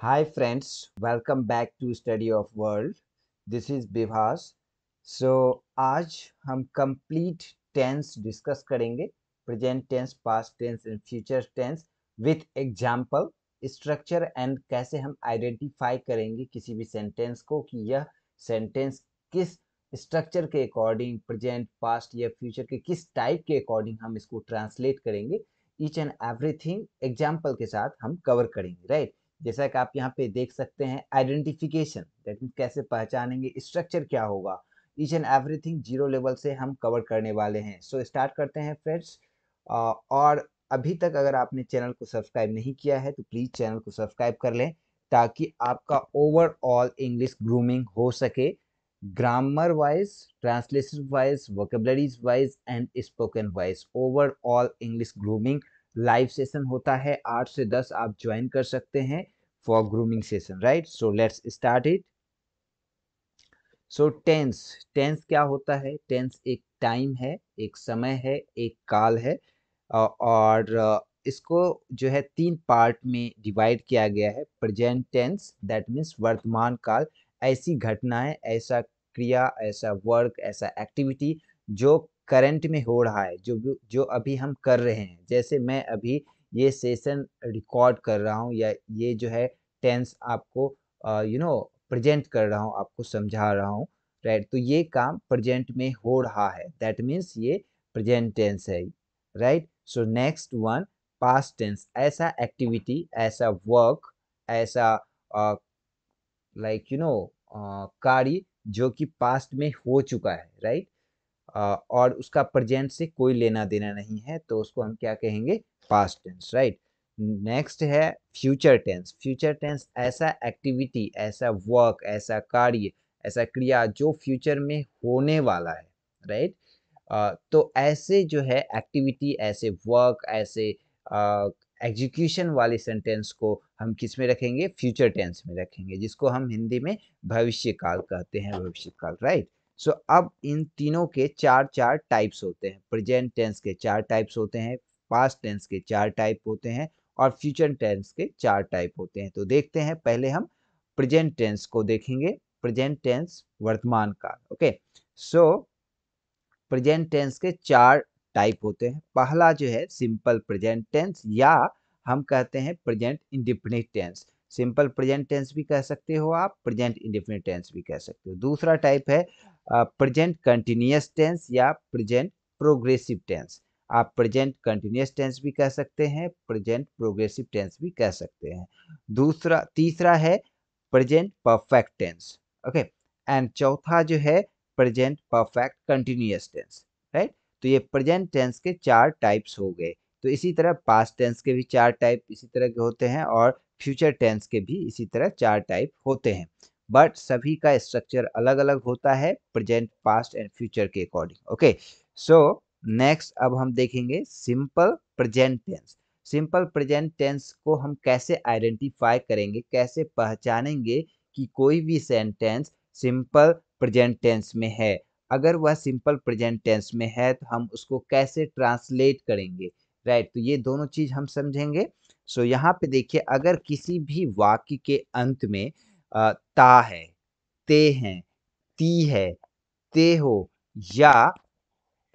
Hi friends, welcome back to Study of World. This is Vivas. So आज हम complete tense discuss करेंगे present tense, past tense and future tense with example, structure and कैसे हम identify करेंगे किसी भी sentence को कि यह sentence किस structure के according present, past या future के किस type के according हम इसको translate करेंगे each and everything example के साथ हम cover करेंगे right? जैसा कि आप यहाँ पे देख सकते हैं आइडेंटिफिकेशन दैट मीन कैसे पहचानेंगे स्ट्रक्चर क्या होगा each and everything zero level से हम कवर करने वाले हैं सो so, स्टार्ट करते हैं फ्रेंड्स और अभी तक अगर आपने चैनल को सब्सक्राइब नहीं किया है तो प्लीज़ चैनल को सब्सक्राइब कर लें ताकि आपका ओवरऑल इंग्लिश ग्रूमिंग हो सके grammar wise translation wise vocabularies wise and spoken wise overall English grooming live session होता है आठ से दस आप ज्वाइन कर सकते हैं for grooming session right so let's start it so tense tense क्या होता है टेंस एक टाइम है एक समय है एक काल है और इसको जो है तीन पार्ट में डिवाइड किया गया है प्रेजेंट टेंस दैट मीन्स वर्तमान काल ऐसी घटनाएं ऐसा क्रिया ऐसा वर्क ऐसा एक्टिविटी जो करंट में हो रहा है जो जो अभी हम कर रहे हैं जैसे मैं अभी ये सेशन रिकॉर्ड कर रहा हूँ या ये जो है टेंस आपको यू नो प्रेजेंट कर रहा हूँ आपको समझा रहा हूँ राइट right? तो ये काम प्रेजेंट में हो रहा है दैट मीन्स ये प्रेजेंट टेंस है right so next one past tense ऐसा एक्टिविटी ऐसा वर्क ऐसा लाइक यू नो कार्य जो कि पास्ट में हो चुका है राइट और उसका प्रजेंट से कोई लेना देना नहीं है तो उसको हम क्या कहेंगे पास्ट टेंस राइट नेक्स्ट है फ्यूचर टेंस फ्यूचर टेंस ऐसा एक्टिविटी ऐसा वर्क ऐसा कार्य ऐसा क्रिया जो फ्यूचर में होने वाला है राइट right? तो ऐसे जो है एक्टिविटी ऐसे वर्क ऐसे एग्जीक्यूशन वाले सेंटेंस को हम किस में रखेंगे फ्यूचर टेंस में रखेंगे जिसको हम हिंदी में भविष्य काल कहते हैं भविष्य काल राइट सो so, अब इन तीनों के चार चार टाइप्स होते हैं प्रेजेंट टेंस के चार टाइप्स होते हैं पास्ट टेंस के चार टाइप होते हैं और फ्यूचर टेंस के चार टाइप होते हैं तो देखते हैं पहले हम प्रेजेंट टेंस को देखेंगे प्रेजेंट टेंस वर्तमान काल ओके सो प्रेजेंट टेंस के चार टाइप होते हैं पहला जो है सिंपल प्रेजेंट टेंस या हम कहते हैं present indefinite tense simple present tense भी कह सकते हो आप प्रेजेंट इंडिफिनिट टेंस भी कह सकते हो दूसरा टाइप है प्रेजेंट कंटिन्यूस टेंस या प्रेजेंट प्रोग्रेसिव टेंस आप प्रेजेंट कंटिन्यूस टेंस भी कह सकते हैं प्रेजेंट प्रोग्रेसिव टेंस भी कह सकते हैं दूसरा तीसरा है present perfect tense okay and चौथा जो है present perfect continuous tense right तो ये प्रेजेंट टेंस के चार टाइप्स हो गए तो इसी तरह पास्ट टेंस के भी चार टाइप इसी तरह के होते हैं और फ्यूचर टेंस के भी इसी तरह चार टाइप होते हैं बट सभी का स्ट्रक्चर अलग अलग होता है प्रेजेंट पास्ट एंड फ्यूचर के अकॉर्डिंग ओके सो नेक्स्ट अब हम देखेंगे simple present tense simple present tense को हम कैसे आइडेंटिफाई करेंगे कैसे पहचानेंगे कि कोई भी सेंटेंस सिंपल प्रेजेंट टेंस में है अगर वह सिंपल प्रेजेंट टेंस में है तो हम उसको कैसे ट्रांसलेट करेंगे राइट तो ये दोनों चीज़ हम समझेंगे सो यहाँ पे देखिए अगर किसी भी वाक्य के अंत में आ, ता है ते हैं ती है ते हो या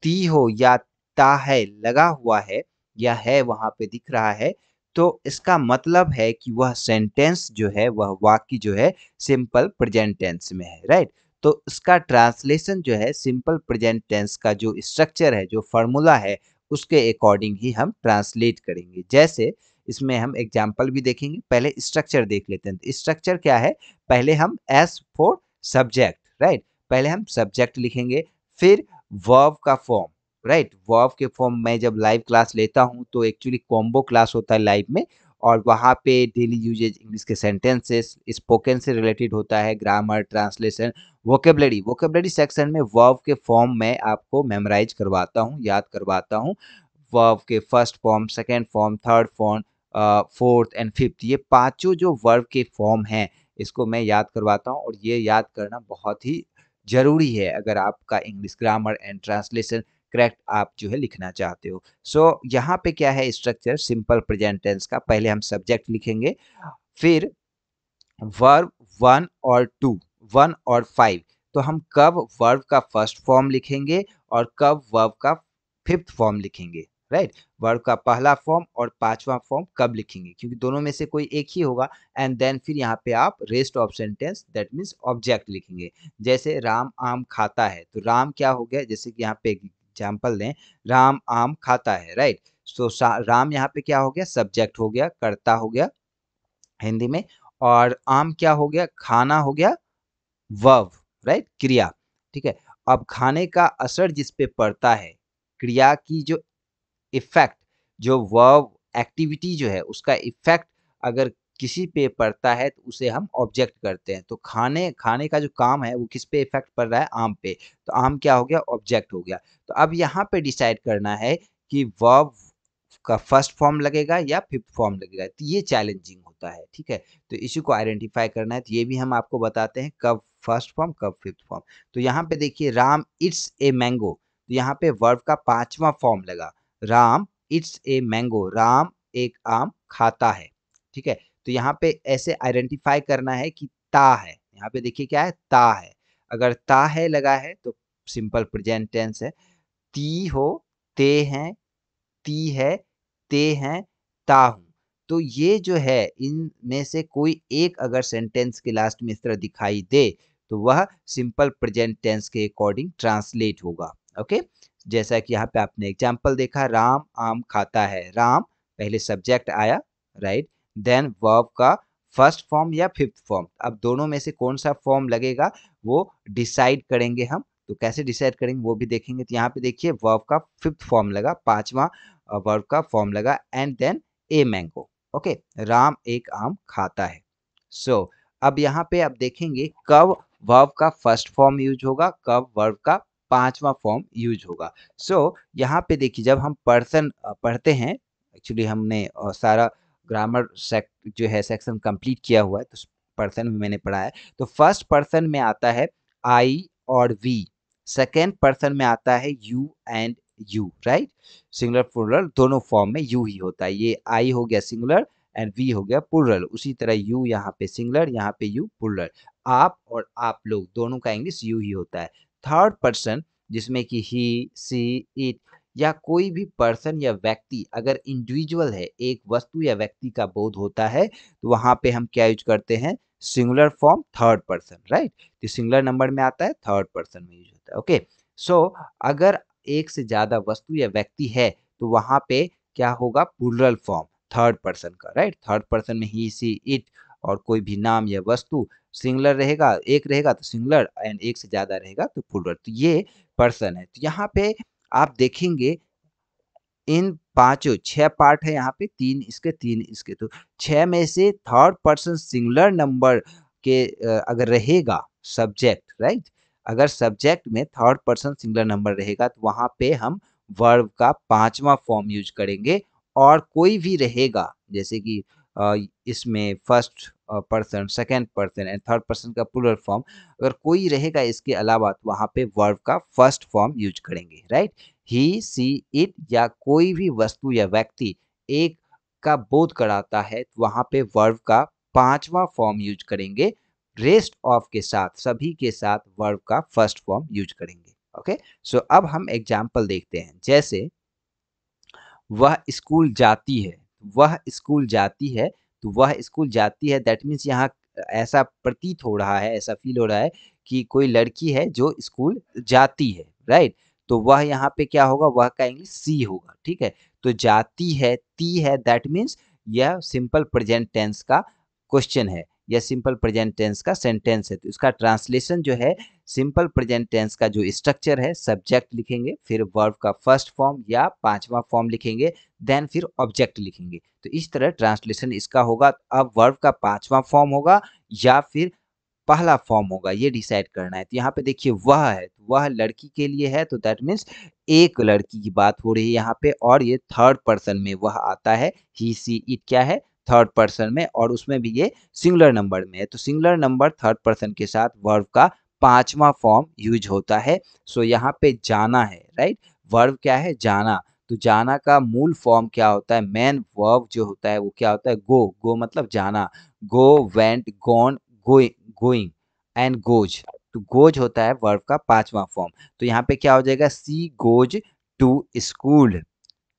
ती हो या ता है लगा हुआ है या है वहां पे दिख रहा है तो इसका मतलब है कि वह सेंटेंस जो है वह वाक्य जो है सिंपल प्रेजेंट टेंस में है राइट तो इसका ट्रांसलेशन जो है सिंपल प्रेजेंट टेंस का जो स्ट्रक्चर है जो फॉर्मूला है उसके अकॉर्डिंग ही हम ट्रांसलेट करेंगे जैसे इसमें हम एग्जाम्पल भी देखेंगे पहले स्ट्रक्चर देख लेते हैं स्ट्रक्चर तो क्या है पहले हम एस फॉर सब्जेक्ट राइट पहले हम सब्जेक्ट लिखेंगे फिर वर्ब का फॉर्म राइट right? वर्ब के फॉर्म में जब लाइव क्लास लेता हूँ तो एक्चुअली कॉम्बो क्लास होता है लाइव में और वहाँ पे डेली यूजेज इंग्लिश के सेंटेंसेस स्पोकन से रिलेटेड होता है grammar translation vocabulary vocabulary section में वर्व के फॉर्म में आपको मेमोराइज करवाता हूँ याद करवाता हूँ वर्व के first form second form third form fourth and fifth ये पाँचों जो वर्व के फॉर्म हैं इसको मैं याद करवाता हूँ और ये याद करना बहुत ही ज़रूरी है अगर आपका English grammar and translation correct आप जो है लिखना चाहते हो सो so, यहाँ पे क्या है स्ट्रक्चर सिंपल प्रेजेंटेंस का पहले हम सब्जेक्ट लिखेंगे फिर वर्ब वन और टू वन और फाइव तो हम कब वर्ब का फर्स्ट फॉर्म लिखेंगे और कब वर्ब का फिफ्थ फॉर्म लिखेंगे राइट वर्ब का पहला फॉर्म और पांचवा फॉर्म कब लिखेंगे क्योंकि दोनों में से कोई एक ही होगा एंड देन फिर यहाँ पे आप rest of sentence that means object लिखेंगे जैसे राम आम खाता है तो राम क्या हो गया जैसे कि यहाँ पे एग्जाम्पल दें राम आम खाता है राइट सो तो so, राम यहाँ पे क्या हो गया सब्जेक्ट हो गया कर्ता हो गया हिंदी में और आम क्या हो गया खाना हो गया वर्ब राइट क्रिया ठीक है अब खाने का असर जिस पे पड़ता है क्रिया की जो इफेक्ट जो वर्ब एक्टिविटी जो है उसका इफेक्ट अगर किसी पे पड़ता है तो उसे हम ऑब्जेक्ट करते हैं तो खाने खाने का जो काम है वो किस पे इफेक्ट पड़ रहा है आम पे तो आम क्या हो गया ऑब्जेक्ट हो गया तो अब यहाँ पे डिसाइड करना है कि वर्ब का फर्स्ट फॉर्म लगेगा या फिफ्थ फॉर्म लगेगा तो ये चैलेंजिंग होता है ठीक है तो इसी को आइडेंटिफाई करना है तो ये भी हम आपको बताते हैं कब फर्स्ट फॉर्म कब फिफ्थ फॉर्म तो यहाँ पे देखिए राम इट्स ए मैंगो तो यहाँ पे वर्ब का पांचवा फॉर्म लगा Ram it's a mango Ram एक आम खाता है ठीक है तो यहाँ पे ऐसे आइडेंटिफाई करना है कि ता है यहाँ पे देखिए क्या है ता है अगर ता है लगा है तो सिंपल प्रेजेंट टेंस है ती हो ते हैं ती है ते हैं ता हूँ तो ये जो है इनमें से कोई एक अगर सेंटेंस के लास्ट में इस तरह दिखाई दे तो वह सिंपल प्रेजेंट टेंस के अकॉर्डिंग ट्रांसलेट होगा ओके जैसा कि यहाँ पे आपने एग्जाम्पल देखा राम आम खाता है राम पहले सब्जेक्ट आया राइट देन वर्ब का फर्स्ट फॉर्म या फिफ्थ फॉर्म अब दोनों में से कौन सा फॉर्म लगेगा वो डिसाइड करेंगे हम तो कैसे डिसाइड करेंगे वो भी देखेंगे तो यहाँ पे देखिए वर्ब का फिफ्थ फॉर्म लगा पांचवा वर्ब का फॉर्म लगा and then a mango okay Ram एक आम खाता है सो so, अब यहाँ पे आप देखेंगे कब वर्ब का फर्स्ट फॉर्म यूज होगा कब वर्ब का पांचवा फॉर्म यूज होगा सो so, यहाँ पे देखिए जब हम पर्सन पढ़ते हैं एक्चुअली हमने सारा ग्रामर सेक, जो है सेक्शन कंप्लीट किया हुआ है तो पर्सन में मैंने पढ़ा है तो फर्स्ट पर्सन में आता है आई और वी सेकेंड पर्सन में आता है you and you right singular plural दोनों फॉर्म में यू ही होता है ये आई हो गया सिंगुलर एंड वी हो गया पुरल उसी तरह यू यहाँ पे सिंगुलर यहाँ पे यू पुरल आप और आप लोग दोनों का इंग्लिश यू ही होता है थर्ड पर्सन जिसमें कि ही सी इट या कोई भी पर्सन या व्यक्ति अगर इंडिविजुअल है एक वस्तु या व्यक्ति का बोध होता है तो वहाँ पे हम क्या यूज करते हैं singular form third person right तो सिंगुलर नंबर में आता है थर्ड पर्सन में यूज होता है ओके सो so, अगर एक से ज़्यादा वस्तु या व्यक्ति है तो वहां पे क्या होगा पुरल फॉर्म थर्ड पर्सन का राइट थर्ड पर्सन में ही सी इट और कोई भी नाम या वस्तु सिंगलर रहेगा एक रहेगा तो सिंगलर एंड एक से ज़्यादा रहेगा तो प्लूरल तो ये पर्सन है तो यहाँ पे आप देखेंगे इन पांचों छह पार्ट है यहाँ पे तीन इसके तीन इसके तो छह में से थर्ड पर्सन सिंगलर नंबर के अगर रहेगा सब्जेक्ट राइट अगर सब्जेक्ट में थर्ड पर्सन सिंगलर नंबर रहेगा तो वहां पे हम वर्ब का पांचवा फॉर्म यूज करेंगे और कोई भी रहेगा जैसे कि इसमें first person second person and third person का पुलर फॉर्म अगर कोई रहेगा इसके अलावा तो वहाँ पे वर्ब का फर्स्ट फॉर्म यूज करेंगे राइट ही सी इट या कोई भी वस्तु या व्यक्ति एक का बोध कराता है तो वहाँ पे वर्ब का पांचवा फॉर्म यूज करेंगे रेस्ट ऑफ के साथ सभी के साथ वर्ब का फर्स्ट फॉर्म यूज करेंगे ओके okay? सो so, अब हम एग्जाम्पल देखते हैं जैसे वह स्कूल जाती है वह स्कूल जाती है तो वह स्कूल जाती है दैट मीन्स यहाँ ऐसा प्रतीत हो रहा है ऐसा फील हो रहा है कि कोई लड़की है जो स्कूल जाती है राइट तो वह यहाँ पे क्या होगा वह का इंग्लिश सी होगा ठीक है तो जाती है ती है दैट मीन्स यह सिंपल प्रेजेंट टेंस का क्वेश्चन है या सिंपल प्रेजेंट टेंस का सेंटेंस है तो इसका ट्रांसलेशन जो है सिंपल प्रेजेंट टेंस का जो स्ट्रक्चर है सब्जेक्ट लिखेंगे फिर वर्ब का फर्स्ट फॉर्म या पांचवा फॉर्म लिखेंगे देन फिर ऑब्जेक्ट लिखेंगे तो इस तरह ट्रांसलेशन इसका होगा अब वर्ब का पांचवा फॉर्म होगा या फिर पहला फॉर्म होगा ये डिसाइड करना है तो यहाँ पे देखिए वह है तो वह लड़की के लिए है तो दैट मीन्स एक लड़की की बात हो रही है यहाँ पे और ये थर्ड पर्सन में वह आता है ही सी इट क्या है थर्ड पर्सन में और उसमें भी ये सिंगुलर नंबर में है तो सिंगुलर नंबर थर्ड पर्सन के साथ वर्ब का पांचवा फॉर्म यूज होता है सो यहाँ पे जाना है राइट वर्ब क्या है जाना तो जाना का मूल फॉर्म क्या होता है मैन वर्ब जो होता है वो क्या होता है गो गो मतलब जाना go went gone going and goes तो गोज होता है वर्ब का पांचवा फॉर्म तो यहाँ पे क्या हो जाएगा सी गोज टू स्कूल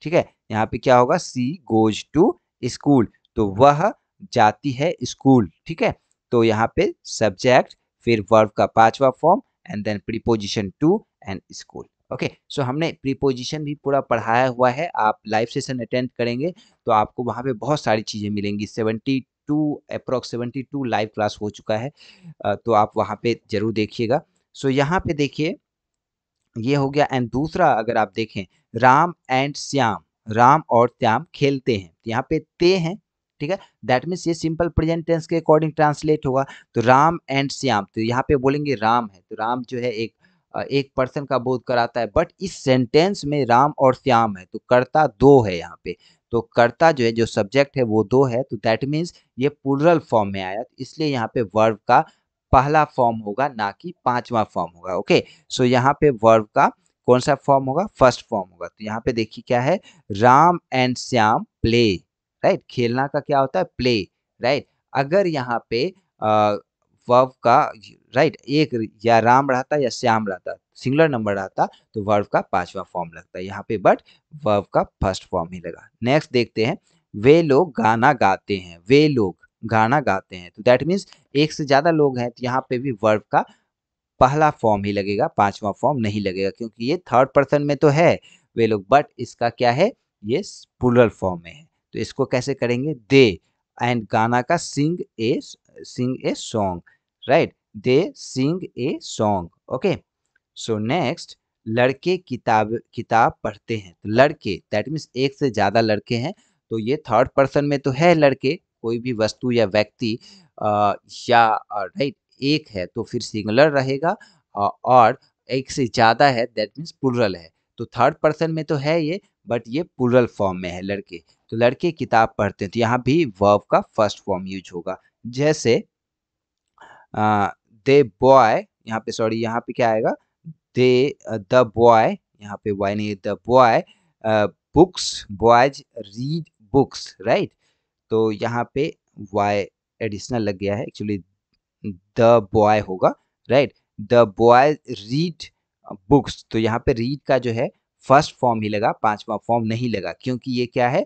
ठीक है यहाँ पे क्या होगा सी गोज टू स्कूल तो वह जाती है स्कूल ठीक है तो यहाँ पे सब्जेक्ट फिर वर्ब का पांचवा form and then preposition to and school okay so हमने प्रीपोजिशन भी पूरा पढ़ाया हुआ है आप लाइव सेशन अटेंड करेंगे तो आपको वहाँ पे बहुत सारी चीज़ें मिलेंगी seventy two approx seventy two live class हो चुका है तो आप वहाँ पे जरूर देखिएगा सो so यहाँ पे देखिए ये हो गया एंड दूसरा अगर आप देखें राम एंड श्याम राम और श्याम खेलते हैं तो यहाँ पे ते हैं ठीक है दैट मीन्स ये सिंपल प्रेजेंट टेंस के अकॉर्डिंग ट्रांसलेट होगा तो राम एंड श्याम तो यहाँ पे बोलेंगे राम है तो राम जो है एक एक पर्सन का बोध कराता है बट इस सेंटेंस में राम और श्याम है तो कर्ता दो है यहाँ पे तो कर्ता जो है जो सब्जेक्ट है वो दो है तो दैट मीन्स ये पुलरल फॉर्म में आया तो इसलिए यहाँ पे वर्ब का पहला फॉर्म होगा ना कि पांचवा फॉर्म होगा ओके सो यहाँ पे वर्ब का कौन सा फॉर्म होगा फर्स्ट फॉर्म होगा तो यहाँ पे देखिए क्या है Ram and Shyam play right खेलना का क्या होता है प्ले राइट अगर यहाँ पे वर्व का राइट एक या राम रहता या श्याम रहता सिंगुलर नंबर रहता तो वर्व का पांचवा फॉर्म लगता है यहाँ पे बट वर्व का फर्स्ट फॉर्म ही लगा नेक्स्ट देखते हैं वे लोग गाना गाते हैं वे लोग गाना गाते हैं तो दैट मीन्स एक से ज़्यादा लोग हैं तो यहाँ पे भी वर्व का पहला फॉर्म ही लगेगा पांचवा फॉर्म नहीं लगेगा क्योंकि ये थर्ड पर्सन में तो है वे लोग बट इसका क्या है ये पुलर फॉर्म में है तो इसको कैसे करेंगे दे एंड गाना का sing a sing a song right they sing a song okay so next लड़के किताब किताब पढ़ते हैं तो लड़के दैट मीन्स एक से ज़्यादा लड़के हैं तो ये थर्ड पर्सन में तो है लड़के कोई भी वस्तु या व्यक्ति या राइट एक है तो फिर सिंगुलर रहेगा और एक से ज़्यादा है दैट मीन्स पुलरल है तो थर्ड पर्सन में तो है ये बट ये प्लूरल फॉर्म में है लड़के तो लड़के किताब पढ़ते हैं तो यहाँ भी वर्ब का फर्स्ट फॉर्म यूज होगा जैसे आ, दे बॉय यहाँ पे सॉरी यहाँ पे क्या आएगा दे द बॉय यहाँ पे वाई नहीं the boy books boys read books right तो यहाँ पे वाई एडिशनल लग गया है एक्चुअली द बॉय होगा right the boy read books तो यहाँ पे रीड का जो है फर्स्ट फॉर्म ही लगा पांचवा फॉर्म नहीं लगा क्योंकि ये क्या है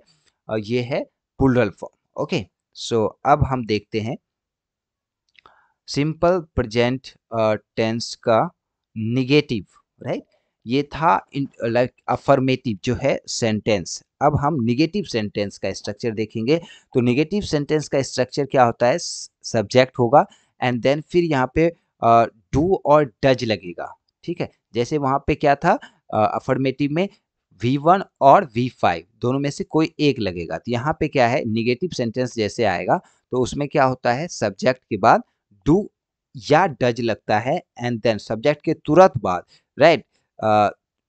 ये है पुलरल फॉर्म ओके सो अब हम देखते हैं सिंपल प्रेजेंट टेंस का निगेटिव राइट right? ये था लाइक अफर्मेटिव जो है सेंटेंस अब हम निगेटिव सेंटेंस का स्ट्रक्चर देखेंगे तो निगेटिव सेंटेंस का स्ट्रक्चर क्या होता है सब्जेक्ट होगा एंड देन फिर यहाँ पे डू और डज लगेगा ठीक है जैसे वहाँ पे क्या था अफर्मेटिव में वी वन और वी फाइव दोनों में से कोई एक लगेगा तो यहाँ पे क्या है निगेटिव सेंटेंस जैसे आएगा तो उसमें क्या होता है सब्जेक्ट के बाद डू या डज लगता है एंड देन सब्जेक्ट के तुरंत बाद राइट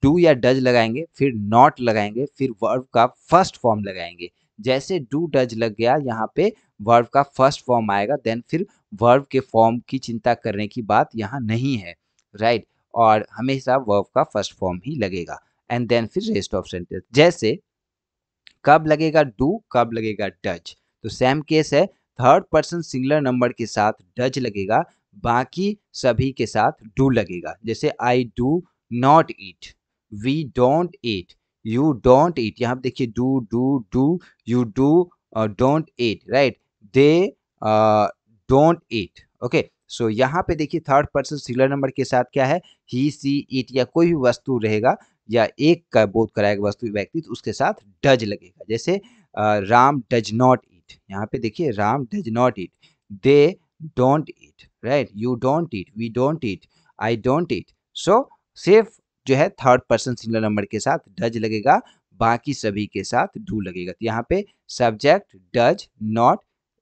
डू या डज लगाएंगे फिर नॉट लगाएंगे फिर वर्ब का फर्स्ट फॉर्म लगाएंगे जैसे डू डज लग गया यहाँ पे वर्ब का फर्स्ट फॉर्म आएगा देन फिर वर्ब के फॉर्म की चिंता करने की बात यहाँ नहीं है राइट right? और हमेशा वर्ब का फर्स्ट फॉर्म ही लगेगा एंड देन फिर रेस्ट ऑफ सेंटेंस जैसे कब लगेगा डू कब लगेगा डज तो सेम केस है थर्ड पर्सन सिंगुलर नंबर के साथ डज लगेगा बाकी सभी के साथ डू लगेगा जैसे I do not eat we don't eat you don't eat यहाँ देखिए do do do you do don't eat right they don't eat okay so so, यहाँ पे देखिए थर्ड पर्सन सिंगुलर नंबर के साथ क्या है ही सी इट या कोई भी वस्तु रहेगा या एक का बोध कराएगा वस्तु व्यक्ति तो उसके साथ डज लगेगा जैसे राम डज नॉट ईट यहाँ पे देखिए Ram does not eat they don't eat right you don't eat we don't eat I don't eat so सिर्फ जो है थर्ड पर्सन सिंगुलर नंबर के साथ डज लगेगा बाकी सभी के साथ डू लगेगा तो यहाँ पे सब्जेक्ट डज नॉट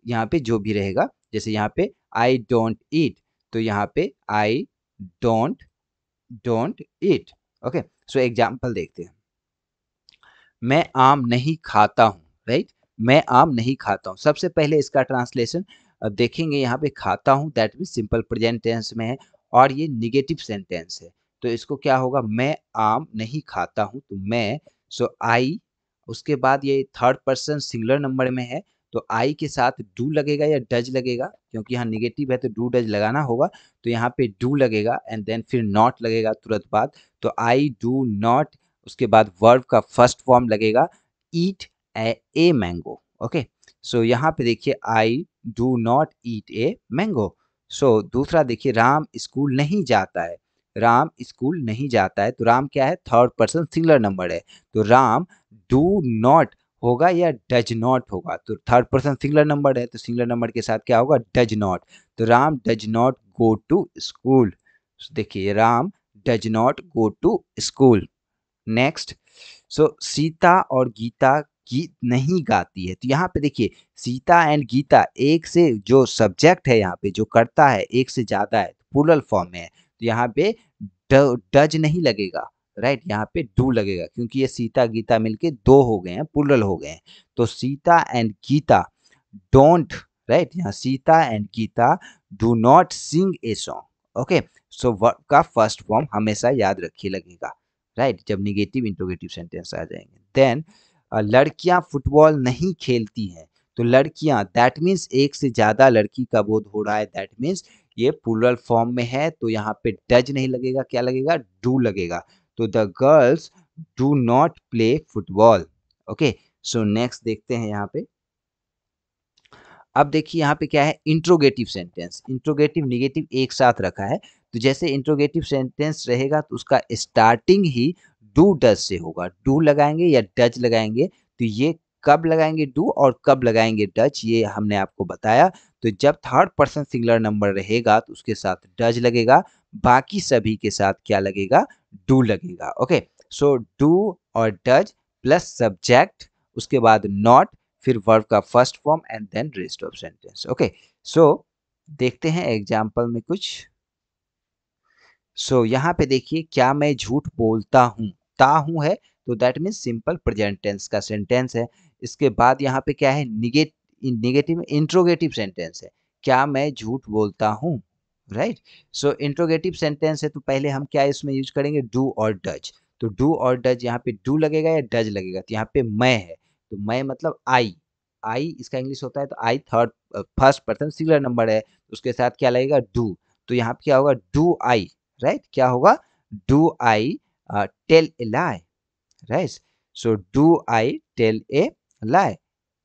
यहाँ पे जो भी रहेगा जैसे यहाँ पे आई डोंट ईट तो यहाँ पे I don't don't eat okay so example देखते हैं मैं आम नहीं खाता हूँ राइट मैं आम नहीं खाता हूँ सबसे पहले इसका ट्रांसलेशन देखेंगे यहाँ पे खाता हूँ that mean simple present tense में है और ये निगेटिव सेंटेंस है तो इसको क्या होगा मैं आम नहीं खाता हूँ तो मैं सो so आई उसके बाद ये थर्ड पर्सन सिंगुलर नंबर में है तो आई के साथ डू लगेगा या डज लगेगा क्योंकि यहाँ निगेटिव है तो डू डज लगाना होगा तो यहाँ पे डू लगेगा एंड देन फिर नॉट लगेगा तुरंत बाद तो आई डू नॉट उसके बाद वर्ब का फर्स्ट फॉर्म लगेगा ईट ए मैंगो ओके सो यहाँ पे देखिए I do not eat a mango so दूसरा देखिए राम स्कूल नहीं जाता है राम स्कूल नहीं जाता है तो राम क्या है थर्ड पर्सन सिंगुलर नंबर है तो राम डू नॉट होगा या डज नॉट होगा तो थर्ड पर्सन सिंगलर नंबर है तो सिंगलर नंबर के साथ क्या होगा डज नॉट तो Ram does not go to school देखिए Ram does not go to school next so Sita और गीता गीत नहीं गाती है तो यहाँ पे देखिए सीता एंड गीता एक से जो सब्जेक्ट है यहाँ पे जो करता है एक से ज़्यादा है तो फॉर्म में है तो यहाँ पे डज नहीं लगेगा राइट यहाँ पे डू लगेगा क्योंकि ये सीता गीता मिलके दो हो गए हैं पुलल हो गए हैं तो Sita and Gita don't right यहाँ Sita and Gita do not sing a song okay so verb का फर्स्ट फॉर्म हमेशा याद रखिए लगेगा राइट जब निगेटिव इंट्रोगेटिव सेंटेंस आ जाएंगे देन लड़कियां फुटबॉल नहीं खेलती हैं तो लड़कियां दैट मीन्स एक से ज़्यादा लड़की का बोध हो रहा है दैट मीन्स ये पुलरल फॉर्म में है तो यहाँ पे डज नहीं लगेगा क्या लगेगा डू लगेगा तो the girls do not play football okay so next देखते हैं यहाँ पे अब देखिए यहाँ पे क्या है इंट्रोगेटिव सेंटेंस इंट्रोगेटिव निगेटिव एक साथ रखा है तो जैसे इंट्रोगेटिव सेंटेंस रहेगा तो उसका स्टार्टिंग ही डू डज से होगा डू लगाएंगे या डज लगाएंगे तो ये कब लगाएंगे डू और कब लगाएंगे डच ये हमने आपको बताया तो जब थर्ड पर्सन सिंगुलर नंबर रहेगा तो उसके साथ डज लगेगा बाकी सभी के साथ क्या लगेगा डू लगेगा ओके सो डू और डज प्लस सब्जेक्ट उसके बाद नॉट फिर वर्ब का first form and then rest of sentence okay so देखते हैं एग्जाम्पल में कुछ सो so, यहाँ पे देखिए क्या मैं झूठ बोलता हूँ ता हूँ है तो that means simple present tense का सेंटेंस है इसके बाद यहाँ पे क्या है निगेट निगेटिव इंट्रोगेटिव सेंटेंस है क्या मैं झूठ बोलता हूँ राइट सो इंट्रोगेटिव सेंटेंस है तो पहले हम क्या इसमें यूज करेंगे डू और डज तो डू और डज यहाँ पे डू लगेगा या डज लगेगा तो यहाँ पे मैं है तो मैं मतलब आई आई इसका इंग्लिश होता है तो I third first person singular number है उसके साथ क्या लगेगा डू तो यहाँ पे क्या होगा डू आई राइट क्या होगा do I tell a lie right so do I tell a lie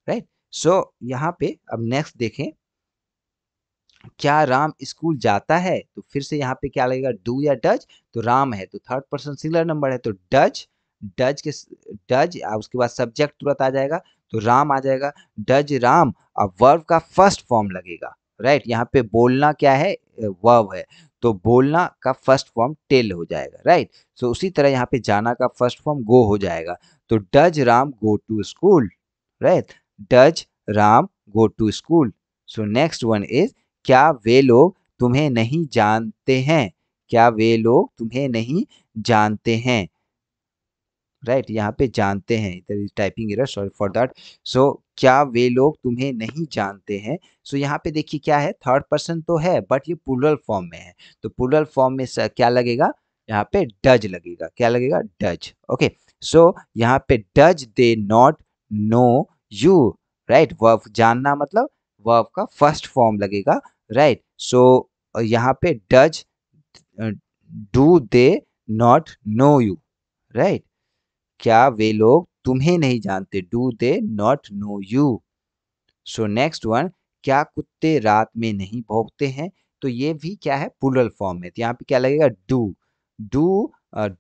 right so यहाँ पे अब नेक्स्ट देखें क्या राम स्कूल जाता है तो फिर से यहाँ पे क्या लगेगा डू या डज तो राम है तो थर्ड पर्सन सिंगुलर नंबर है तो डज डज के डज उसके बाद सब्जेक्ट तुरंत आ जाएगा तो राम आ जाएगा डज राम अब वर्ब का फर्स्ट फॉर्म लगेगा राइट यहाँ पे बोलना क्या है वर्ब है तो बोलना का फर्स्ट फॉर्म टेल हो जाएगा राइट सो उसी तरह यहाँ पे जाना का फर्स्ट फॉर्म गो हो जाएगा तो does Ram go to school right does Ram go to school so next one is क्या वे लोग तुम्हें नहीं जानते हैं क्या वे लोग तुम्हें नहीं जानते हैं राइट right, यहाँ पे जानते हैं इधर typing error sorry for that so क्या वे लोग तुम्हें नहीं जानते हैं सो so, यहाँ पे देखिए क्या है थर्ड पर्सन तो है बट ये प्लूरल फॉर्म में है तो प्लूरल फॉर्म में क्या लगेगा यहाँ पे डज लगेगा क्या लगेगा डज ओके सो यहाँ पे does they not know you right verb जानना मतलब वर्ब का फर्स्ट फॉर्म लगेगा राइट सो यहाँ पे does do they not know you right क्या वे लोग तुम्हें नहीं जानते do they not know you so next one क्या कुत्ते रात में नहीं भोगते हैं तो ये भी क्या है पुलल फॉर्म में तो यहाँ पे क्या लगेगा do do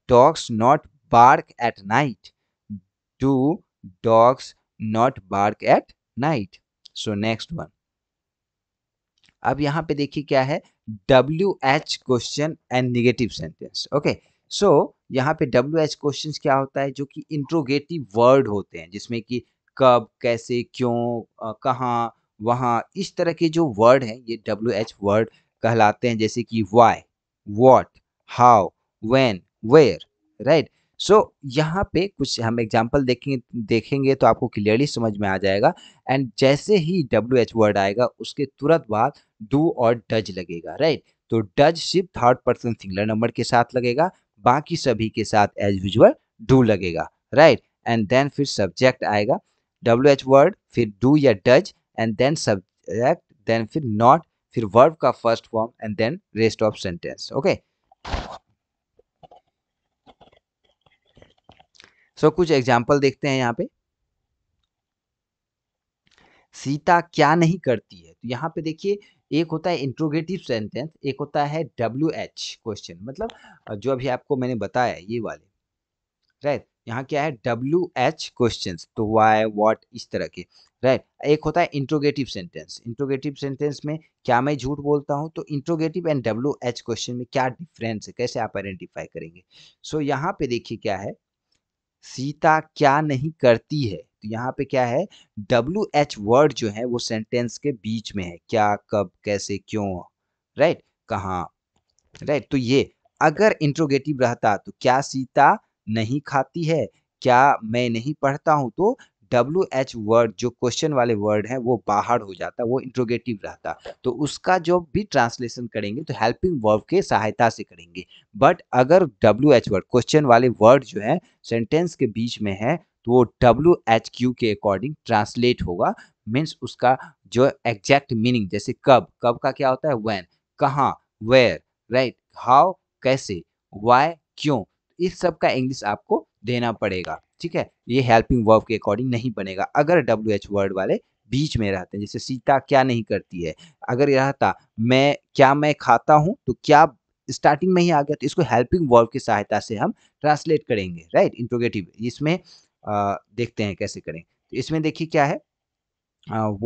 dogs not bark at night do dogs not bark at night so next one अब यहाँ पे देखिए क्या है W H question and negative sentence okay so यहाँ पे डब्ल्यू एच क्वेश्चन क्या होता है जो कि इंट्रोगेटिव वर्ड होते हैं जिसमें कि कब कैसे क्यों कहाँ वहाँ इस तरह के जो वर्ड हैं ये डब्ल्यू एच वर्ड कहलाते हैं जैसे कि why what how when where right so so, यहाँ पे कुछ हम एग्जाम्पल देखेंगे देखेंगे तो आपको क्लियरली समझ में आ जाएगा एंड जैसे ही डब्ल्यू एच वर्ड आएगा उसके तुरंत बाद डू और डज लगेगा राइट तो डज सिर्फ थर्ड पर्सन सिंगलर नंबर के साथ लगेगा बाकी सभी के साथ एज यूजल डू लगेगा राइट एंड देन फिर सब्जेक्ट आएगा डब्ल्यू एच वर्ड फिर डू या does and then subject then फिर नॉट फिर वर्ब का first form and then rest of sentence okay so so, कुछ एग्जाम्पल देखते हैं यहाँ पे सीता क्या नहीं करती है तो यहाँ पे देखिए एक होता है इंट्रोगेटिव सेंटेंस एक होता है डब्ल्यू एच क्वेश्चन मतलब जो अभी आपको मैंने बताया ये वाले राइट यहाँ क्या है डब्ल्यू एच क्वेश्चन तो वाई वॉट इस तरह के राइट एक होता है इंट्रोगेटिव सेंटेंस इंट्रोगेटिव सेंटेंस में क्या मैं झूठ बोलता हूँ तो interrogative and W H question में क्या डिफरेंस है कैसे आप आइडेंटिफाई करेंगे सो so, यहाँ पे देखिए क्या है सीता क्या नहीं करती है तो यहाँ पे क्या है डब्ल्यू एच वर्ड जो है वो सेंटेंस के बीच में है क्या कब कैसे क्यों राइट कहाँ राइट तो ये अगर इंट्रोगेटिव रहता तो क्या सीता नहीं खाती है क्या मैं नहीं पढ़ता हूं तो डब्ल्यू एच वर्ड जो क्वेश्चन वाले वर्ड हैं वो बाहर हो जाता वो इंट्रोगेटिव रहता तो उसका जो भी ट्रांसलेशन करेंगे तो हेल्पिंग वर्ब के सहायता से करेंगे बट अगर डब्ल्यू एच वर्ड क्वेश्चन वाले वर्ड जो है सेंटेंस के बीच में है तो वो डब्ल्यू एच क्यू के अकॉर्डिंग ट्रांसलेट होगा मीन्स उसका जो एग्जैक्ट मीनिंग जैसे कब कब का क्या होता है वैन कहाँ वेयर राइट हाउ कैसे वाई क्यों इस सब का इंग्लिश आपको देना पड़ेगा ठीक है ये हेल्पिंग वर्ब के अकॉर्डिंग नहीं बनेगा अगर डब्ल्यू एच वर्ड वाले बीच में रहते हैं जैसे सीता क्या नहीं करती है अगर ये रहता मैं क्या मैं खाता हूँ तो क्या स्टार्टिंग में ही आ गया तो इसको हेल्पिंग वर्ब की सहायता से हम ट्रांसलेट करेंगे राइट इंट्रोगेटिव इसमें आ, देखते हैं कैसे करें तो इसमें देखिए क्या है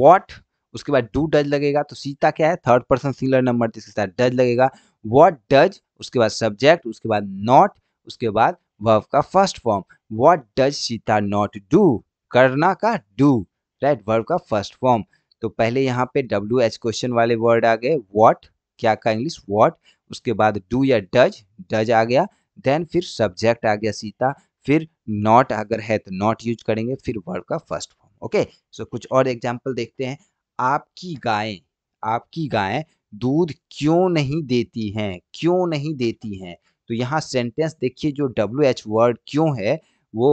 वॉट उसके बाद डू डज लगेगा तो सीता क्या है थर्ड पर्सन सिंगुलर नंबर इसके साथ डज लगेगा वॉट डज उसके बाद सब्जेक्ट उसके बाद नॉट उसके बाद वर्ब का first form what does Sita not do करना का डू राइट वर्ब का फर्स्ट फॉर्म तो पहले यहाँ पे डब्ल्यू एच क्वेश्चन वाले वर्ड आ गए वॉट क्या का इंग्लिश वॉट उसके बाद डू या डज डज आ गया देन फिर सब्जेक्ट आ गया सीता फिर नॉट अगर है तो नॉट यूज करेंगे फिर वर्ब का फर्स्ट फॉर्म ओके सो कुछ और एग्जाम्पल देखते हैं आपकी गायें आपकी गायें दूध क्यों नहीं देती हैं क्यों नहीं देती हैं तो यहाँ सेंटेंस देखिए जो डब्ल्यू एच वर्ड क्यों है वो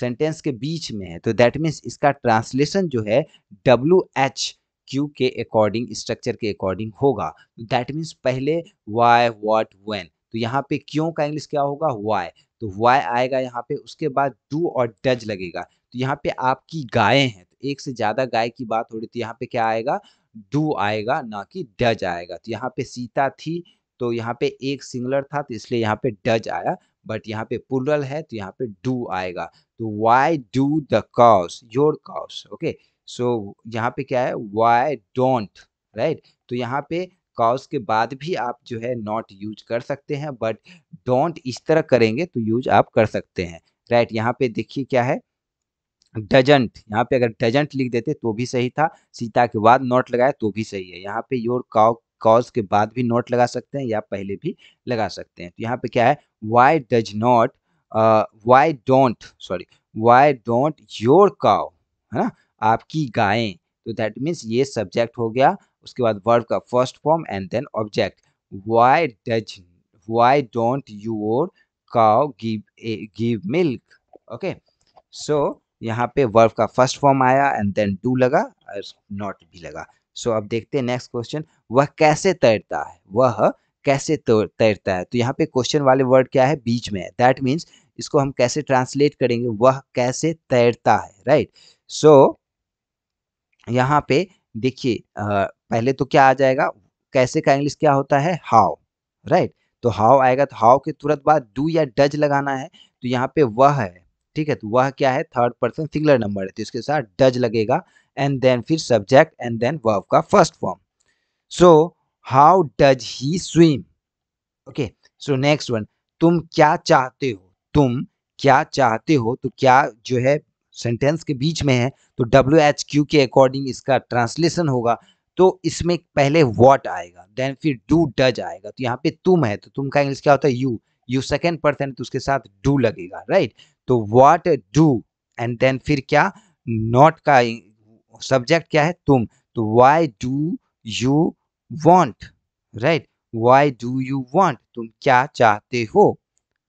सेंटेंस के बीच में है तो दैट मीन्स इसका ट्रांसलेशन जो है डब्ल्यू एच क्यू के अकॉर्डिंग स्ट्रक्चर के अकॉर्डिंग होगा दैट तो मीन्स पहले वाई वॉट वेन तो यहाँ पे क्यों का इंग्लिश क्या होगा वाई तो वाई आएगा यहाँ पे उसके बाद डू और डज लगेगा तो यहाँ पे आपकी गायें हैं तो एक से ज़्यादा गाय की बात हो रही तो यहाँ पे क्या आएगा डू आएगा ना कि डज आएगा तो यहाँ पे सीता थी तो यहाँ पे एक सिंगलर था तो इसलिए यहाँ पे डज आया बट यहाँ पे पुरल है तो यहाँ पे डू आएगा तो why do the cows your cows okay so यहाँ पे क्या है वाई डोंट राइट तो यहाँ पे कॉज के बाद भी आप जो है नॉट यूज कर सकते हैं बट डोंट इस तरह करेंगे तो यूज आप कर सकते हैं राइट right, यहाँ पे देखिए क्या है डजेंट यहाँ पे अगर डजेंट लिख देते तो भी सही था सीता के बाद नॉट लगाया तो भी सही है यहाँ पे योर काउ कॉज के बाद भी नॉट लगा सकते हैं या पहले भी लगा सकते हैं तो यहाँ पे क्या है why does not why don't sorry why don't your cow है ना आपकी गायें तो दैट मीन्स ये सब्जेक्ट हो गया उसके बाद वर्ब का first form and then object why does why don't your cow give give milk okay so यहाँ पे वर्ब का फर्स्ट फॉर्म आया एंड देन डू लगा नॉट भी लगा सो अब देखते हैं नेक्स्ट क्वेश्चन वह कैसे तैरता है वह कैसे तो, तैरता है तो यहाँ पे क्वेश्चन वाले वर्ड क्या है बीच में है दैट मीन्स इसको हम कैसे ट्रांसलेट करेंगे वह कैसे तैरता है राइट सो so, यहाँ पे देखिए पहले तो क्या आ जाएगा कैसे का इंग्लिश क्या होता है हाउ राइट right? तो हाउ आएगा तो हाउ के तुरंत बाद डू या डज लगाना है तो यहाँ पे वह है ठीक है तो वह क्या है थर्ड पर्सन सिंगुलर नंबर है तो इसके साथ डज लगेगा एंड देन फिर सब्जेक्ट एंड देन वर्ब का first form so how does he swim okay so next one तुम क्या चाहते हो तुम क्या चाहते हो तो क्या जो है सेंटेंस के बीच में है तो डब्ल्यू एच क्यू के अकॉर्डिंग इसका ट्रांसलेशन होगा तो इसमें पहले वॉट आएगा देन फिर डू डज आएगा तो यहाँ पे तुम है तो तुम का इंग्लिश क्या होता है यू यू सेकेंड पर्सन तो उसके साथ डू लगेगा राइट right? तो वॉट डू एंड देन फिर क्या नॉट का सब्जेक्ट क्या है तुम तो why do you want right why do you want तुम क्या चाहते हो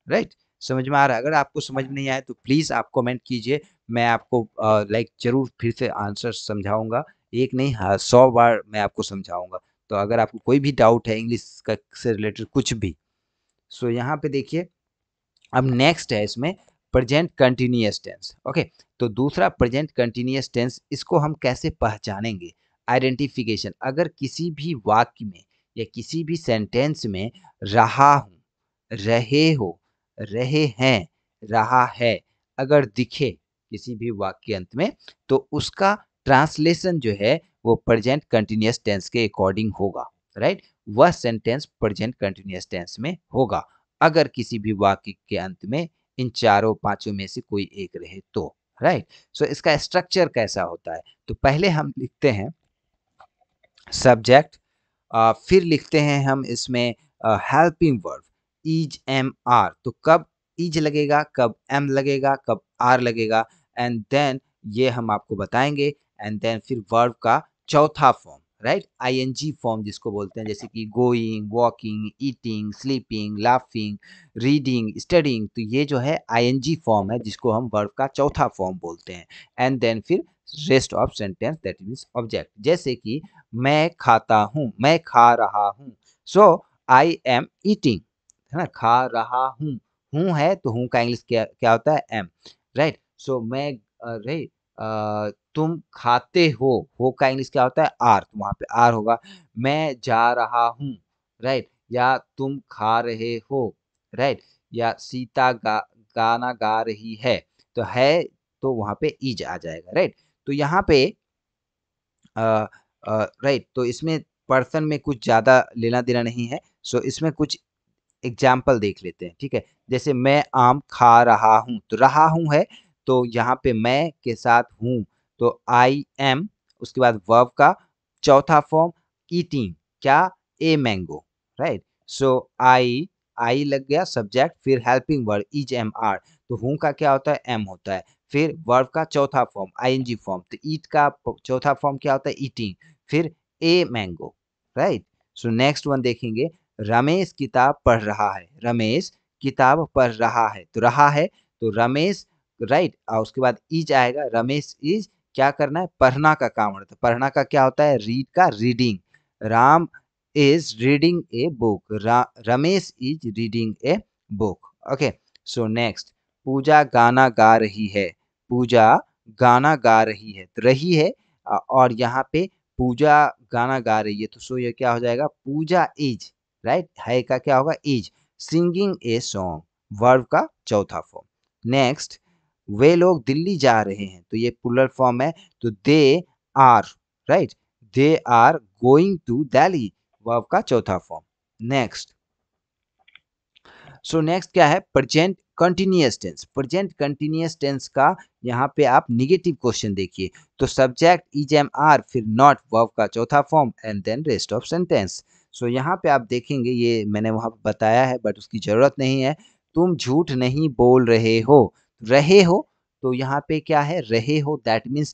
राइट right? समझ में आ रहा है अगर आपको समझ में नहीं आया तो प्लीज़ आप कमेंट कीजिए मैं आपको लाइक जरूर फिर से आंसर समझाऊंगा एक नहीं हाँ सौ बार मैं आपको समझाऊंगा तो अगर आपको कोई भी डाउट है इंग्लिश से रिलेटेड कुछ भी सो so, यहाँ पे देखिए अब नेक्स्ट है इसमें प्रेजेंट कंटिन्यूस टेंस ओके तो दूसरा प्रेजेंट कंटिन्यूस टेंस इसको हम कैसे पहचानेंगे आइडेंटिफिकेशन अगर किसी भी वाक्य में या किसी भी सेंटेंस में रहा हूँ रहे हो रहे हैं रहा है अगर दिखे किसी भी वाक्य अंत में तो उसका ट्रांसलेशन जो है वो प्रेजेंट कंटिन्यूस टेंस के अकॉर्डिंग होगा राइट वह सेंटेंस प्रेजेंट कंटिन्यूस टेंस में होगा अगर किसी भी वाक्य के अंत में इन चारों पांचों में से कोई एक रहे तो राइट सो इसका स्ट्रक्चर कैसा होता है तो पहले हम लिखते हैं सब्जेक्ट फिर लिखते हैं हम इसमें helping verb is am are तो कब इज लगेगा कब एम लगेगा कब आर लगेगा एंड देन ये हम आपको बताएंगे एंड देन फिर वर्ब का चौथा form right I N G form जिसको बोलते हैं जैसे कि going walking eating sleeping laughing reading studying तो ये जो है आई एन जी फॉर्म है जिसको हम वर्ब का चौथा फॉर्म बोलते हैं एंड देन फिर rest of sentence that means object जैसे कि मैं खाता हूँ मैं खा रहा हूँ सो आई एम ईटिंग है ना खा रहा हूँ हूँ है तो हूँ का इंग्लिश क्या क्या होता है एम राइट सो मैं रे तुम खाते हो हो का इंग्लिश क्या होता है आर तो वहां पे आर होगा मैं जा रहा हूँ राइट या तुम खा रहे हो राइट या सीता गा गाना गा रही है तो है तो वहां पे इज आ जाएगा राइट तो यहाँ पे राइट तो इसमें पर्सन में कुछ ज़्यादा लेना देना नहीं है सो इसमें कुछ एग्जाम्पल देख लेते हैं ठीक है जैसे मैं आम खा रहा हूँ तो रहा हूँ है तो यहाँ पे मैं के साथ हूँ तो आई एम उसके बाद वर्ब का चौथा फॉर्म ईटिंग क्या ए मैंगो राइट सो आई आई लग गया सब्जेक्ट फिर helping word is am are तो हूँ का क्या होता है एम होता है फिर वर्ब का चौथा form I N G form तो ईट का चौथा फॉर्म क्या होता है ईटिंग फिर a mango right so next one देखेंगे रमेश किताब पढ़ रहा है रमेश किताब पढ़ रहा है तो रहा है तो रमेश राइट और उसके बाद इज आएगा रमेश इज क्या करना है पढ़ना का काम होता है पढ़ना का क्या होता है रीड का reading Ram is reading a book Ramesh is reading a book okay so next Pooja गाना गा रही है पूजा गाना गा रही है तो रही है और यहाँ पे पूजा गाना गा रही है तो सो ये क्या हो जाएगा पूजा इज राइट है का क्या होगा is singing a song verb का चौथा फॉर्म नेक्स्ट वे लोग दिल्ली जा रहे हैं तो ये पुलर फॉर्म है तो they are right they are going to Delhi verb का चौथा फॉर्म नेक्स्ट सो नेक्स्ट क्या है present continuous tense present continuous tense का यहाँ पे आप निगेटिव क्वेश्चन देखिए तो सब्जेक्ट इज एम आर फिर नॉट वर्ब का चौथा form and then rest of sentence so यहाँ पे आप देखेंगे ये मैंने वहाँ बताया है बट उसकी ज़रूरत नहीं है तुम झूठ नहीं बोल रहे हो रहे हो तो यहाँ पे क्या है रहे हो दैट मीन्स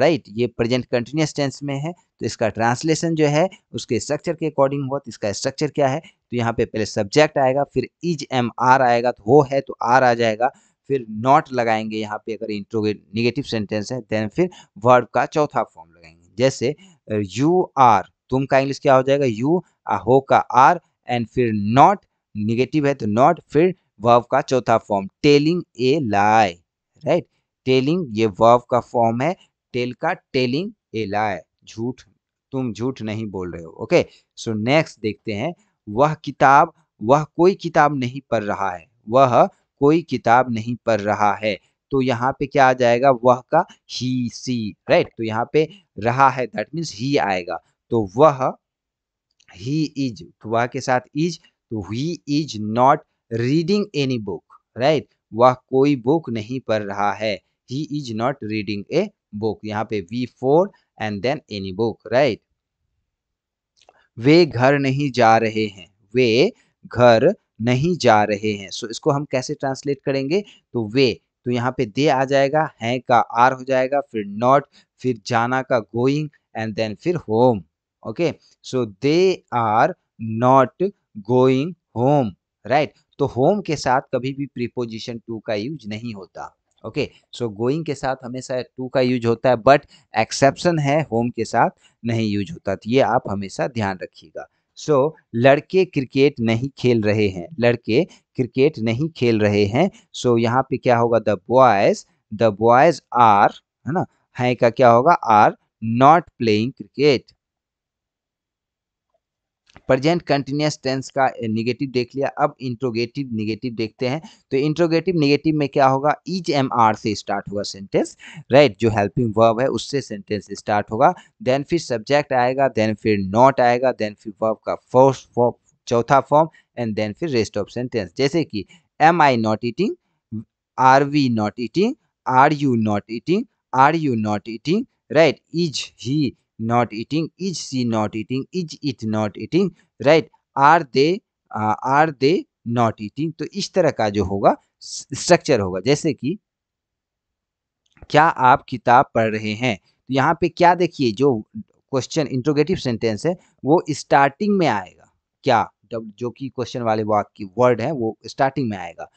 राइट ये प्रेजेंट कंटिन्यूस टेंस में है तो इसका ट्रांसलेशन जो है उसके स्ट्रक्चर के अकॉर्डिंग हुआ तो इसका स्ट्रक्चर क्या है तो यहाँ पे पहले सब्जेक्ट आएगा फिर इज एम आर आएगा तो वो है तो आर आ जाएगा फिर नॉट लगाएंगे यहाँ पे अगर इंट्रोगे निगेटिव सेंटेंस है देन फिर वर्ड का चौथा फॉर्म लगाएंगे जैसे यू आर तुम का इंग्लिश क्या हो जाएगा यू हो का आर एंड फिर नॉट निगेटिव है तो नॉट फिर वर्व का चौथा form telling a lie right telling ये वर्व का फॉर्म है टेल का टेलिंग ए लाए झूठ तुम झूठ नहीं बोल रहे हो ओके सो नेक्स्ट देखते हैं वह किताब वह कोई किताब नहीं पढ़ रहा है वह कोई किताब नहीं पढ़ रहा है तो यहाँ पे क्या आ जाएगा वह का ही सी राइट तो यहाँ पे रहा है दैट मीन्स ही आएगा तो वह ही इज तो वह के साथ इज तो he is not reading any book right वह कोई बुक नहीं पढ़ रहा है he is not reading a book यहाँ पे V four and then any book right वे घर नहीं जा रहे हैं वे घर नहीं जा रहे हैं सो so, इसको हम कैसे ट्रांसलेट करेंगे तो वे तो यहाँ पे दे आ जाएगा है का आर हो जाएगा फिर नॉट फिर जाना का गोइंग एंड देन फिर home okay so they are not going home right तो होम के साथ कभी भी प्रीपोजिशन टू का यूज नहीं होता ओके सो गोइंग के साथ हमेशा टू का यूज होता है बट एक्सेप्शन है होम के साथ नहीं यूज होता तो ये आप हमेशा ध्यान रखिएगा सो so, लड़के क्रिकेट नहीं खेल रहे हैं लड़के क्रिकेट नहीं खेल रहे हैं सो so, यहाँ पे क्या होगा the boys the boys are है ना है का क्या होगा are not playing cricket present continuous tense का निगेटिव देख लिया अब इंट्रोगेटिव निगेटिव देखते हैं तो इंट्रोगेटिव निगेटिव में क्या होगा ईच एम आर से स्टार्ट हुआ सेंटेंस राइट जो हेल्पिंग वर्ब है उससे सेंटेंस स्टार्ट होगा देन फिर सब्जेक्ट आएगा देन फिर नॉट आएगा देन फिर वर्ब का फर्स्ट फॉर्म चौथा फॉर्म एंड देन फिर रेस्ट ऑफ सेंटेंस जैसे कि am I not eating are we not eating are you not eating are you not eating right is he not eating is she not eating is it not eating right are they uh, are they not eating तो इस तरह का जो होगा structure होगा जैसे कि क्या आप किताब पढ़ रहे हैं तो यहाँ पे क्या देखिए जो क्वेश्चन इंट्रोगेटिव सेंटेंस है वो स्टार्टिंग में आएगा क्या जो कि क्वेश्चन वाले की वर्ड है वो स्टार्टिंग में आएगा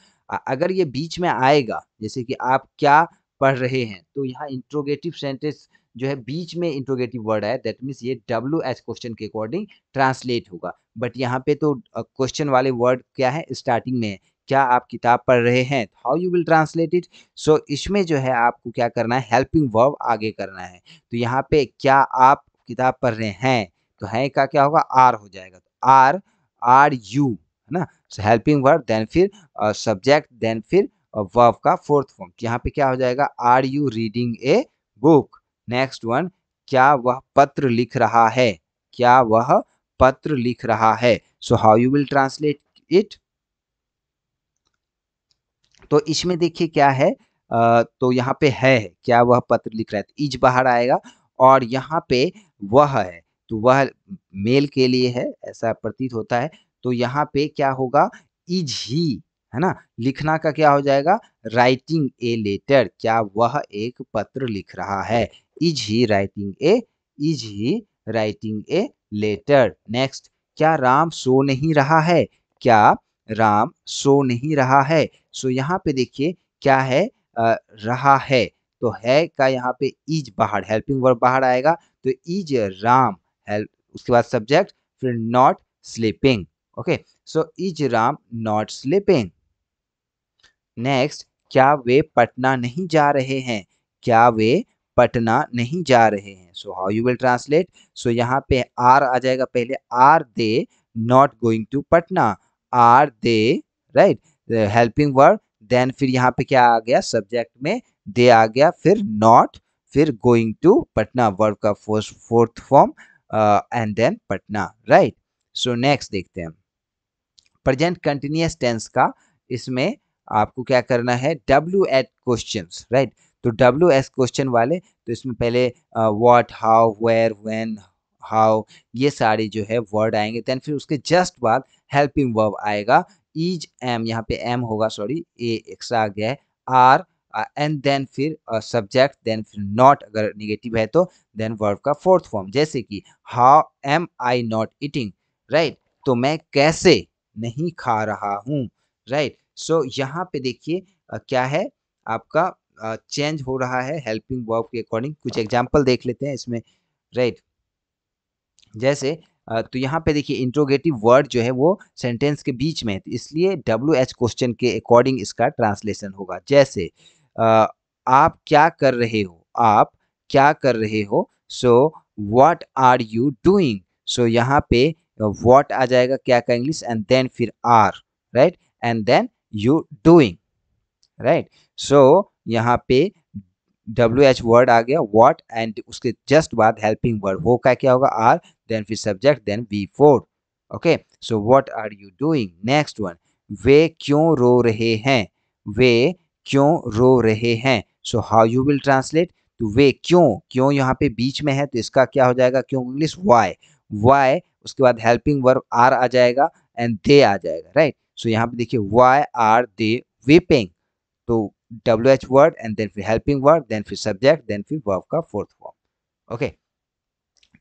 अगर ये बीच में आएगा जैसे कि आप क्या पढ़ रहे हैं तो यहाँ इंट्रोगेटिव सेंटेंस जो है बीच में इंट्रोगेटिव वर्ड है दैट मीन्स ये डब्ल्यू एच क्वेश्चन के अकॉर्डिंग ट्रांसलेट होगा बट यहाँ पे तो क्वेश्चन वाले वर्ड क्या है स्टार्टिंग में क्या आप किताब पढ़ रहे हैं how you will translate it so इसमें जो है आपको क्या करना है हेल्पिंग वर्ब आगे करना है तो यहाँ पे क्या आप किताब पढ़ रहे हैं तो है का क्या होगा आर हो जाएगा तो आर आर यू है ना हेल्पिंग वर्ब देन फिर सब्जेक्ट देन फिर वर्ब का फोर्थ फॉर्म यहाँ पे क्या हो जाएगा are you reading a book next one क्या वह पत्र लिख रहा है क्या वह पत्र लिख रहा है so how you will translate it तो इसमें देखिए क्या है uh, तो यहाँ पे है क्या वह पत्र लिख रहा है इज तो बाहर आएगा और यहाँ पे वह है तो वह मेल के लिए है ऐसा प्रतीत होता है तो यहाँ पे क्या होगा इज ही है ना लिखना का क्या हो जाएगा राइटिंग ए लेटर क्या वह एक पत्र लिख रहा है is he writing a is he writing a letter next क्या राम सो नहीं रहा है क्या राम सो नहीं रहा है सो so, यहाँ पे देखिए क्या है आ, रहा है तो है का यहाँ पे इज बाहर हेल्पिंग वर्ब बाहर आएगा तो इज राम हेल्प उसके बाद सब्जेक्ट फिर not sleeping okay so is Ram not sleeping next क्या वे पटना नहीं जा रहे हैं क्या वे पटना नहीं जा रहे हैं so how you will translate so यहाँ पे आर आ जाएगा पहले are they not going to Patna are they right helping word then फिर यहाँ पे क्या आ गया सब्जेक्ट में दे आ गया फिर नॉट फिर गोइंग टू पटना वर्ड का first fourth form and then Patna right so next देखते हैं प्रेजेंट कंटिन्यूस टेंस का इसमें आपको क्या करना है डब्ल्यू एट क्वेश्चन राइट तो डब्ल्यू एस क्वेश्चन वाले तो इसमें पहले what how where when how ये सारे जो है वर्ड आएंगे देन फिर उसके जस्ट बाद हेल्पिंग वर्ब आएगा इज एम यहाँ पे एम होगा सॉरी ए एक्स्ट्रा आ गया है आर एंड देन फिर सब्जेक्ट देन फिर नॉट अगर निगेटिव है तो देन वर्ब का फोर्थ फॉर्म जैसे कि how am I not eating right तो मैं कैसे नहीं खा रहा हूँ राइट सो यहाँ पे देखिए uh, क्या है आपका चेंज हो रहा है हेल्पिंग वर्ब के अकॉर्डिंग कुछ एग्जाम्पल देख लेते हैं इसमें राइट जैसे तो यहाँ पे देखिए इंट्रोगेटिव वर्ड जो है वो सेंटेंस के बीच में है तो इसलिए डब्ल्यू एच क्वेश्चन के अकॉर्डिंग इसका ट्रांसलेशन होगा जैसे आप क्या कर रहे हो आप क्या कर रहे हो so what are you doing so यहाँ पे वॉट आ जाएगा क्या का इंग्लिश एंड देन फिर are right and then you doing right so यहाँ पे डब्ल्यू एच वर्ड आ गया वॉट एंड उसके जस्ट बाद हेल्पिंग वर्ड वो का क्या होगा आर देन फिर subject then V four okay so what are you doing next one वे क्यों रो रहे हैं वे क्यों रो रहे हैं so how you will translate तो वे क्यों क्यों यहाँ पे बीच में है तो इसका क्या हो जाएगा क्यों इंग्लिश वाई वाई उसके बाद हेल्पिंग वर्ब आर आ जाएगा एंड दे आ जाएगा राइट सो so, यहाँ पे देखिए वाई आर दे वीपिंग तो wh word and then फिर helping word then फिर subject then फिर verb का fourth form ओके okay.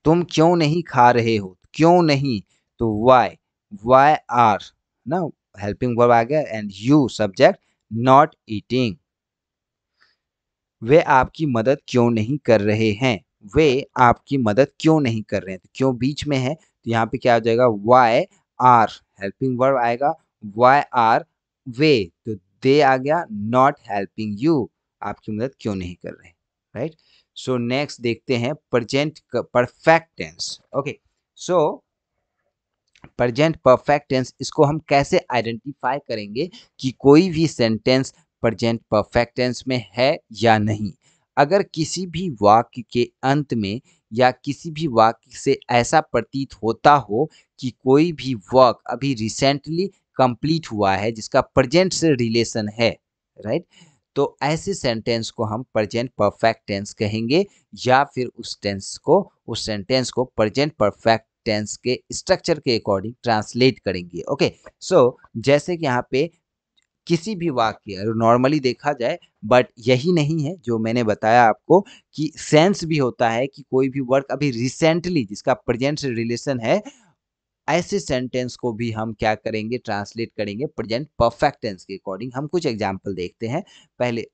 तुम क्यों नहीं खा रहे हो क्यों नहीं तो why why are ना helping verb आ गया and you subject not eating वे आपकी मदद क्यों नहीं कर रहे हैं वे आपकी मदद क्यों नहीं कर रहे हैं तो क्यों बीच में है तो यहाँ पे क्या हो जाएगा वाई आर हेल्पिंग वर्ब आएगा वाई आर वे तो दे आ गया नॉट हेल्पिंग यू आपकी मदद क्यों नहीं कर रहे राइट सो नेक्स्ट देखते हैं present perfect tense okay so present perfect tense इसको हम कैसे आइडेंटिफाई करेंगे कि कोई भी सेंटेंस प्रजेंट परफेक्ट टेंस में है या नहीं अगर किसी भी वाक्य के अंत में या किसी भी वाक्य से ऐसा प्रतीत होता हो कि कोई भी वर्क अभी रिसेंटली कंप्लीट हुआ है जिसका प्रजेंट से रिलेशन है राइट तो ऐसे सेंटेंस को हम प्रजेंट परफेक्ट टेंस कहेंगे या फिर उस टेंस को उस सेंटेंस को प्रजेंट परफेक्ट टेंस के स्ट्रक्चर के अकॉर्डिंग ट्रांसलेट करेंगे ओके सो जैसे कि यहाँ पे किसी भी वाक्य नॉर्मली देखा जाए बट यही नहीं है जो मैंने बताया आपको कि सेंस भी होता है कि कोई भी वर्क अभी रिसेंटली जिसका प्रजेंट रिलेशन है ऐसे सेंटेंस को भी हम क्या करेंगे ट्रांसलेट करेंगे प्रेजेंट परफेक्ट टेंस के अकॉर्डिंग हम कुछ एग्जाम्पल देखते हैं पहले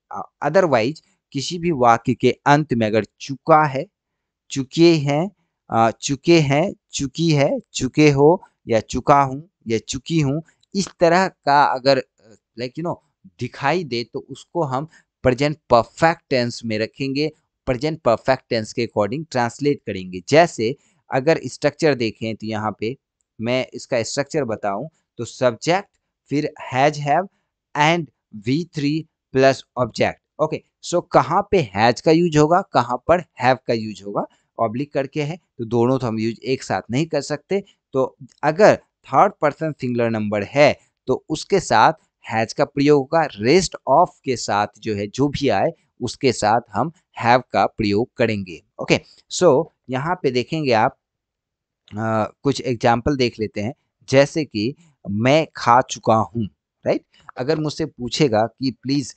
अदरवाइज किसी भी वाक्य के अंत में अगर चुका है चुके हैं चुके हैं चुकी है चुके हो या चुका हूँ या चुकी हूँ इस तरह का अगर लाइक यू नो दिखाई दे तो उसको हम प्रेजेंट परफेक्ट टेंस में रखेंगे प्रेजेंट परफेक्ट टेंस के अकॉर्डिंग ट्रांसलेट करेंगे जैसे अगर स्ट्रक्चर देखें तो यहाँ पे मैं इसका स्ट्रक्चर बताऊं तो सब्जेक्ट फिर has have and V three plus object okay so कहाँ पे हैज का यूज होगा कहाँ पर हैव का यूज होगा ऑब्लिक करके है तो दोनों तो हम यूज एक साथ नहीं कर सकते तो अगर थर्ड पर्सन सिंगुलर नंबर है तो उसके साथ हैज का प्रयोग होगा रेस्ट ऑफ के साथ जो है जो भी आए उसके साथ हम हैव का प्रयोग करेंगे ओके सो यहाँ पे देखेंगे आप कुछ एग्जाम्पल देख लेते हैं जैसे कि मैं खा चुका हूँ राइट अगर मुझसे पूछेगा कि प्लीज़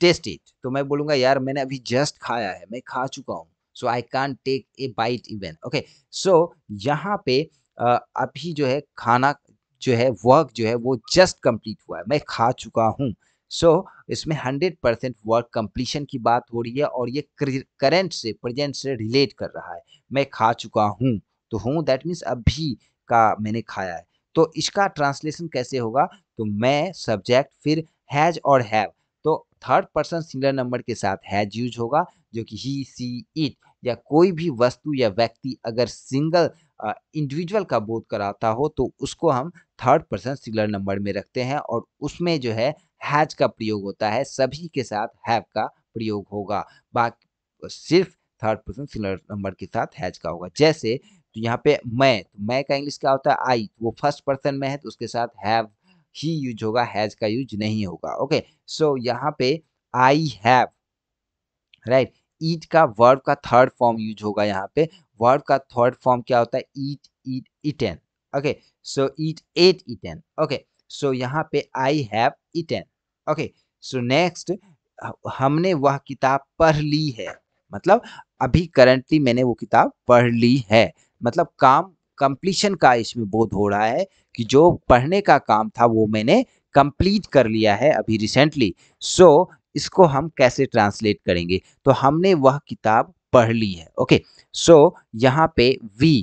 टेस्ट इट तो मैं बोलूँगा यार मैंने अभी जस्ट खाया है मैं खा चुका हूँ so I can't take a bite even okay so यहाँ पे uh, अभी जो है खाना जो है वर्क जो है वो जस्ट कंप्लीट हुआ है मैं खा चुका हूँ सो so, इसमें हंड्रेड परसेंट वर्क कंप्लीशन की बात हो रही है और ये करेंट से प्रेजेंट से रिलेट कर रहा है मैं खा चुका हूँ तो हूँ दैट मीन्स अभी का मैंने खाया है तो इसका ट्रांसलेशन कैसे होगा तो मैं सब्जेक्ट फिर हैज और हैव तो थर्ड पर्सन सिंगलर नंबर के साथ हैज यूज होगा जो कि ही सी इट या कोई भी वस्तु या व्यक्ति अगर सिंगल इंडिविजुअल का बोध कराता हो तो उसको हम थर्ड पर्सन सिंगलर नंबर में रखते हैं और उसमें जो है हैज का प्रयोग होता है सभी के साथ हैव का प्रयोग होगा बाकी सिर्फ थर्ड पर्सन सिंगुलर नंबर के साथ हैज का होगा जैसे तो यहाँ पे मैं तो मैं का इंग्लिश क्या होता है आई तो वो फर्स्ट पर्सन में है तो उसके साथ हैव ही यूज होगा हैज का यूज नहीं होगा ओके सो so, यहाँ पे आई हैव राइट ईट का वर्ब का थर्ड फॉर्म यूज होगा यहाँ पे वर्ब का थर्ड फॉर्म क्या होता है eat eat eaten okay so eat ate eaten okay so यहाँ पे I have eaten okay so next हमने वह किताब पढ़ ली है मतलब अभी करंटली मैंने वो किताब पढ़ ली है मतलब काम कंप्लीशन का इसमें बोध हो रहा है कि जो पढ़ने का काम था वो मैंने कंप्लीट कर लिया है अभी रिसेंटली सो so, इसको हम कैसे ट्रांसलेट करेंगे तो हमने वह किताब पढ़ ली है ओके सो so, यहाँ पे वी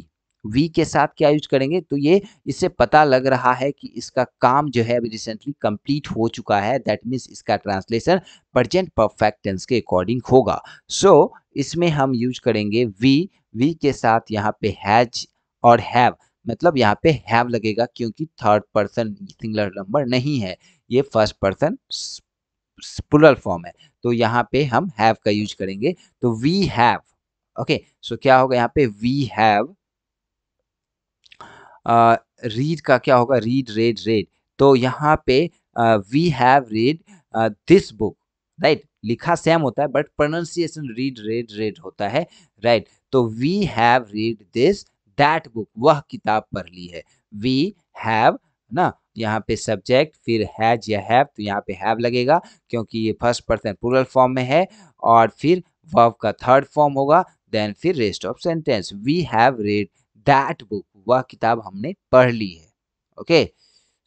वी के साथ क्या यूज करेंगे तो ये इससे पता लग रहा है कि इसका काम जो है अभी रिसेंटली कंप्लीट हो चुका है दैट मीन्स इसका ट्रांसलेशन प्रजेंट परफेक्ट टेंस के अकॉर्डिंग होगा सो so, इसमें हम यूज करेंगे वी वी के साथ यहाँ पे हैज और हैव मतलब यहाँ पे हैव लगेगा क्योंकि थर्ड पर्सन सिंगुलर नंबर नहीं है ये फर्स्ट पर्सन पुलर फॉर्म है तो यहाँ पे हम हैव का यूज करेंगे तो वी हैव ओके सो क्या होगा यहाँ पे वी हैव रीड का क्या होगा रीड रेड रेड तो यहाँ पे we have read this book right लिखा सेम होता है but pronunciation read read read होता है राइट right? तो we have read this that book वह किताब पढ़ ली है वी हैव ना यहाँ पे सब्जेक्ट फिर हैज या हैव तो यहाँ पे हैव लगेगा क्योंकि ये फर्स्ट पर्सन प्लूरल फॉर्म में है और फिर वर्ब का थर्ड फॉर्म होगा देन फिर rest of sentence we have read that book वह किताब हमने पढ़ ली है okay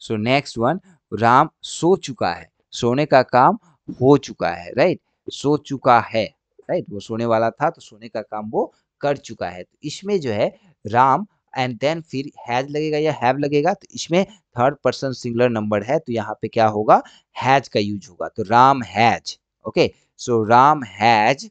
so next one Ram सो चुका है सोने का काम हो चुका है राइट सो चुका है राइट वो सोने वाला था तो सोने का काम वो कर चुका है तो इसमें जो है राम एंड देन फिर हैज लगेगा या हैव लगेगा तो इसमें थर्ड पर्सन सिंगुलर नंबर है तो यहाँ पे क्या होगा हैज का यूज होगा तो Ram has okay so Ram has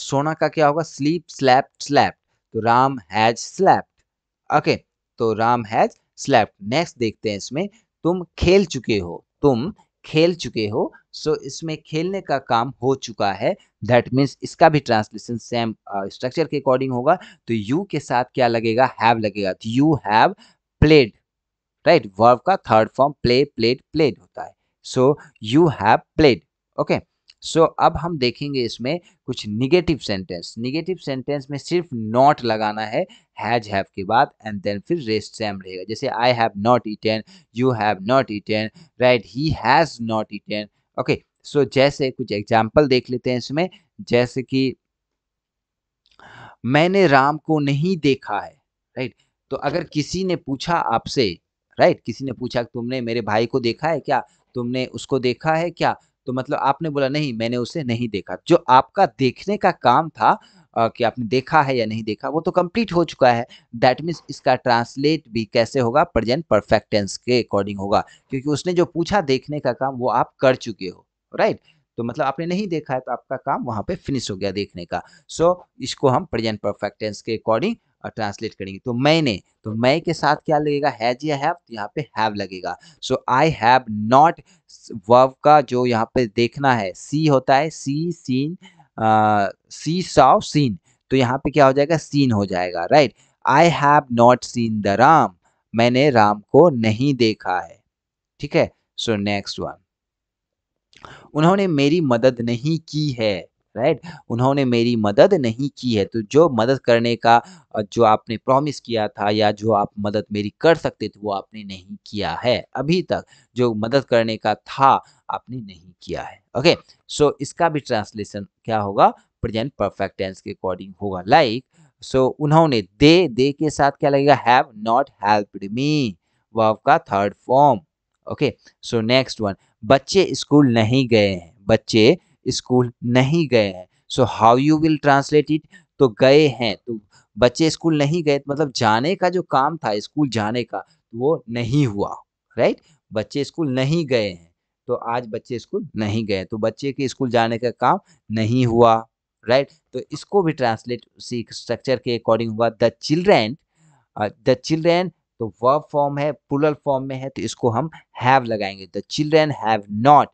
सोना का क्या होगा स्लीप स्लैप स्लैप तो राम हैज स्लैप्ड ओके तो राम हैज स्लैप्ड नेक्स्ट देखते हैं इसमें तुम खेल चुके हो तुम खेल चुके हो सो so, इसमें खेलने का काम हो चुका है दैट मीन्स इसका भी ट्रांसलेशन सेम स्ट्रक्चर के अकॉर्डिंग होगा तो यू के साथ क्या लगेगा हैव लगेगा तो you have played right verb का third form play played played होता है so you have played okay so so, अब हम देखेंगे इसमें कुछ निगेटिव सेंटेंस निगेटिव सेंटेंस में सिर्फ नॉट लगाना है हैज हैव के बाद एंड देन फिर रेस्ट सेम रहेगा जैसे I have not eaten you have not eaten right he has not eaten okay so जैसे कुछ एग्जाम्पल देख लेते हैं इसमें जैसे कि मैंने राम को नहीं देखा है राइट तो अगर किसी ने पूछा आपसे राइट किसी ने पूछा तुमने मेरे भाई को देखा है क्या तुमने उसको देखा है क्या तो मतलब आपने बोला नहीं मैंने उसे नहीं देखा जो आपका देखने का काम था कि आपने देखा है या नहीं देखा वो तो कंप्लीट हो चुका है दैट मीन्स इसका ट्रांसलेट भी कैसे होगा प्रेजेंट परफेक्ट टेंस के अकॉर्डिंग होगा क्योंकि उसने जो पूछा देखने का काम वो आप कर चुके हो राइट right? तो मतलब आपने नहीं देखा है तो आपका काम वहाँ पे फिनिश हो गया देखने का सो so, इसको हम प्रेजेंट परफेक्ट टेंस के अकॉर्डिंग और ट्रांसलेट करेंगे तो मैंने तो मैं के साथ क्या लगेगा हैज या हैव तो यहाँ पे हैव लगेगा so I have not verb का जो यहाँ पे देखना है सी होता है see seen see saw seen तो यहाँ पे क्या हो जाएगा सीन हो जाएगा right I have not seen the Ram मैंने राम को नहीं देखा है ठीक है सो नेक्स्ट वन उन्होंने मेरी मदद नहीं की है राइट उन्होंने मेरी मदद नहीं की है तो जो मदद करने का जो आपने प्रॉमिस किया था या जो आप मदद मेरी कर सकते थे वो आपने नहीं किया है अभी तक जो मदद करने का था आपने नहीं किया है ओके सो so इसका भी ट्रांसलेशन क्या होगा प्रेजेंट परफेक्ट टेंस के अकॉर्डिंग होगा लाइक like, सो so उन्होंने दे दे के साथ क्या लगेगा have not helped me verb का third form okay so next one बच्चे स्कूल नहीं गए हैं बच्चे स्कूल नहीं गए हैं so how you will translate it तो गए हैं तो बच्चे स्कूल नहीं गए तो मतलब जाने का जो काम था स्कूल जाने का तो वो नहीं हुआ राइट बच्चे स्कूल नहीं गए हैं तो आज बच्चे स्कूल नहीं गए तो बच्चे के स्कूल जाने का काम नहीं हुआ राइट तो इसको भी ट्रांसलेट उसी स्ट्रक्चर के अकॉर्डिंग हुआ द चिल्ड्रेन द चिल्ड्रेन तो वर्ब फॉर्म है पुलर फॉर्म में है तो इसको हम हैव लगाएंगे द चिल्ड्रेन हैव नॉट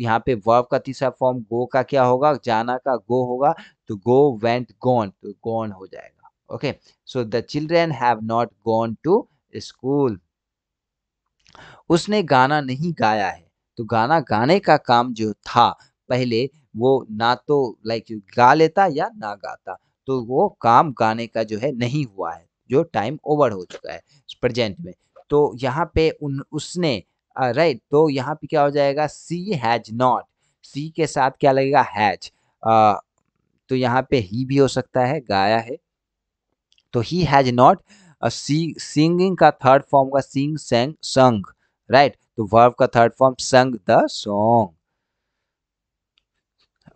यहाँ पे वर्ब का तीसरा फॉर्म गो का क्या होगा जाना का गो होगा तो गो वेंट गॉन तो गॉन हो जाएगा okay so the children have not gone to school उसने गाना नहीं गाया है तो गाना गाने का काम जो था पहले वो ना तो लाइक like, गा लेता या ना गाता तो वो काम गाने का जो है नहीं हुआ है जो टाइम ओवर हो चुका है प्रेजेंट में तो यहाँ पे उन उसने राइट तो यहाँ पे क्या हो जाएगा सी हैज नॉट सी के साथ क्या लगेगा हैज uh, तो यहाँ पे ही भी हो सकता है गाया है तो he has not see singing का थर्ड फॉर्म का सिंग सेंग संग राइट तो वर्ब का third form sung the song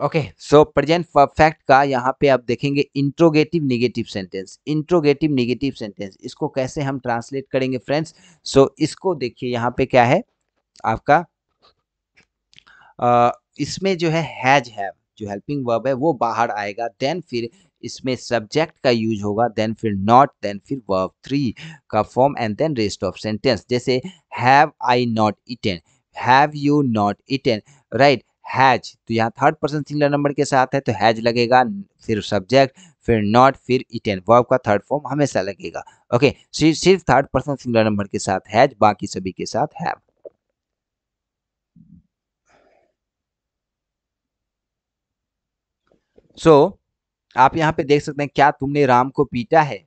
okay so present perfect का यहाँ पे आप देखेंगे interrogative negative sentence interrogative negative sentence इसको कैसे हम ट्रांसलेट करेंगे फ्रेंड्स सो so, इसको देखिए यहाँ पे क्या है आपका इसमें जो है हैज हैव जो हेल्पिंग वर्ब है वो बाहर आएगा देन फिर इसमें सब्जेक्ट का यूज होगा देन फिर नॉट देन फिर वर्ब थ्री का form and then rest of sentence जैसे have I not eaten have you not eaten right has तो यहाँ थर्ड पर्सन सिंगलर नंबर के साथ है तो हैज लगेगा फिर सब्जेक्ट फिर नॉट फिर इटन वर्ब का थर्ड फॉर्म हमेशा लगेगा ओके सिर्फ थर्ड पर्सन सिंगलर नंबर के साथ हैज बाकी सभी के साथ हैव सो so, आप यहां पे देख सकते हैं क्या तुमने राम को पीटा है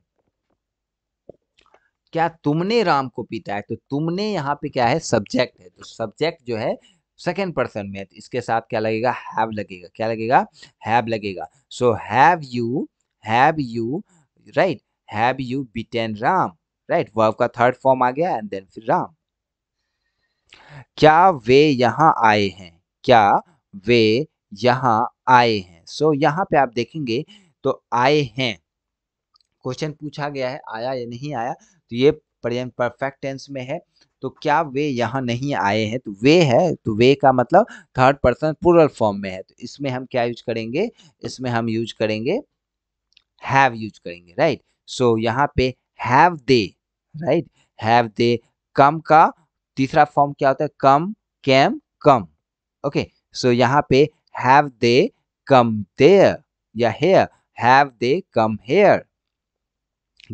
क्या तुमने राम को पीटा है तो तुमने यहाँ पे क्या है सब्जेक्ट है तो सब्जेक्ट जो है सेकेंड पर्सन में तो इसके साथ क्या लगेगा हैव लगेगा क्या लगेगा हैव लगेगा so have you have you right have you beaten Ram right verb का थर्ड फॉर्म आ गया एंड देन फिर राम क्या वे यहां आए हैं क्या वे यहां आए हैं सो so, यहाँ पे आप देखेंगे तो आए हैं क्वेश्चन पूछा गया है आया या नहीं आया तो ये परफेक्ट टेंस में है तो क्या वे यहाँ नहीं आए हैं तो वे है तो वे का मतलब थर्ड पर्सन पुरल फॉर्म में है तो इसमें हम क्या यूज करेंगे इसमें हम यूज करेंगे हैव यूज करेंगे राइट सो so, यहाँ पे have they right have they come का तीसरा फॉर्म क्या होता है कम कैम कम ओके सो यहाँ पे हैव दे come there या here have they come here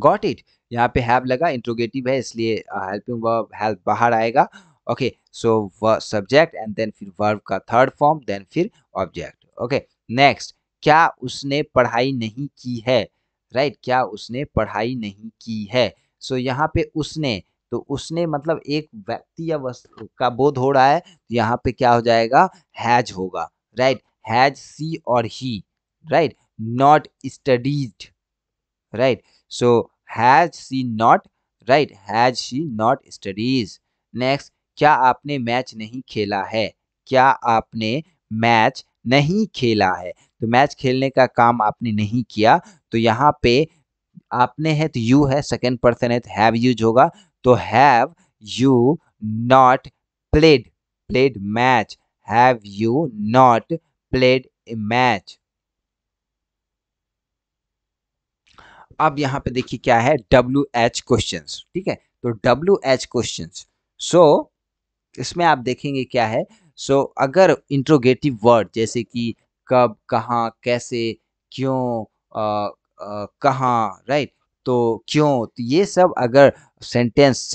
got it यहाँ पे have लगा इंट्रोगेटिव है इसलिए हेल्पिंग वर्ब हेल्प बाहर आएगा okay so subject and then फिर वर्ब का थर्ड फॉर्म देन फिर ऑब्जेक्ट ओके नेक्स्ट क्या उसने पढ़ाई नहीं की है राइट right? क्या उसने पढ़ाई नहीं की है सो so, यहाँ पे उसने तो उसने मतलब एक व्यक्ति या वस्तु का बोध हो रहा है तो यहाँ पे क्या हो जाएगा हैज होगा राइट हैज सी और he right not studied right so has she not right has she not studies next क्या आपने मैच नहीं खेला है क्या आपने मैच नहीं खेला है तो मैच खेलने का काम आपने नहीं किया तो यहाँ पे आपने है तो यू है सेकेंड पर्सन है तो हैव यूज होगा तो have you not played played match have you not played a match अब यहां पे देखिए क्या है डब्ल्यू एच क्वेश्चन ठीक है तो डब्ल्यू एच क्वेश्चन सो इसमें आप देखेंगे क्या है सो so, अगर इंट्रोगेटिव वर्ड जैसे कि कब कहाँ कैसे क्यों कहाँ राइट तो क्यों तो ये सब अगर सेंटेंस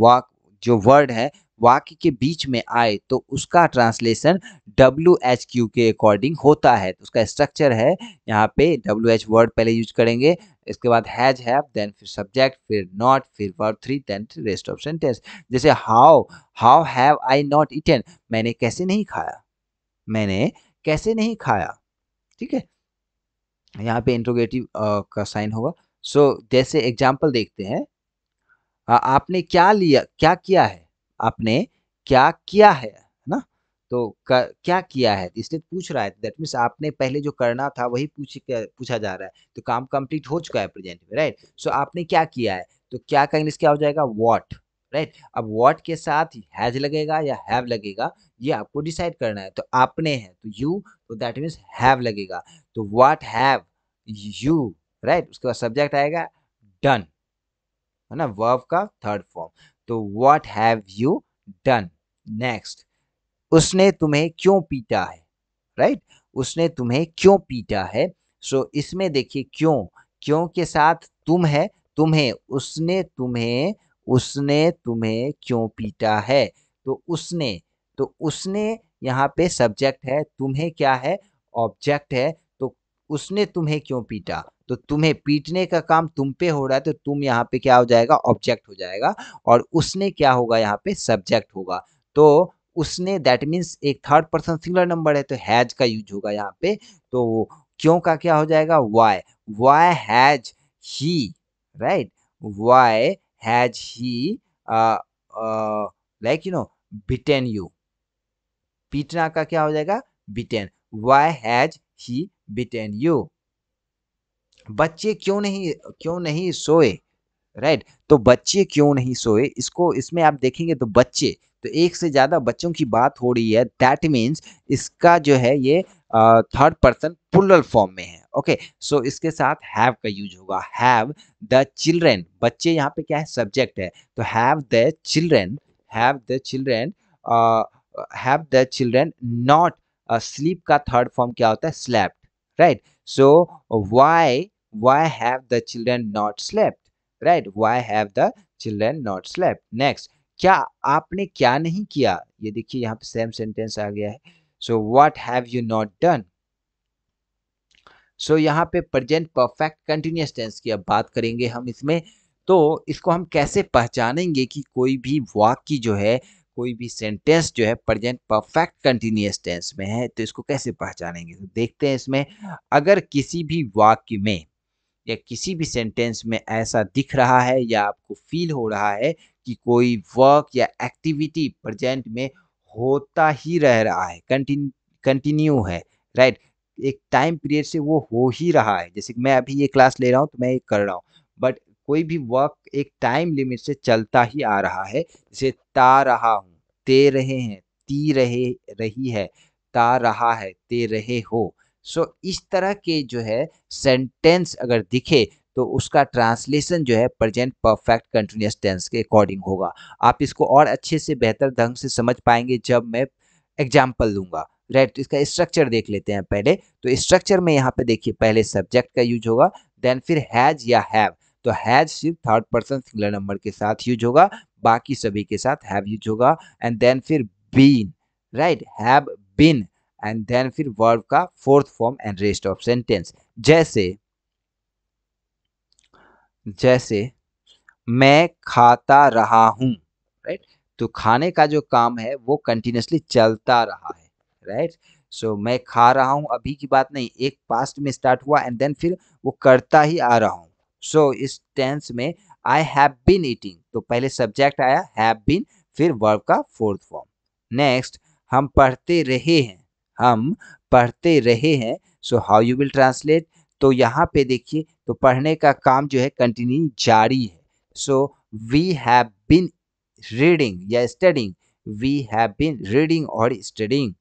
वाक जो वर्ड है वाक्य के बीच में आए तो उसका ट्रांसलेशन डब्ल्यू एच क्यू के अकॉर्डिंग होता है तो उसका स्ट्रक्चर है यहाँ पे डब्ल्यू एच वर्ड पहले यूज करेंगे इसके बाद हैज हैव देन फिर सब्जेक्ट फिर नॉट फिर verb three then rest of sentence जैसे how how have I not eaten मैंने कैसे नहीं खाया मैंने कैसे नहीं खाया ठीक है यहाँ पे इंट्रोगेटिव का साइन होगा सो so, जैसे एग्जाम्पल देखते हैं आ, आपने क्या लिया क्या किया है आपने क्या किया है ना तो कर, क्या किया है इसलिए तो पूछ रहा है दैट मीन्स आपने पहले जो करना था वही पूछ पूछा जा रहा है तो काम कंप्लीट हो चुका है प्रेजेंट में राइट सो आपने क्या किया है तो क्या का इंग्लिश क्या हो जाएगा वॉट राइट right? अब वॉट के साथ हैज लगेगा या हैव लगेगा ये आपको डिसाइड करना है तो आपने है तो यू तो दैट मीन्स हैव लगेगा तो वॉट हैव यू राइट उसके बाद सब्जेक्ट आएगा डन है ना वर्ब का थर्ड फॉर्म तो what have you done next उसने तुम्हें क्यों पीटा है राइट right? उसने तुम्हें क्यों पीटा है सो so, इसमें देखिए क्यों क्यों के साथ तुम है तुम्हें उसने तुम्हें उसने तुम्हें क्यों पीटा है तो उसने तो उसने यहाँ पे सब्जेक्ट है तुम्हें क्या है ऑब्जेक्ट है तो उसने तुम्हें क्यों पीटा तो तुम्हें पीटने का काम तुम पे हो रहा है तो तुम यहाँ पे क्या हो जाएगा ऑब्जेक्ट हो जाएगा और उसने क्या होगा यहाँ पे सब्जेक्ट होगा तो उसने दैट मीन्स एक थर्ड पर्सन सिंगुलर नंबर है तो हैज का यूज होगा यहाँ पे तो क्यों का क्या हो जाएगा why why has he right why has he like you know beaten you पीटना का क्या हो जाएगा beaten why has he beaten you बच्चे क्यों नहीं क्यों नहीं सोए राइट तो बच्चे क्यों नहीं सोए इसको इसमें आप देखेंगे तो बच्चे तो एक से ज़्यादा बच्चों की बात हो रही है दैट मीन्स इसका जो है ये थर्ड पर्सन पुलर फॉर्म में है ओके okay, सो so इसके साथ हैव का यूज होगा हैव द चिल्ड्रेन बच्चे यहाँ पे क्या है सब्जेक्ट है तो have the children have the children have the children not sleep का थर्ड फॉर्म क्या होता है slept right so why why have the children not slept right why have the children not slept next क्या आपने क्या नहीं किया ये देखिए यहाँ पे सेम सेंटेंस आ गया है so what have you not done so यहाँ पे प्रेजेंट परफेक्ट कंटिन्यूस टेंस की अब बात करेंगे हम इसमें तो इसको हम कैसे पहचानेंगे कि कोई भी वाक की जो है कोई भी सेंटेंस जो है प्रेजेंट परफेक्ट कंटिन्यूस टेंस में है तो इसको कैसे पहचानेंगे तो देखते हैं इसमें अगर किसी भी वाक्य में या किसी भी सेंटेंस में ऐसा दिख रहा है या आपको फील हो रहा है कि कोई वर्क या एक्टिविटी प्रजेंट में होता ही रह रहा है कंटिन्यू कंटिन्यू है राइट एक टाइम पीरियड से वो हो ही रहा है जैसे कि मैं अभी ये क्लास ले रहा हूँ तो मैं ये कर रहा हूँ बट कोई भी वर्क एक टाइम लिमिट से चलता ही आ रहा है जैसे ता रहा हूँ ते रहे हैं ती रहे रही है ता रहा है ते रहे हो सो so, इस तरह के जो है सेंटेंस अगर दिखे तो उसका ट्रांसलेशन जो है प्रेजेंट परफेक्ट कंटिन्यूस टेंस के अकॉर्डिंग होगा आप इसको और अच्छे से बेहतर ढंग से समझ पाएंगे जब मैं एग्जाम्पल लूँगा राइट right, तो इसका स्ट्रक्चर देख लेते हैं पहले तो स्ट्रक्चर में यहाँ पे देखिए पहले सब्जेक्ट का यूज होगा देन फिर हैज या हैव तो हैज सिर्फ थर्ड पर्सन सिंगलर नंबर के साथ यूज होगा बाकी सभी के साथ हैव यूज होगा एंड देन फिर been right have been and then फिर वर्ब का fourth form and rest of sentence जैसे जैसे मैं खाता रहा हूँ राइट right? तो खाने का जो काम है वो कंटिन्यूसली चलता रहा है राइट right? सो so, मैं खा रहा हूं अभी की बात नहीं एक पास्ट में स्टार्ट हुआ एंड देन फिर वो करता ही आ रहा हूँ सो so, इस टेंस में आई हैव बीन ईटिंग तो पहले सब्जेक्ट आया हैव बीन फिर वर्ब का फोर्थ फॉर्म नेक्स्ट हम पढ़ते रहे हैं हम पढ़ते रहे हैं so how you will translate तो यहाँ पे देखिए तो पढ़ने का काम जो है कंटिन्यू जारी है so we have been reading या studying we have been reading और स्टडिंग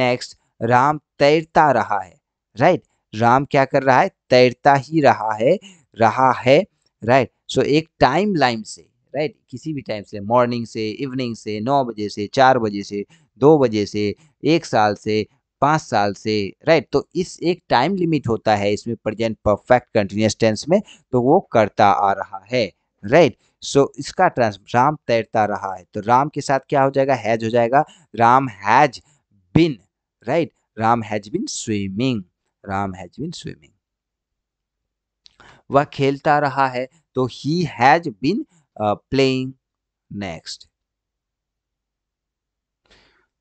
नेक्स्ट राम तैरता रहा है राइट right? राम क्या कर रहा है तैरता ही रहा है रहा है राइट right? सो so, एक टाइम लाइन से राइट right? किसी भी टाइम से मॉर्निंग से इवनिंग से नौ बजे से चार बजे से दो बजे से एक साल से पाँच साल से राइट तो इस एक टाइम लिमिट होता है इसमें प्रेजेंट परफेक्ट कंटिन्यूस टेंस में तो वो करता आ रहा है राइट सो so, इसका ट्रांस राम तैरता रहा है तो राम के साथ क्या हो जाएगा हैज हो जाएगा Ram has been right Ram has been swimming Ram has been swimming वह खेलता रहा है तो he has been playing next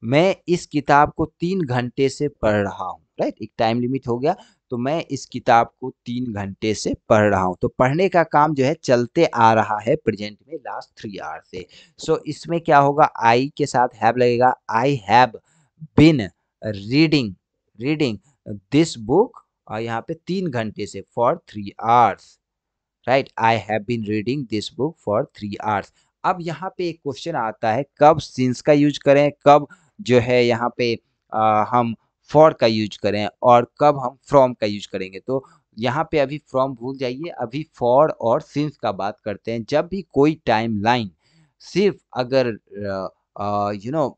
मैं इस किताब को तीन घंटे से पढ़ रहा हूँ राइट एक टाइम लिमिट हो गया तो मैं इस किताब को तीन घंटे से पढ़ रहा हूँ तो पढ़ने का काम जो है चलते आ रहा है प्रेजेंट में लास्ट थ्री आवर से सो so, इसमें क्या होगा आई के साथ हैव लगेगा I have been reading reading this book और यहाँ पे तीन घंटे से for three hours right I have been reading this book for three hours अब यहाँ पे एक क्वेश्चन आता है कब सिंस का यूज करें कब जो है यहाँ पे आ, हम फॉर का यूज करें और कब हम फ्रॉम का यूज करेंगे तो यहाँ पे अभी फ्रॉम भूल जाइए अभी फॉर और सिंस का बात करते हैं जब भी कोई टाइम लाइन सिर्फ अगर यू नो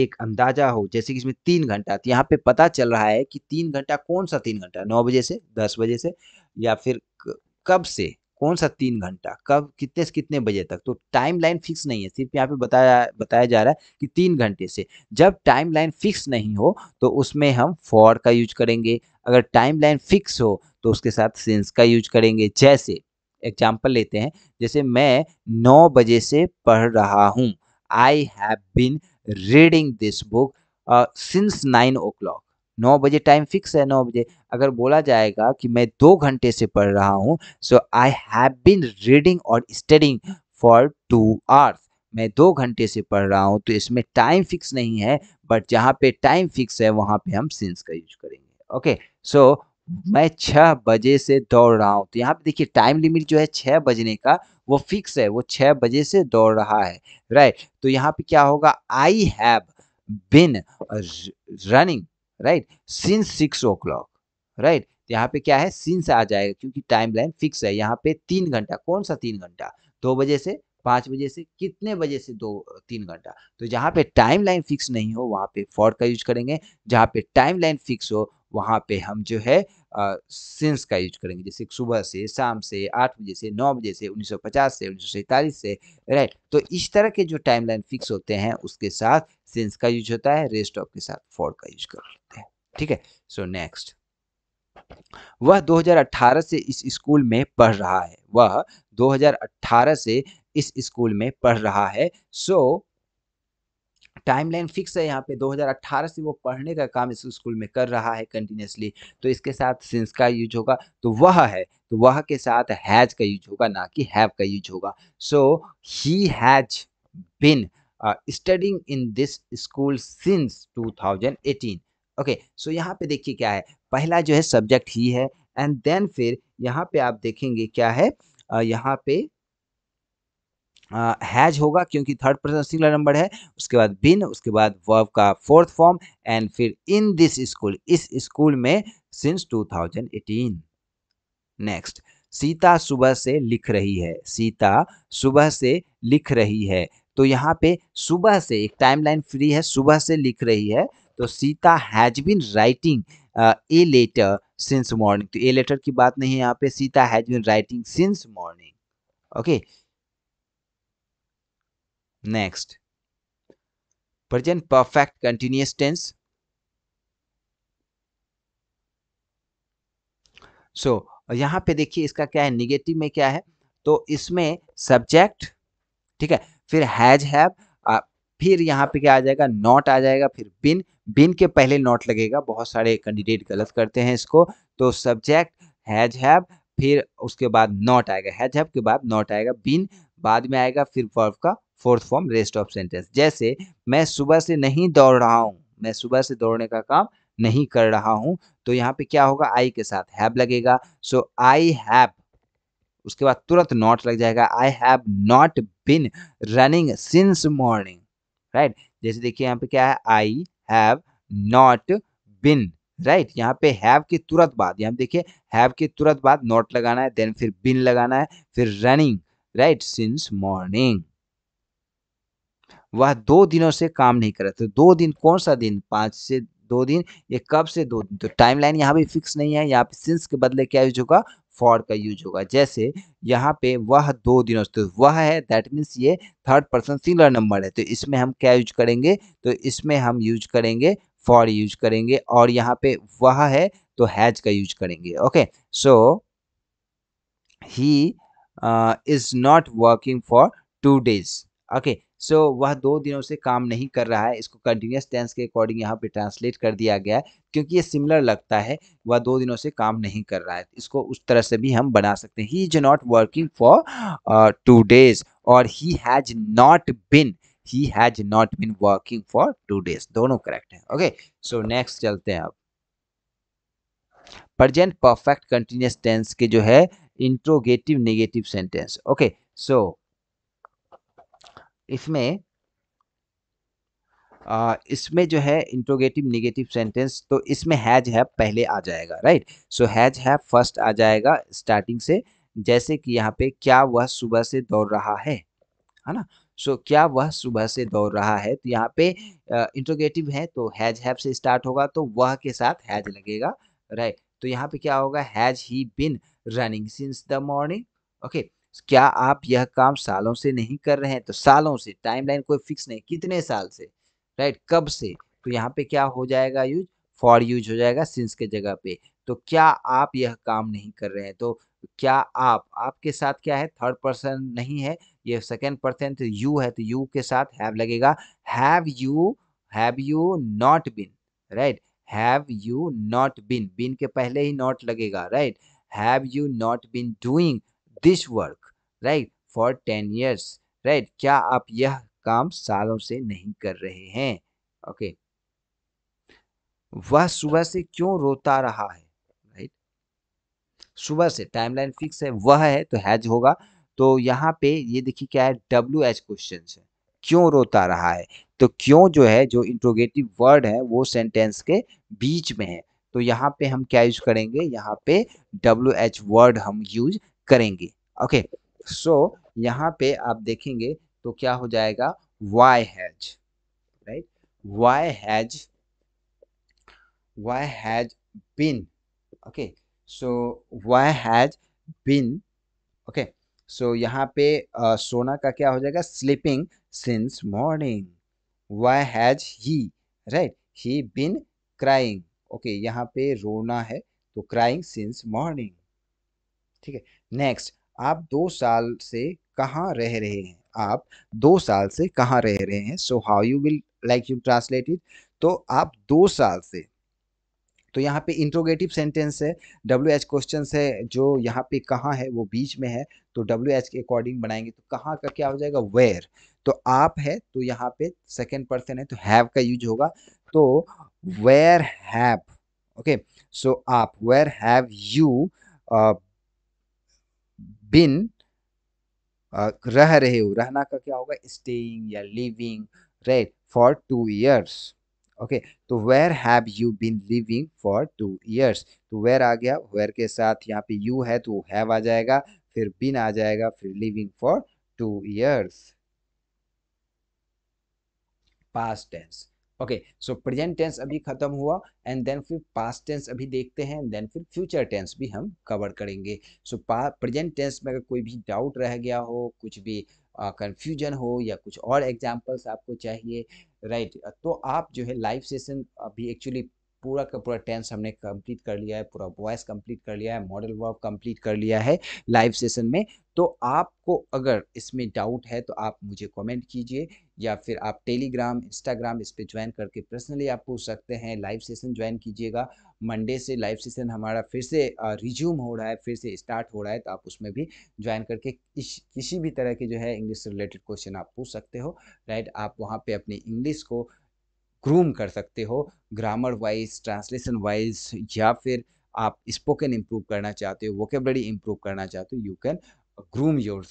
एक अंदाजा हो जैसे कि इसमें तीन घंटा तो यहाँ पे पता चल रहा है कि तीन घंटा कौन सा तीन घंटा नौ बजे से दस बजे से या फिर कब से कौन सा तीन घंटा कब कितने से कितने बजे तक तो टाइम लाइन फिक्स नहीं है सिर्फ यहाँ पे बताया बताया जा रहा है कि तीन घंटे से जब टाइम लाइन फिक्स नहीं हो तो उसमें हम फॉर का यूज करेंगे अगर टाइम लाइन फिक्स हो तो उसके साथ सेंस का यूज करेंगे जैसे एग्जाम्पल लेते हैं जैसे मैं नौ बजे से पढ़ रहा हूँ I have been reading this book since nine o'clock नौ बजे टाइम फिक्स है नौ बजे अगर बोला जाएगा कि मैं दो घंटे से पढ़ रहा हूँ so I have been reading और स्टडिंग फॉर टू आवर्स मैं दो घंटे से पढ़ रहा हूँ तो इसमें टाइम फिक्स नहीं है बट जहाँ पे टाइम फिक्स है वहाँ पे हम सिंस का यूज करेंगे ओके सो so, मैं छः बजे से दौड़ रहा हूँ तो यहाँ पे देखिए टाइम लिमिट जो है छः बजने का वो फिक्स है वो छः बजे से दौड़ रहा है राइट right. तो यहाँ पे क्या होगा I have been running right since six o'clock right तो यहाँ पे क्या है सिंस आ जाएगा क्योंकि टाइम लाइन फिक्स है यहाँ पे तीन घंटा कौन सा तीन घंटा दो बजे से पाँच बजे से कितने बजे से दो तीन घंटा तो जहाँ पे टाइम लाइन फिक्स नहीं हो वहाँ पे फॉर का यूज करेंगे जहाँ पे टाइम लाइन फिक्स हो वहाँ पे हम जो है सिंस का यूज करेंगे जैसे सुबह से शाम से आठ बजे से नौ बजे से 1950 से उन्नीस से राइट तो इस तरह के जो टाइमलाइन फिक्स होते हैं उसके साथ सिंस का यूज होता है रेस्ट ऑफ के साथ फॉर का यूज कर लेते हैं ठीक है सो नेक्स्ट वह 2018 से इस स्कूल में पढ़ रहा है वह 2018 से इस स्कूल में पढ़ रहा है सो so, टाइमलाइन फिक्स है यहाँ पे 2018 से वो पढ़ने का काम इस स्कूल में कर रहा है कंटिन्यूसली तो इसके साथ सिंस का यूज होगा तो वह है तो वह के साथ हैज का यूज होगा ना कि हैव का यूज होगा so he has been studying in this school since 2018 okay so यहाँ पे देखिए क्या है पहला जो है सब्जेक्ट ही है एंड देन फिर यहाँ पे आप देखेंगे क्या है uh, यहाँ पे हैज होगा क्योंकि थर्ड पर्सन सिंगुलर नंबर है उसके बाद बिन उसके बाद वर्ब का फोर्थ फॉर्म एंड फिर इन दिस स्कूल इस स्कूल में सिंस 2018 नेक्स्ट सीता सुबह से लिख रही है सीता सुबह से लिख रही है तो यहाँ पे सुबह से एक टाइमलाइन फ्री है सुबह से लिख रही है तो Sita has been writing a letter since morning तो ए लेटर की बात नहीं है यहाँ पे Sita has been writing since morning okay Next, present perfect continuous tense. So so, पे देखिए इसका क्या है निगेटिव में क्या है तो इसमें सब्जेक्ट ठीक है फिर हैज हैव फिर यहाँ पे क्या आ जाएगा नॉट आ जाएगा फिर बिन बिन के पहले नॉट लगेगा बहुत सारे कैंडिडेट गलत करते हैं इसको तो सब्जेक्ट हैज हैव फिर उसके बाद नॉट आएगा हैज हैव के बाद नॉट आएगा बिन बाद में आएगा फिर वर्ब का fourth form rest of sentence जैसे मैं सुबह से नहीं दौड़ रहा हूँ मैं सुबह से दौड़ने का काम नहीं कर रहा हूँ तो यहाँ पे क्या होगा आई के साथ हैव लगेगा सो आई हैव उसके बाद तुरंत नॉट लग जाएगा I have not been running since morning right जैसे देखिए यहाँ पे क्या है I have not been right यहाँ पे हैव के तुरंत बाद यहाँ देखिए हैव के तुरंत बाद नॉट लगाना है देन फिर बिन लगाना है फिर रनिंग राइट सिंस मॉर्निंग वह दो दिनों से काम नहीं कर रहे थे दो दिन कौन सा दिन पाँच से दो दिन ये कब से दो दिन तो टाइम लाइन यहाँ पे फिक्स नहीं है यहाँ पे सिंस के बदले क्या यूज होगा फॉर का यूज होगा जैसे यहाँ पे वह दो दिनों से तो वह है दैट मीन्स ये थर्ड पर्सन सिंगलर नंबर है तो इसमें हम क्या यूज करेंगे तो इसमें हम यूज करेंगे फॉर यूज करेंगे और यहाँ पे वह है तो हैज का यूज करेंगे okay so he is not working for two days okay so so, वह दो दिनों से काम नहीं कर रहा है इसको कंटिन्यूस टेंस के अकॉर्डिंग यहाँ पे ट्रांसलेट कर दिया गया है क्योंकि ये सिमिलर लगता है वह दो दिनों से काम नहीं कर रहा है इसको उस तरह से भी हम बना सकते हैं he is not working for two days और he has not been he has not been working for two days दोनों करेक्ट है ओके सो नेक्स्ट चलते हैं अब प्रजेंट परफेक्ट कंटिन्यूस टेंस के जो है interrogative negative sentence okay so इसमें आ, इसमें जो है इंट्रोगेटिव निगेटिव सेंटेंस तो इसमें हैज है पहले आ जाएगा राइट सो हैज है फर्स्ट आ जाएगा स्टार्टिंग से जैसे कि यहाँ पे क्या वह सुबह से दौड़ रहा है है ना सो so, क्या वह सुबह से दौड़ रहा है तो यहाँ पे इंट्रोगेटिव uh, है तो हैज हैव से स्टार्ट होगा तो वह के साथ हैज लगेगा राइट तो यहाँ पे क्या होगा has he been running since the morning okay क्या आप यह काम सालों से नहीं कर रहे हैं तो सालों से टाइमलाइन कोई फिक्स नहीं कितने साल से राइट कब से तो यहाँ पे क्या हो जाएगा यूज फॉर यूज हो जाएगा सिंस के जगह पे तो क्या आप यह काम नहीं कर रहे हैं तो क्या आप आपके साथ क्या है थर्ड पर्सन नहीं है ये सेकेंड पर्सन तो यू है तो यू के साथ हैव लगेगा have you have you not been right have you not been been के पहले ही नॉट लगेगा right have you not been doing this work right for ten years right क्या आप यह काम सालों से नहीं कर रहे हैं ओके वह सुबह से क्यों रोता रहा है राइट सुबह से टाइमलाइन फिक्स है वह है तो हैज होगा तो यहाँ पे ये देखिए क्या है डब्ल्यू एच क्वेश्चन है क्यों रोता रहा है तो क्यों जो है जो इंट्रोगेटिव वर्ड है वो सेंटेंस के बीच में है तो यहाँ पे हम क्या यूज करेंगे यहाँ पे डब्ल्यू एच वर्ड हम यूज करेंगे ओके okay. सो so, यहाँ पे आप देखेंगे तो क्या हो जाएगा why has right why has why has been okay so why has been okay so यहाँ पे uh, सोना का क्या हो जाएगा sleeping since morning why has he right he been crying okay यहाँ पे रोना है तो क्राइंग सिंस मॉर्निंग ठीक है नेक्स्ट आप दो साल से कहाँ रह रहे हैं आप दो साल से कहाँ रह रहे हैं so how you will like you translate it तो आप दो साल से तो यहाँ पे इंट्रोगेटिव सेंटेंस है डब्ल्यू एच क्वेश्चन है जो यहाँ पे कहाँ है वो बीच में है तो डब्ल्यू एच के अकॉर्डिंग बनाएंगे तो कहाँ का क्या हो जाएगा वेयर तो आप है तो यहाँ पे सेकेंड पर्सन है तो हैव का यूज होगा तो वेयर हैव ओके सो आप वेयर हैव यू बिन रह रहे हो रहना का क्या होगा स्टेइंग या living right for two years okay तो where have you been living for two years तो वेयर आ गया वेयर के साथ यहाँ पे यू है तो हैव आ जाएगा फिर बिन आ जाएगा फिर living for two years past tense okay so present tense अभी खत्म हुआ एंड देन फिर पास्ट टेंस अभी देखते हैं देन फिर फ्यूचर टेंस भी हम कवर करेंगे सो प्रेजेंट टेंस में अगर कोई भी डाउट रह गया हो कुछ भी कंफ्यूजन uh, हो या कुछ और एग्जांपल्स आपको चाहिए राइट right? तो आप जो है लाइव सेशन अभी एक्चुअली पूरा का पूरा टेंस हमने कंप्लीट कर लिया है पूरा वॉइस कंप्लीट कर लिया है मॉडल वर्क कंप्लीट कर लिया है लाइव सेशन में तो आपको अगर इसमें डाउट है तो आप मुझे कमेंट कीजिए या फिर आप टेलीग्राम इंस्टाग्राम इस पर ज्वाइन करके पर्सनली आप पूछ सकते हैं लाइव सेशन ज्वाइन कीजिएगा मंडे से लाइव सेशन हमारा फिर से रिज्यूम हो रहा है फिर से स्टार्ट हो रहा है तो आप उसमें भी ज्वाइन करके किसी भी तरह के जो है इंग्लिश से रिलेटेड क्वेश्चन आप पूछ सकते हो राइट आप वहाँ पर अपनी इंग्लिश को ग्रूम कर सकते हो ग्रामर वाइज ट्रांसलेशन वाइज या फिर आप स्पोकन इम्प्रूव करना चाहते हो वोकेबलरी इम्प्रूव करना चाहते हो you can groom your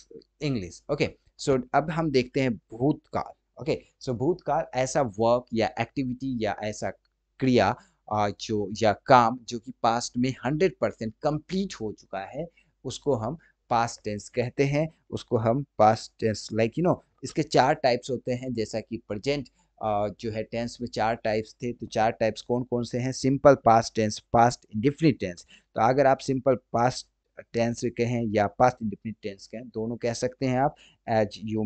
English okay so अब हम देखते हैं भूतकाल ओके सो भूतकाल ऐसा वर्क या एक्टिविटी या ऐसा क्रिया जो या काम जो कि पास्ट में हंड्रेड परसेंट कम्प्लीट हो चुका है उसको हम पास्ट टेंस कहते हैं उसको हम past tense like you know इसके चार टाइप्स होते हैं जैसा कि प्रेजेंट जो है टेंस में चार टाइप्स थे तो चार टाइप्स कौन कौन से हैं simple past tense past indefinite tense तो अगर आप सिंपल पास्ट टेंस कहें या पास्ट इंडिफिनिट टेंस कहें दोनों कह सकते हैं आप एज यू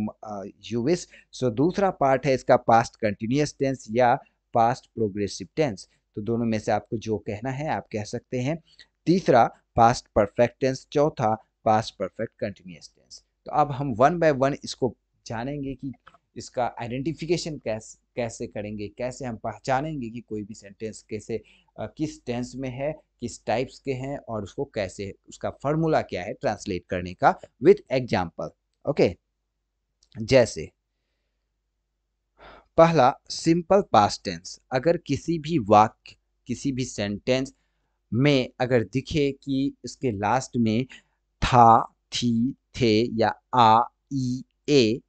यू विस सो दूसरा पार्ट है इसका पास्ट कंटिन्यूस टेंस या पास्ट प्रोग्रेसिव टेंस तो दोनों में से आपको जो कहना है आप कह सकते हैं तीसरा पास्ट परफेक्ट टेंस चौथा पास्ट परफेक्ट कंटिन्यूस टेंस तो अब हम वन बाय वन इसको जानेंगे कि इसका आइडेंटिफिकेशन कैसे कैसे करेंगे कैसे हम पहचानेंगे कि कोई भी सेंटेंस कैसे किस टेंस में है किस टाइप्स के हैं और उसको कैसे उसका फॉर्मूला क्या है ट्रांसलेट करने का विथ एग्जाम्पल ओके जैसे पहला सिंपल पास्ट टेंस अगर किसी भी वाक्य किसी भी सेंटेंस में अगर दिखे कि इसके लास्ट में था थी थे या आ ई ए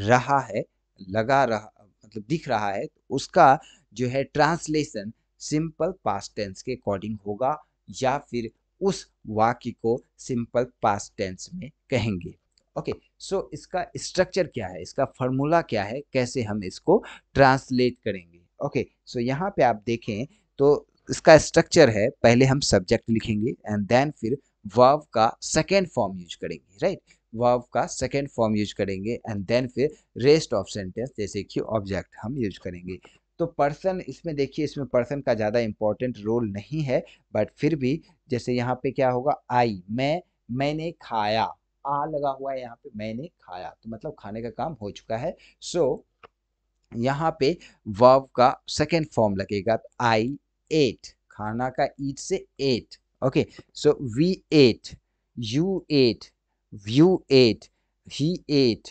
रहा है लगा रहा मतलब दिख रहा है तो उसका जो है ट्रांसलेशन सिंपल पास्ट टेंस के अकॉर्डिंग होगा या फिर उस वाक्य को सिंपल पास्ट टेंस में कहेंगे ओके okay, सो so इसका स्ट्रक्चर क्या है इसका फॉर्मूला क्या है कैसे हम इसको ट्रांसलेट करेंगे ओके okay, सो so यहाँ पे आप देखें तो इसका स्ट्रक्चर है पहले हम सब्जेक्ट लिखेंगे एंड देन फिर वर्ब का सेकेंड फॉर्म यूज करेंगे राइट वर्ब का सेकेंड फॉर्म यूज करेंगे एंड देन फिर रेस्ट ऑफ सेंटेंस जैसे कि ऑब्जेक्ट हम यूज करेंगे तो पर्सन इसमें देखिए इसमें पर्सन का ज़्यादा इम्पोर्टेंट रोल नहीं है बट फिर भी जैसे यहाँ पे क्या होगा आई मैं मैंने खाया आ लगा हुआ है यहाँ पे मैंने खाया तो मतलब खाने का काम हो चुका है सो so, यहाँ पे वर्ब का सेकेंड फॉर्म लगेगा आई एट खाना का ईट से ate okay so we ate you ate व्यू ate he ate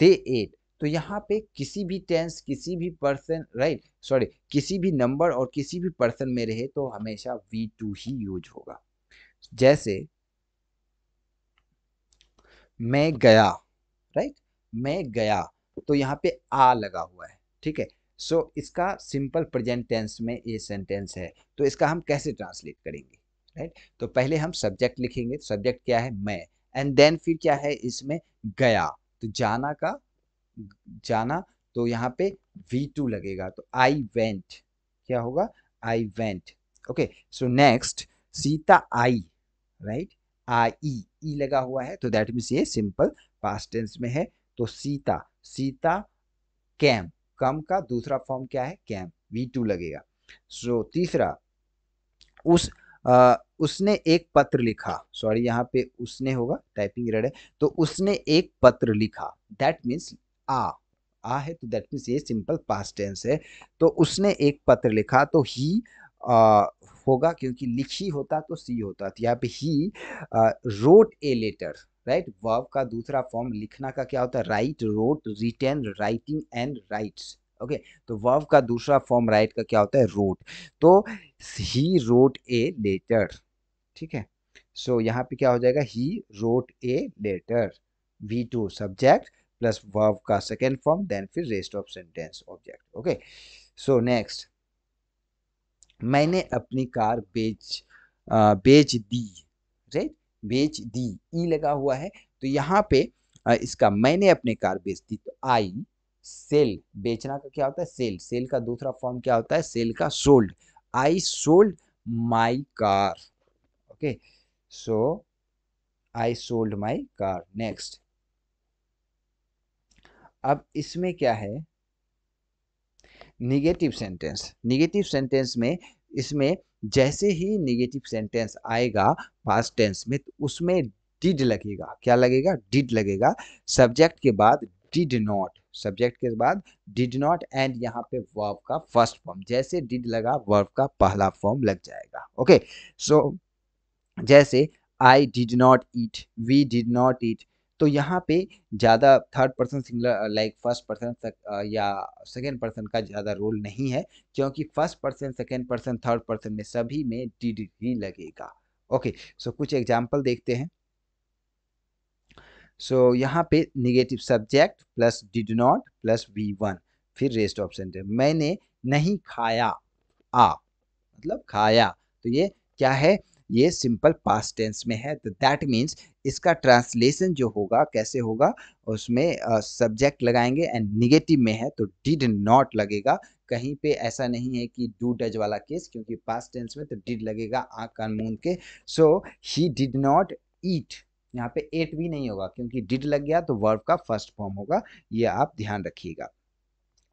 they ate तो यहाँ पे किसी भी टेंस किसी भी पर्सन राइट सॉरी किसी भी नंबर और किसी भी पर्सन में रहे तो हमेशा वी टू ही यूज होगा जैसे मैं गया राइट मैं गया तो यहाँ पे आ लगा हुआ है ठीक है सो so, इसका सिंपल प्रेजेंट टेंस में ये सेंटेंस है तो इसका हम कैसे ट्रांसलेट करेंगे राइट तो पहले हम सब्जेक्ट लिखेंगे सब्जेक्ट क्या है मैं एंड देन फिर क्या है इसमें गया तो जाना का जाना तो यहाँ पे वी टू लगेगा तो आई वेंट क्या होगा I went okay so next Sita I right I E लगा हुआ है तो दैट मीन्स ये सिंपल पास्ट टेंस में है तो सीता सीता कैम कम का दूसरा फॉर्म क्या है कैम वी टू लगेगा सो so, तीसरा उस आ, उसने एक पत्र लिखा सॉरी यहाँ पे उसने होगा टाइपिंग रेड है तो उसने एक पत्र लिखा दैट मीन्स आ आ है तो दैट मीन्स ये सिंपल पास्ट टेंस है तो उसने एक पत्र लिखा तो ही आ, होगा क्योंकि लिखी होता तो सी होता तो यहाँ पे he wrote a letter right verb का दूसरा फॉर्म लिखना का क्या होता है right wrote written writing and writes okay तो वर्व का दूसरा फॉर्म राइट का क्या होता है रोट तो ही रोट ए लेटर ठीक है सो so, यहाँ पे क्या हो जाएगा he wrote a letter V two subject plus verb का सेकेंड फॉर्म देन फिर rest of sentence object okay so next मैंने अपनी कार बेच आ, बेच दी राइट बेच दी ई e लगा हुआ है तो यहाँ पे इसका मैंने अपनी कार बेच दी तो आई सेल बेचना का क्या होता है सेल सेल का दूसरा फॉर्म क्या होता है सेल का sold I sold my car okay so I sold my car next अब इसमें क्या है निगेटिव सेंटेंस निगेटिव सेंटेंस में इसमें जैसे ही निगेटिव सेंटेंस आएगा पास्ट टेंस में तो उसमें डिड लगेगा क्या लगेगा डिड लगेगा सब्जेक्ट के बाद डिड नॉट सब्जेक्ट के बाद डिड नॉट एंड यहाँ पे वर्ब का फर्स्ट फॉर्म जैसे डिड लगा वर्ब का पहला फॉर्म लग जाएगा ओके okay, सो so, जैसे I did not eat we did not eat तो यहाँ पे ज़्यादा third person singular like first person तक या सेकेंड पर्सन का ज़्यादा रोल नहीं है क्योंकि first person second person third person में सभी में डिड ही लगेगा ओके सो कुछ एग्जाम्पल देखते हैं सो यहाँ पे negative subject plus did not plus V one फिर रेस्ट ऑफ सेंटेंस मैंने नहीं खाया आ मतलब खाया तो ये क्या है ये सिंपल पास टेंस में है तो दैट मीन्स इसका ट्रांसलेशन जो होगा कैसे होगा उसमें सब्जेक्ट uh, लगाएंगे एंड निगेटिव में है तो डिड नॉट लगेगा कहीं पे ऐसा नहीं है कि डू डज वाला केस क्योंकि पास टेंस में तो डिड लगेगा आ कान मूंद के सो ही डिड नॉट ईट यहाँ पे एट भी नहीं होगा क्योंकि डिड लग गया तो वर्ब का फर्स्ट फॉर्म होगा ये आप ध्यान रखिएगा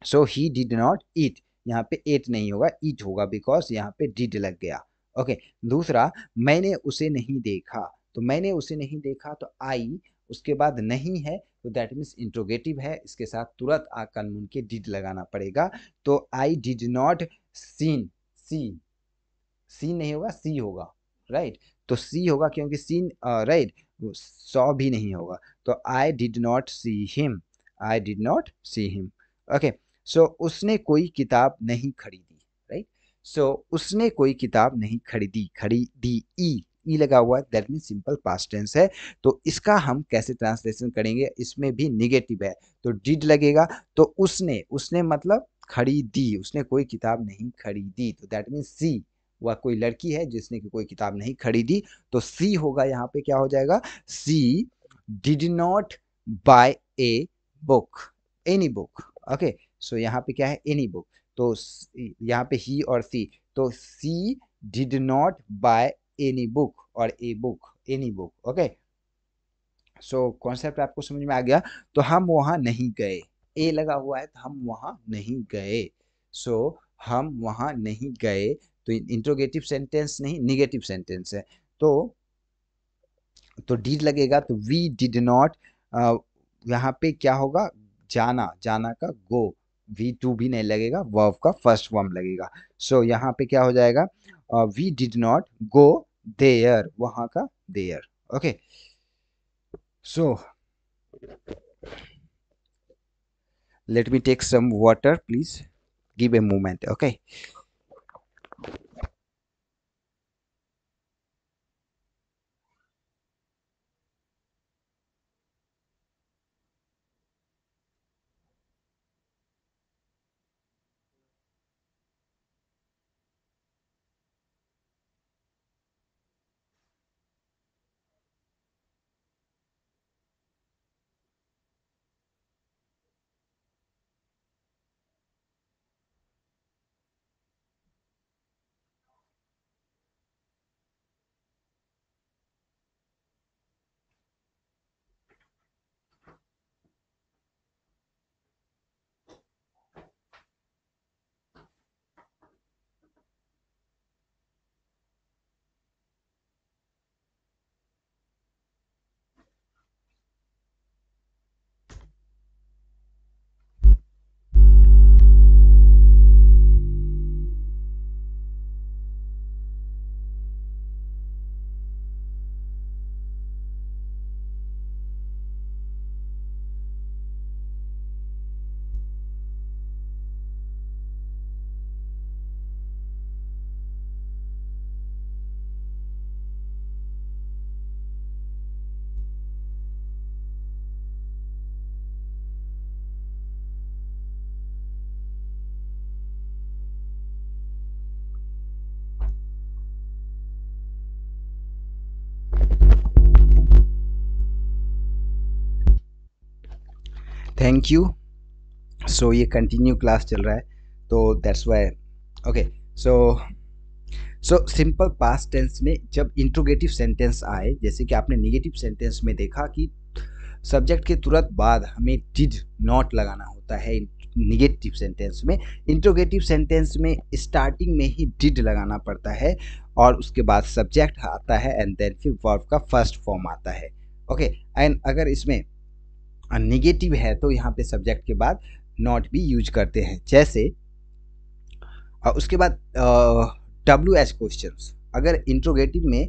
सो ही डिड नॉट ईट यहाँ पे एट नहीं होगा ईट होगा बिकॉज यहाँ पे डिड लग गया ओके okay, दूसरा मैंने उसे नहीं देखा तो मैंने उसे नहीं देखा तो आई उसके बाद नहीं है तो दैट मीन्स इंट्रोगेटिव है इसके साथ तुरंत आ कनमून के डिड लगाना पड़ेगा तो I did not seen see see नहीं होगा सी होगा राइट right? तो सी होगा क्योंकि सीन राइट सॉ भी नहीं होगा तो I did not see him I did not see him okay so उसने कोई किताब नहीं खरीदी राइट सो so, उसने कोई किताब नहीं खरीदी खरीदी ई e. ई e लगा हुआ है that mean simple past tense है तो इसका हम कैसे ट्रांसलेशन करेंगे इसमें भी निगेटिव है तो डिड लगेगा तो उसने उसने मतलब खरीदी उसने कोई किताब नहीं खरीदी तो दैट मीन सी वह कोई लड़की है जिसने कि कोई किताब नहीं खरीदी तो सी होगा यहाँ पे क्या हो जाएगा she did not buy a book any book okay so यहाँ पे क्या है एनी बुक तो यहाँ पे ही और सी तो she did not buy any book और a book any book okay so concept आपको समझ में आ गया तो हम वहां नहीं गए ए लगा हुआ है तो हम वहां नहीं गए सो so, हम वहां नहीं गए तो इंट्रोगेटिव सेंटेंस नहीं निगेटिव सेंटेंस है तो तो डिड लगेगा तो वी डिड नॉट यहाँ पे क्या होगा जाना जाना का गो वी टू भी नहीं लगेगा वर्व का फर्स्ट फॉर्म लगेगा सो so, यहाँ पे क्या हो जाएगा we did not go there वहां का there okay so let me take some water please give a moment okay thank you so ये कंटिन्यू क्लास चल रहा है तो that's why okay so so simple past tense में जब interrogative sentence आए जैसे कि आपने निगेटिव सेंटेंस में देखा कि सब्जेक्ट के तुरंत बाद हमें डिड नॉट लगाना होता है निगेटिव सेंटेंस में इंट्रोगेटिव सेंटेंस में स्टार्टिंग में ही डिड लगाना पड़ता है और उसके बाद सब्जेक्ट आता है एंड देन फिर वर्ब का फर्स्ट फॉर्म आता है ओके okay, एंड अगर इसमें नेगेटिव है तो यहाँ पे सब्जेक्ट के बाद नॉट भी यूज करते हैं जैसे उसके बाद डब्ल्यू एच क्वेश्चन अगर इंट्रोगेटिव में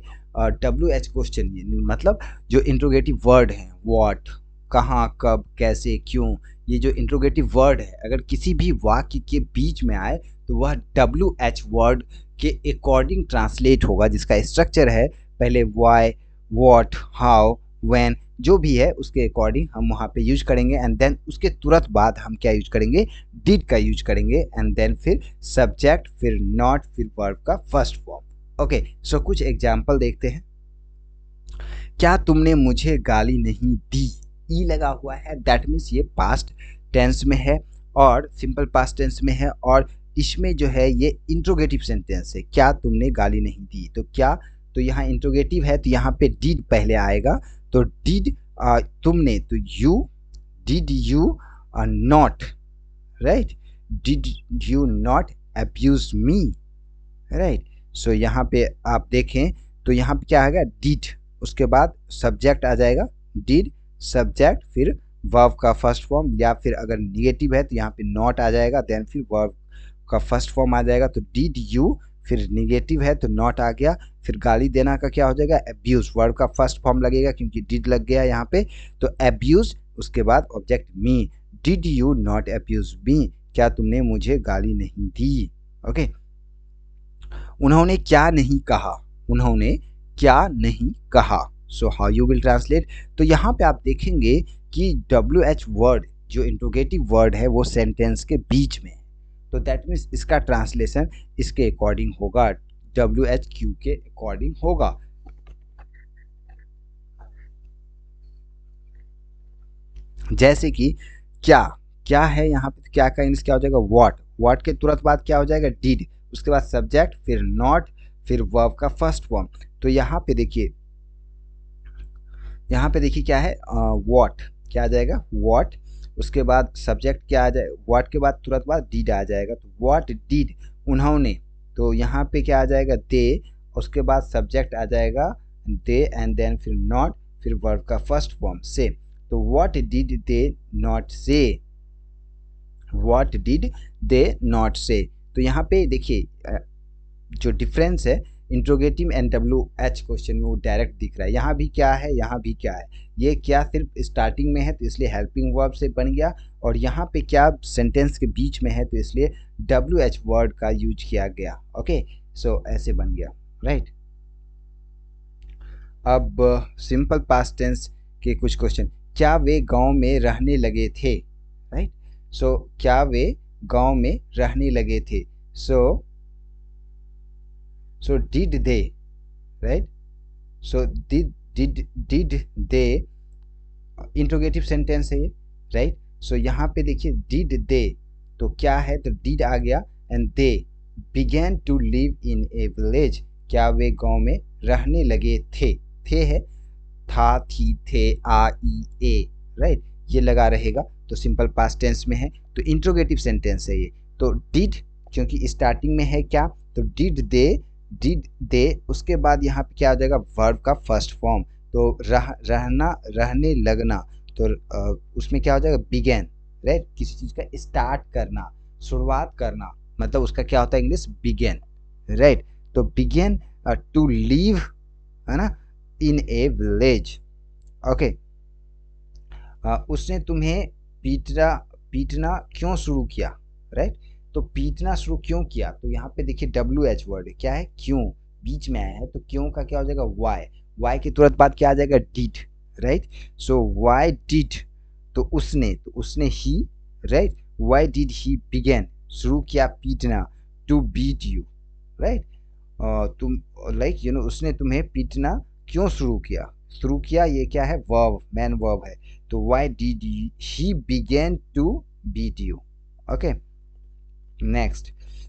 डब्ल्यू एच क्वेश्चन मतलब जो इंट्रोगेटिव वर्ड हैं वॉट कहाँ कब कैसे क्यों ये जो इंट्रोगेटिव वर्ड है अगर किसी भी वाक्य के बीच में आए तो वह डब्ल्यू एच वर्ड के अकॉर्डिंग ट्रांसलेट होगा जिसका स्ट्रक्चर है पहले वाई वॉट हाउ वैन जो भी है उसके अकॉर्डिंग हम वहाँ पे यूज करेंगे एंड देन उसके तुरंत बाद हम क्या यूज करेंगे डिड का यूज करेंगे एंड देन फिर सब्जेक्ट फिर नॉट फिर वर्ब का फर्स्ट फॉर्म ओके सो कुछ एग्जाम्पल देखते हैं क्या तुमने मुझे गाली नहीं दी ई e लगा हुआ है दैट मीन्स ये पास्ट टेंस में है और सिंपल पास्ट टेंस में है और इसमें जो है ये इंट्रोगेटिव सेंटेंस है क्या तुमने गाली नहीं दी तो क्या तो यहाँ इंट्रोगेटिव है तो यहाँ पे डीड पहले आएगा तो डिड uh, तुमने तो you did you not right did you not abuse me right so यहाँ पे आप देखें तो यहाँ पे क्या आएगा डिड उसके बाद सब्जेक्ट आ जाएगा डिड सब्जेक्ट फिर वर्व का फर्स्ट फॉर्म या फिर अगर निगेटिव है तो यहाँ पे नॉट आ जाएगा देन फिर वर्व का फर्स्ट फॉर्म आ जाएगा तो डिड यू फिर निगेटिव है तो नॉट आ गया फिर गाली देना का क्या हो जाएगा एब्यूज वर्ड का फर्स्ट फॉर्म लगेगा क्योंकि डिड लग गया यहाँ पे तो एब्यूज उसके बाद object me did you not abuse me क्या तुमने मुझे गाली नहीं दी ओके उन्होंने क्या नहीं कहा उन्होंने क्या नहीं कहा so how you will translate तो यहाँ पे आप देखेंगे कि डब्ल्यू एच वर्ड जो इंट्रोगेटिव वर्ड है वो सेंटेंस के बीच में तो दैट मीन्स इसका ट्रांसलेशन इसके अकॉर्डिंग होगा डब्ल्यू एच क्यू के अकॉर्डिंग होगा जैसे कि क्या क्या है यहाँ पे क्या का इंग्लिश क्या हो जाएगा वॉट वॉट के तुरंत बाद क्या हो जाएगा डीड उसके बाद सब्जेक्ट फिर नॉट फिर वर्ब का फर्स्ट फॉर्म तो यहाँ पे देखिए यहाँ पे देखिए क्या है वॉट uh, क्या आ जाएगा वॉट उसके बाद सब्जेक्ट क्या आ जाए व्हाट के बाद तुरंत बाद डीड आ जाएगा तो व्हाट डीड उन्होंने तो यहाँ पे क्या आ जाएगा दे उसके बाद सब्जेक्ट आ जाएगा दे एंड देन फिर नॉट फिर वर्ब का फर्स्ट फॉर्म से तो what did they not say what did they not say तो यहाँ पे देखिए जो डिफरेंस है interrogative and W H question में वो डायरेक्ट दिख रहा है यहाँ भी क्या है यहाँ भी क्या है ये क्या सिर्फ स्टार्टिंग में है तो इसलिए हेल्पिंग वर्ब से बन गया और यहाँ पे क्या सेंटेंस के बीच में है तो इसलिए डब्ल्यू एच वर्ड का यूज किया गया ओके सो so, ऐसे बन गया राइट अब सिंपल पास्ट टेंस के कुछ क्वेश्चन क्या वे गांव में रहने लगे थे राइट सो so, क्या वे गांव में रहने लगे थे so so, so did they right so did did did they interrogative sentence है ये राइट सो यहाँ पे देखिए डिड दे तो क्या है तो डिड आ गया and they began to live in a village क्या वे गांव में रहने लगे थे थे है था थी थे आ ई ए राइट ये लगा रहेगा तो सिंपल पास टेंस में है तो इंट्रोगेटिव सेंटेंस है ये तो डिड क्योंकि स्टार्टिंग में है क्या तो डिड दे डिड दे उसके बाद यहाँ पे क्या आ जाएगा वर्ब का फर्स्ट फॉर्म तो रह रहना रहने लगना तो उसमें क्या हो जाएगा बिगेन राइट किसी चीज़ का स्टार्ट करना शुरुआत करना मतलब उसका क्या होता है इंग्लिश बिगेन राइट तो बिगेन टू लीव है ना इन ए विलेज ओके उसने तुम्हें पीटरा पीटना क्यों शुरू किया राइट तो पीटना शुरू क्यों किया तो यहाँ पे देखिए डब्ल्यू एच वर्ड क्या है क्यों बीच में आया है तो क्यों का क्या हो जाएगा वाई वाई के तुरंत बाद क्या आ जाएगा डिट राइट सो वाई डिट तो उसने तो उसने ही right why did he began शुरू किया पीटना टू बीट यू राइट तुम लाइक यू नो उसने तुम्हें पीटना क्यों शुरू किया शुरू किया ये क्या है वर्व मैन वर्व है तो why did he began to beat you okay next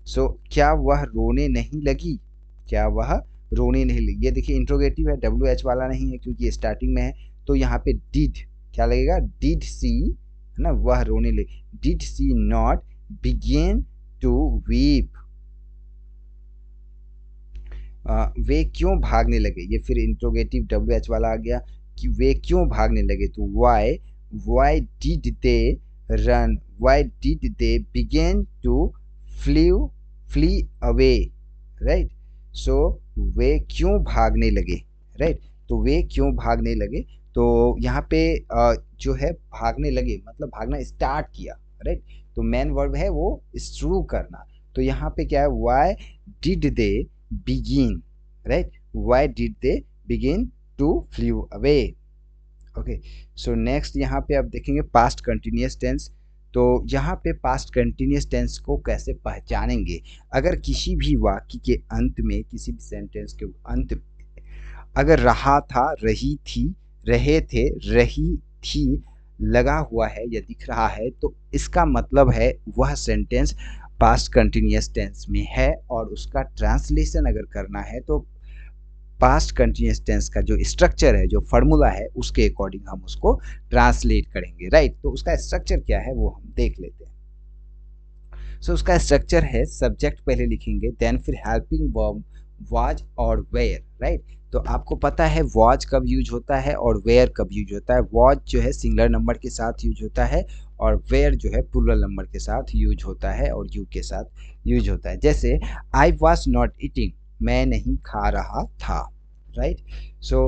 so so, क्या वह रोने नहीं लगी क्या वह रोने नहीं लगी ये देखिए इंट्रोगेटिव है डब्ल्यू एच वाला नहीं है क्योंकि स्टार्टिंग में है तो यहाँ पे डिड क्या लगेगा डिड सी है ना वह रोने लगी did she not began to weep वे क्यों भागने लगे ये फिर इंट्रोगेटिव डब्ल्यू एच वाला आ गया कि वे क्यों भागने लगे तो why why did they run why did they began to flu flee away right so वे क्यों भागने लगे राइट right? तो वे क्यों भागने लगे तो यहाँ पे जो है भागने लगे मतलब भागना स्टार्ट किया राइट right? तो मेन वर्ब है वो शुरू करना तो यहाँ पे क्या है why did they begin right why did they begin to flew away okay so next यहाँ पे आप देखेंगे पास्ट कंटिन्यूस टेंस तो यहाँ पे पास्ट कंटिन्यूस टेंस को कैसे पहचानेंगे अगर किसी भी वाक्य के अंत में किसी भी सेंटेंस के अंत अगर रहा था रही थी रहे थे रही थी लगा हुआ है या दिख रहा है तो इसका मतलब है वह सेंटेंस पास्ट कंटिन्यूस टेंस में है और उसका ट्रांसलेशन अगर करना है तो पास्ट कंटिन्यूस टेंस का जो स्ट्रक्चर है जो फॉर्मूला है उसके अकॉर्डिंग हम उसको ट्रांसलेट करेंगे राइट तो उसका स्ट्रक्चर क्या है वो हम देख लेते हैं सो so, उसका स्ट्रक्चर है सब्जेक्ट पहले लिखेंगे देन फिर हेल्पिंग वर्ब वाज और वेयर राइट तो आपको पता है वाज कब यूज होता है और वेयर कब यूज होता है वाज जो है सिंगलर नंबर के साथ यूज होता है और वेयर जो है पुलर नंबर के साथ यूज होता है और यू के साथ यूज होता है जैसे आई वॉज नॉट ईटिंग मैं नहीं खा रहा था right so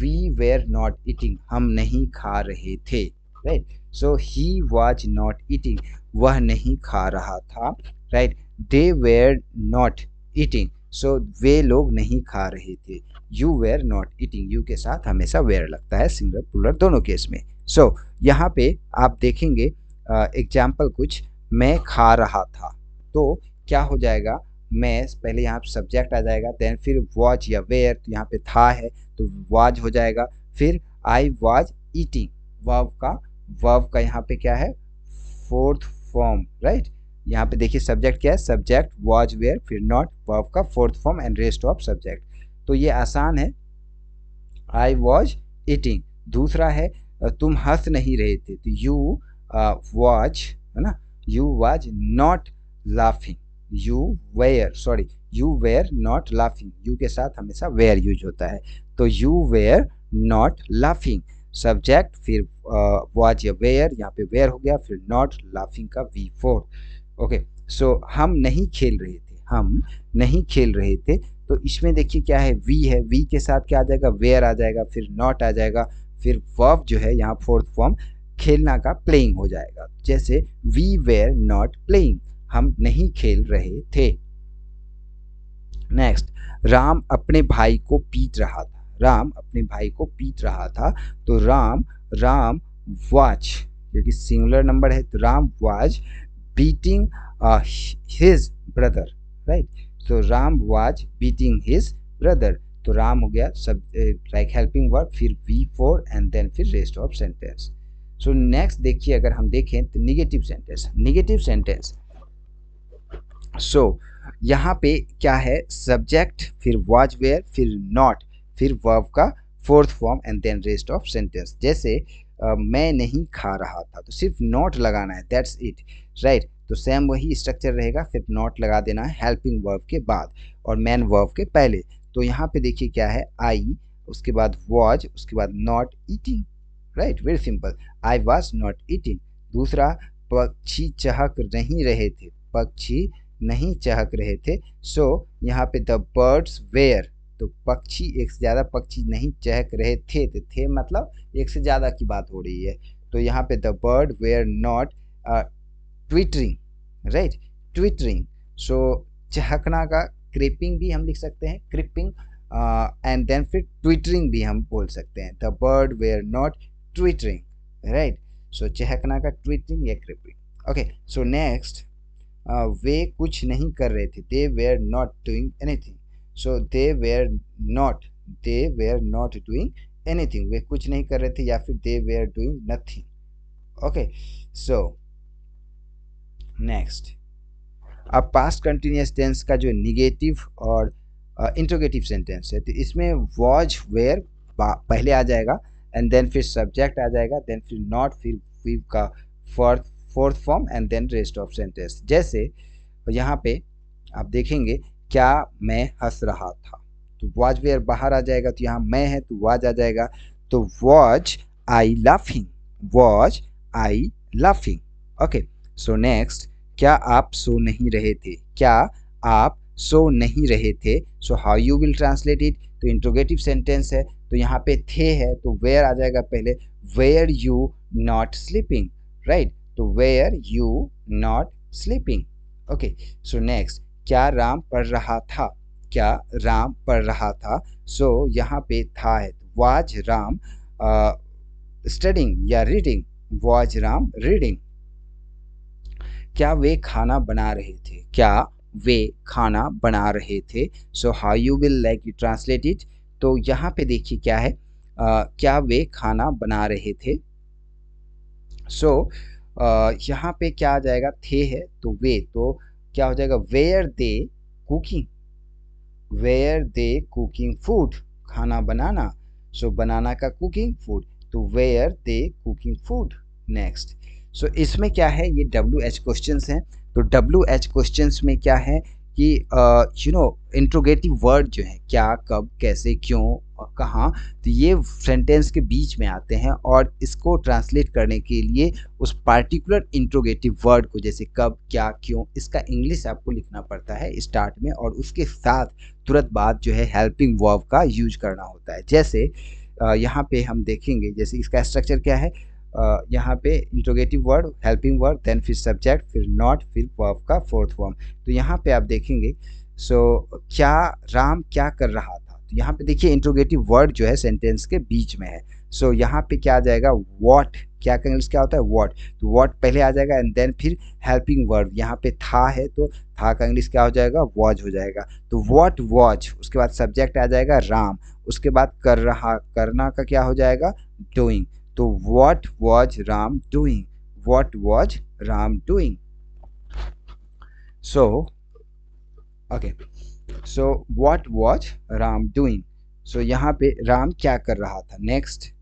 we were not eating हम नहीं खा रहे थे right so he was not eating वह नहीं खा रहा था right they were not eating so वे लोग नहीं खा रहे थे you were not eating you के साथ हमेशा वेयर लगता है सिंगल पुलर दोनों केस में सो so, यहाँ पे आप देखेंगे एग्जाम्पल uh, कुछ मैं खा रहा था तो क्या हो जाएगा मैस पहले यहाँ सब्जेक्ट आ जाएगा देन फिर वॉच या वेयर तो यहाँ पे था है तो वॉज हो जाएगा फिर आई वॉज ईटिंग वर्व का वर्व का यहाँ पे क्या है फोर्थ फॉर्म राइट यहाँ पे देखिए सब्जेक्ट क्या है सब्जेक्ट वॉज वेयर फिर नॉट वर्व का fourth form and rest of subject तो ये आसान है आई वॉज ईटिंग दूसरा है तुम हंस नहीं रहे थे तो यू वॉच uh, है ना you was not laughing you were sorry you were not laughing you के साथ हमेशा वेयर यूज होता है तो you were not laughing subject फिर वॉज या वेयर यहाँ पे वेयर हो गया फिर नॉट लाफिंग का वी फोर ओके सो हम नहीं खेल रहे थे हम नहीं खेल रहे थे तो इसमें देखिए क्या है वी है वी के साथ क्या आ जाएगा वेयर आ जाएगा फिर नॉट आ जाएगा फिर वर्ब जो है यहाँ फोर्थ फॉर्म खेलना का प्लेइंग हो जाएगा जैसे वी वेयर नॉट प्लेइंग हम नहीं खेल रहे थे नेक्स्ट राम अपने भाई को पीट रहा था राम अपने भाई को पीट रहा था तो राम राम वॉच क्योंकि सिंगुलर नंबर है तो Ram was beating his brother right तो Ram was beating his brother तो राम हो गया सब लाइक हेल्पिंग वर्ब फिर वी फोर एंड देन फिर rest of sentence so next देखिए अगर हम देखें तो negative sentence negative sentence so so, यहाँ पे क्या है सब्जेक्ट फिर वॉज वेयर फिर नॉट फिर वर्ब का fourth form and then rest of sentence जैसे uh, मैं नहीं खा रहा था तो सिर्फ नॉट लगाना है दैट्स इट राइट तो सेम वही स्ट्रक्चर रहेगा सिर्फ नॉट लगा देना है हेल्पिंग वर्ब के बाद और मैन वर्ब के पहले तो यहाँ पे देखिए क्या है आई उसके बाद वॉज उसके बाद not eating right very simple I was not eating दूसरा पक्षी चहक नहीं रहे थे पक्षी नहीं चहक रहे थे सो so, यहाँ पे द बर्ड्स वेयर तो पक्षी एक से ज़्यादा पक्षी नहीं चहक रहे थे तो थे मतलब एक से ज़्यादा की बात हो रही है तो यहाँ पे the bird were not twittering right twittering so चहकना का क्रिपिंग भी हम लिख सकते हैं क्रिपिंग एंड देन फिर ट्विटरिंग भी हम बोल सकते हैं the bird were not twittering right so चहकना का ट्विटरिंग या creeping okay so next Uh, वे कुछ नहीं कर रहे थे they were not doing anything so they were not they were not doing anything वे कुछ नहीं कर रहे थे या फिर they were doing nothing okay so next अब पास्ट कंटिन्यूस टेंस का जो निगेटिव और इंट्रोगेटिव uh, सेंटेंस है तो इसमें वॉज वेयर पहले आ जाएगा एंड देन फिर सब्जेक्ट आ जाएगा देन फिर नॉट फिर वी का fourth fourth form and then rest of sentence जैसे यहाँ पे आप देखेंगे क्या मैं हंस रहा था तो वॉज वेयर बाहर आ जाएगा तो यहाँ मैं है तो वाज आ जाएगा तो was I laughing was I laughing okay so next क्या आप सो नहीं रहे थे क्या आप सो नहीं रहे थे so how you will translate it तो इंट्रोगेटिव सेंटेंस है तो यहाँ पे थे है तो वेयर आ जाएगा पहले were you not sleeping right तो were you not sleeping okay so next क्या राम पढ़ रहा था क्या राम पढ़ रहा था सो so, यहाँ पे था है वाज राम स्टडिंग uh, या रीडिंग वाज राम रीडिंग क्या वे खाना बना रहे थे क्या वे खाना बना रहे थे so how you will like you translate it तो यहाँ पे देखिए क्या है uh, क्या वे खाना बना रहे थे सो so, यहाँ पे क्या आ जाएगा थे है तो वे तो क्या हो जाएगा were they cooking were they cooking food खाना बनाना सो so, बनाना का कुकिंग फूड तो were they cooking food next so इसमें क्या है ये डब्ल्यू एच क्वेश्चन हैं तो डब्ल्यू एच क्वेश्चन में क्या है कि यू नो इंट्रोगेटिव वर्ड जो है क्या कब कैसे क्यों और कहाँ तो ये सेंटेंस के बीच में आते हैं और इसको ट्रांसलेट करने के लिए उस पार्टिकुलर इंट्रोगेटिव वर्ड को जैसे कब क्या क्यों इसका इंग्लिश आपको लिखना पड़ता है स्टार्ट में और उसके साथ तुरंत बाद जो है हेल्पिंग वर्ब का यूज करना होता है जैसे यहाँ पे हम देखेंगे जैसे इसका स्ट्रक्चर क्या है यहाँ पे interrogative word helping word then फिर सब्जेक्ट फिर नॉट फिर वर्ब का फोर्थ फॉर्म तो यहाँ पे आप देखेंगे सो so, क्या राम क्या कर रहा था तो यहाँ पे देखिए इंट्रोगेटिव वर्ड जो है सेंटेंस के बीच में है सो so, यहाँ पे क्या आ जाएगा वॉट क्या का इंग्लिश क्या होता है वॉट तो वॉट पहले आ जाएगा एंड देन फिर हेल्पिंग वर्ड यहाँ पे था है तो था का इंग्लिश क्या हो जाएगा वॉज हो जाएगा तो वॉट वॉच उसके बाद सब्जेक्ट आ जाएगा राम उसके बाद कर रहा करना का क्या हो जाएगा डूइंग तो what was Ram doing what was Ram doing so okay so what was Ram doing so यहाँ पे राम क्या कर रहा था नेक्स्ट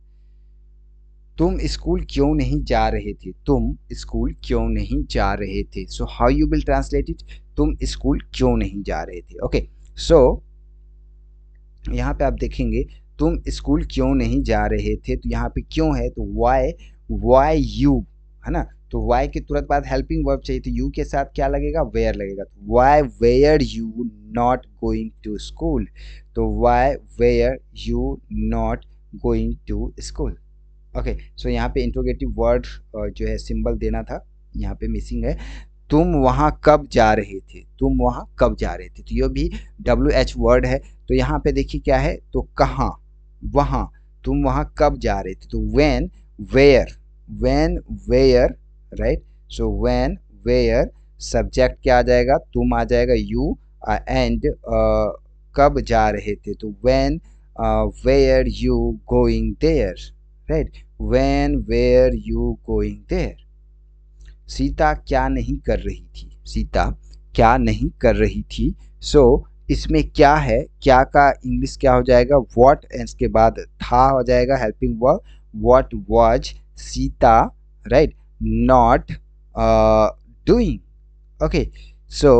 तुम स्कूल क्यों नहीं जा रहे थे तुम स्कूल क्यों नहीं जा रहे थे so how you will translate it तुम स्कूल क्यों नहीं जा रहे थे ओके okay. सो so, यहाँ पे आप देखेंगे तुम स्कूल क्यों नहीं जा रहे थे तो यहाँ पे क्यों है तो वाई वाई यू है ना तो वाई के तुरंत बाद हेल्पिंग वर्ब चाहिए तो यू के साथ क्या लगेगा वेयर लगेगा तो why were you not going to school तो why were you not going to school okay so यहाँ पे इंट्रोगेटिव वर्ड uh, जो है सिंबल देना था यहाँ पे मिसिंग है तुम वहाँ कब जा रहे थे तुम वहाँ कब जा रहे थे तो ये भी डब्ल्यू एच वर्ड है तो यहाँ पे देखिए क्या है तो कहाँ वहाँ तुम वहाँ कब जा रहे थे तो when were when were right so when were subject क्या आ जाएगा तुम आ जाएगा यू एंड uh, uh, कब जा रहे थे तो when were you going there right when were you going there Sita क्या नहीं कर रही थी सीता क्या नहीं कर रही थी सो so, इसमें क्या है क्या का इंग्लिश क्या हो जाएगा वॉट एंड इसके बाद था हो जाएगा helping verb what was Sita right not doing okay so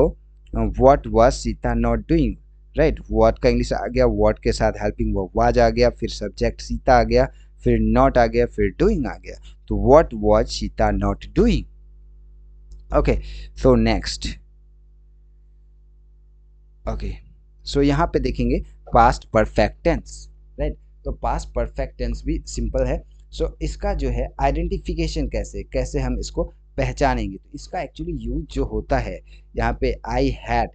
what was Sita not doing right what का इंग्लिश आ गया वॉट के साथ हेल्पिंग वर्ब वाज आ गया फिर सब्जेक्ट सीता आ गया फिर नॉट आ गया फिर डूइंग आ गया तो what was Sita not doing okay so next okay so यहाँ पे देखेंगे पास्ट परफेक्ट टेंस राइट तो पास्ट परफेक्ट टेंस भी सिंपल है सो so, इसका जो है आइडेंटिफिकेशन कैसे कैसे हम इसको पहचानेंगे तो इसका एक्चुअली यूज जो होता है यहाँ पे I had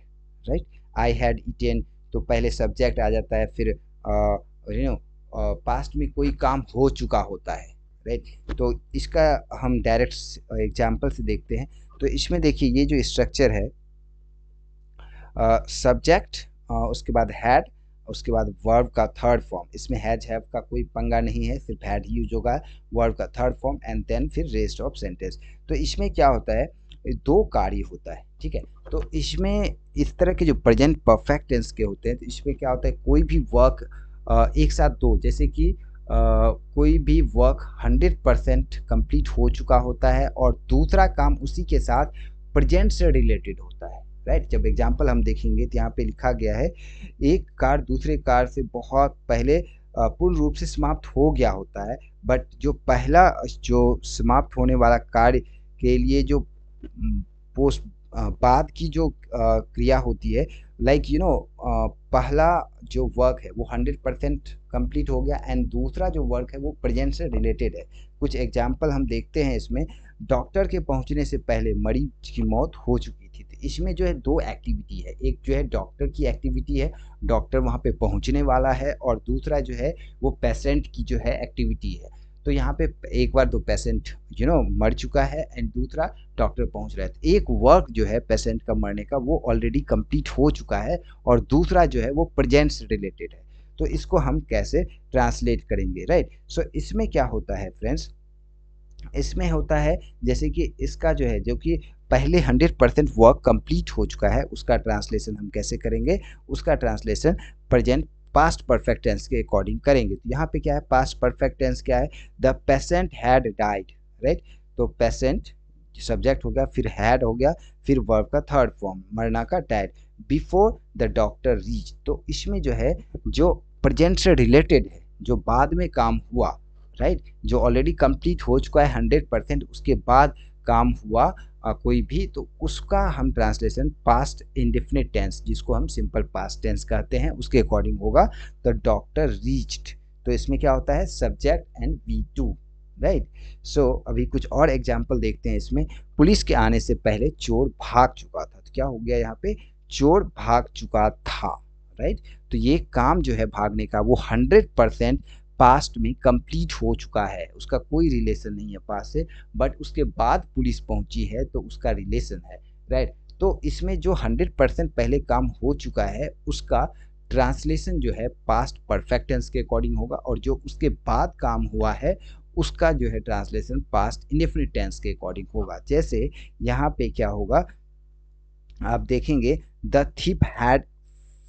right I had eaten तो पहले सब्जेक्ट आ जाता है फिर यू नो पास्ट में कोई काम हो चुका होता है राइट तो इसका हम डायरेक्ट एग्जाम्पल से देखते हैं तो इसमें देखिए ये जो स्ट्रक्चर है सब्जेक्ट उसके बाद हैड उसके बाद वर्ब का थर्ड फॉर्म इसमें हैज हैव का कोई पंगा नहीं है सिर्फ हैड यूज होगा वर्ब का थर्ड फॉर्म एंड देन फिर रेस्ट ऑफ सेंटेंस तो इसमें क्या होता है दो कार्य होता है ठीक है तो इसमें इस तरह के जो प्रेजेंट परफेक्ट टेंस के होते हैं तो इसमें क्या होता है कोई भी वर्क एक साथ दो जैसे कि कोई भी वर्क हंड्रेड परसेंट कम्प्लीट हो चुका होता है और दूसरा काम उसी के साथ प्रजेंट से रिलेटेड होता है राइट जब एग्जाम्पल हम देखेंगे तो यहाँ पे लिखा गया है एक कार दूसरे कार से बहुत पहले पूर्ण रूप से समाप्त हो गया होता है बट जो पहला जो समाप्त होने वाला कार्य के लिए जो पोस्ट बाद की जो क्रिया होती है लाइक यू नो पहला जो वर्क है वो हंड्रेड परसेंट कम्प्लीट हो गया एंड दूसरा जो वर्क है वो प्रेजेंट से रिलेटेड है कुछ एग्जाम्पल हम देखते हैं इसमें डॉक्टर के पहुंचने से पहले मरीज की मौत हो चुकी इसमें जो है दो एक्टिविटी है एक जो है डॉक्टर की एक्टिविटी है डॉक्टर वहाँ पे पहुँचने वाला है और दूसरा जो है वो पेशेंट की जो है एक्टिविटी है तो यहाँ पे एक बार तो पेशेंट यू नो मर चुका है एंड दूसरा डॉक्टर पहुँच रहा है तो एक वर्क जो है पेशेंट का मरने का वो ऑलरेडी कंप्लीट हो चुका है और दूसरा जो है वो प्रजेंट्स रिलेटेड है तो इसको हम कैसे ट्रांसलेट करेंगे राइट right? सो so, इसमें क्या होता है फ्रेंड्स इसमें होता है जैसे कि इसका जो है जो कि पहले 100 परसेंट वर्क कंप्लीट हो चुका है उसका ट्रांसलेशन हम कैसे करेंगे उसका translation present past perfect tense के अकॉर्डिंग करेंगे तो यहाँ पे क्या है पास्ट परफेक्ट टेंस क्या है the patient had died right तो पेसेंट सब्जेक्ट हो गया फिर हैड हो गया फिर वर्ब का थर्ड फॉर्म मरना का died before the doctor reach तो इसमें जो है जो प्रजेंट से रिलेटेड है जो बाद में काम हुआ राइट right? जो ऑलरेडी कंप्लीट हो चुका है हंड्रेड परसेंट उसके बाद काम हुआ कोई भी तो उसका हम ट्रांसलेशन पास्ट इंडिफिनिट टेंस जिसको हम सिंपल पास्ट टेंस कहते हैं उसके अकॉर्डिंग होगा द डॉक्टर रीच्ड तो इसमें क्या होता है subject and V two right so अभी कुछ और एग्जाम्पल देखते हैं इसमें पुलिस के आने से पहले चोर भाग चुका था तो क्या हो गया यहाँ पे चोर भाग चुका था राइट तो ये काम जो है भागने का वो हंड्रेड परसेंट पास्ट में कंप्लीट हो चुका है उसका कोई रिलेशन नहीं है पास से बट उसके बाद पुलिस पहुंची है तो उसका रिलेशन है राइट तो इसमें जो हंड्रेड परसेंट पहले काम हो चुका है उसका ट्रांसलेशन जो है पास्ट परफेक्ट टेंस के अकॉर्डिंग होगा और जो उसके बाद काम हुआ है उसका जो है ट्रांसलेशन पास्ट इनफिनिट टेंस के अकॉर्डिंग होगा जैसे यहाँ पे क्या होगा आप देखेंगे the thief had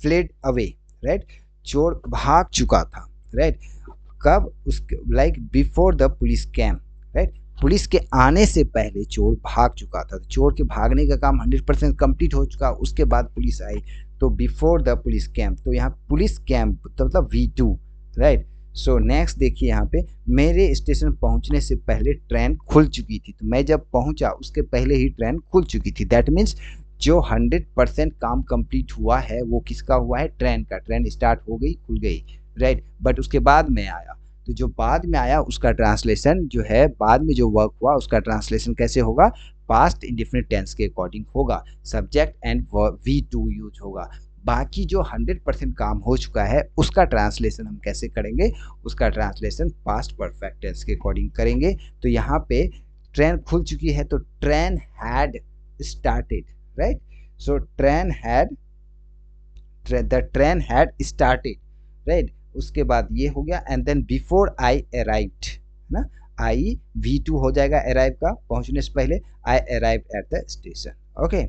fled away right चोर भाग चुका था राइट right? कब उसके like before the police came right police के आने से पहले चोर भाग चुका था तो चोर के भागने का काम 100 परसेंट कम्प्लीट हो चुका उसके बाद पुलिस आई तो बिफोर द पुलिस कैंप तो यहाँ पुलिस कैंप तो मतलब V two right so next देखिए यहाँ पे मेरे स्टेशन पहुँचने से पहले ट्रेन खुल चुकी थी तो मैं जब पहुँचा उसके पहले ही ट्रेन खुल चुकी थी दैट मीन्स जो 100 परसेंट काम कंप्लीट हुआ है वो किसका हुआ है ट्रेन का ट्रेन स्टार्ट हो गई खुल गई राइट बट उसके बाद में आया तो जो बाद में आया उसका ट्रांसलेशन जो है बाद में जो वर्क हुआ उसका ट्रांसलेशन कैसे होगा पास्ट इंडिफिनिट टेंस के अकॉर्डिंग होगा subject and V two use होगा बाकी जो 100 परसेंट काम हो चुका है उसका ट्रांसलेशन हम कैसे करेंगे उसका ट्रांसलेशन पास्ट परफेक्ट टेंस के अकॉर्डिंग करेंगे तो यहाँ पे ट्रेन खुल चुकी है तो train had started right so train had the train had started right उसके बाद ये हो गया and then before I arrive है ना आई वी टू हो जाएगा अराइव का पहुंचने से पहले I arrive at the station okay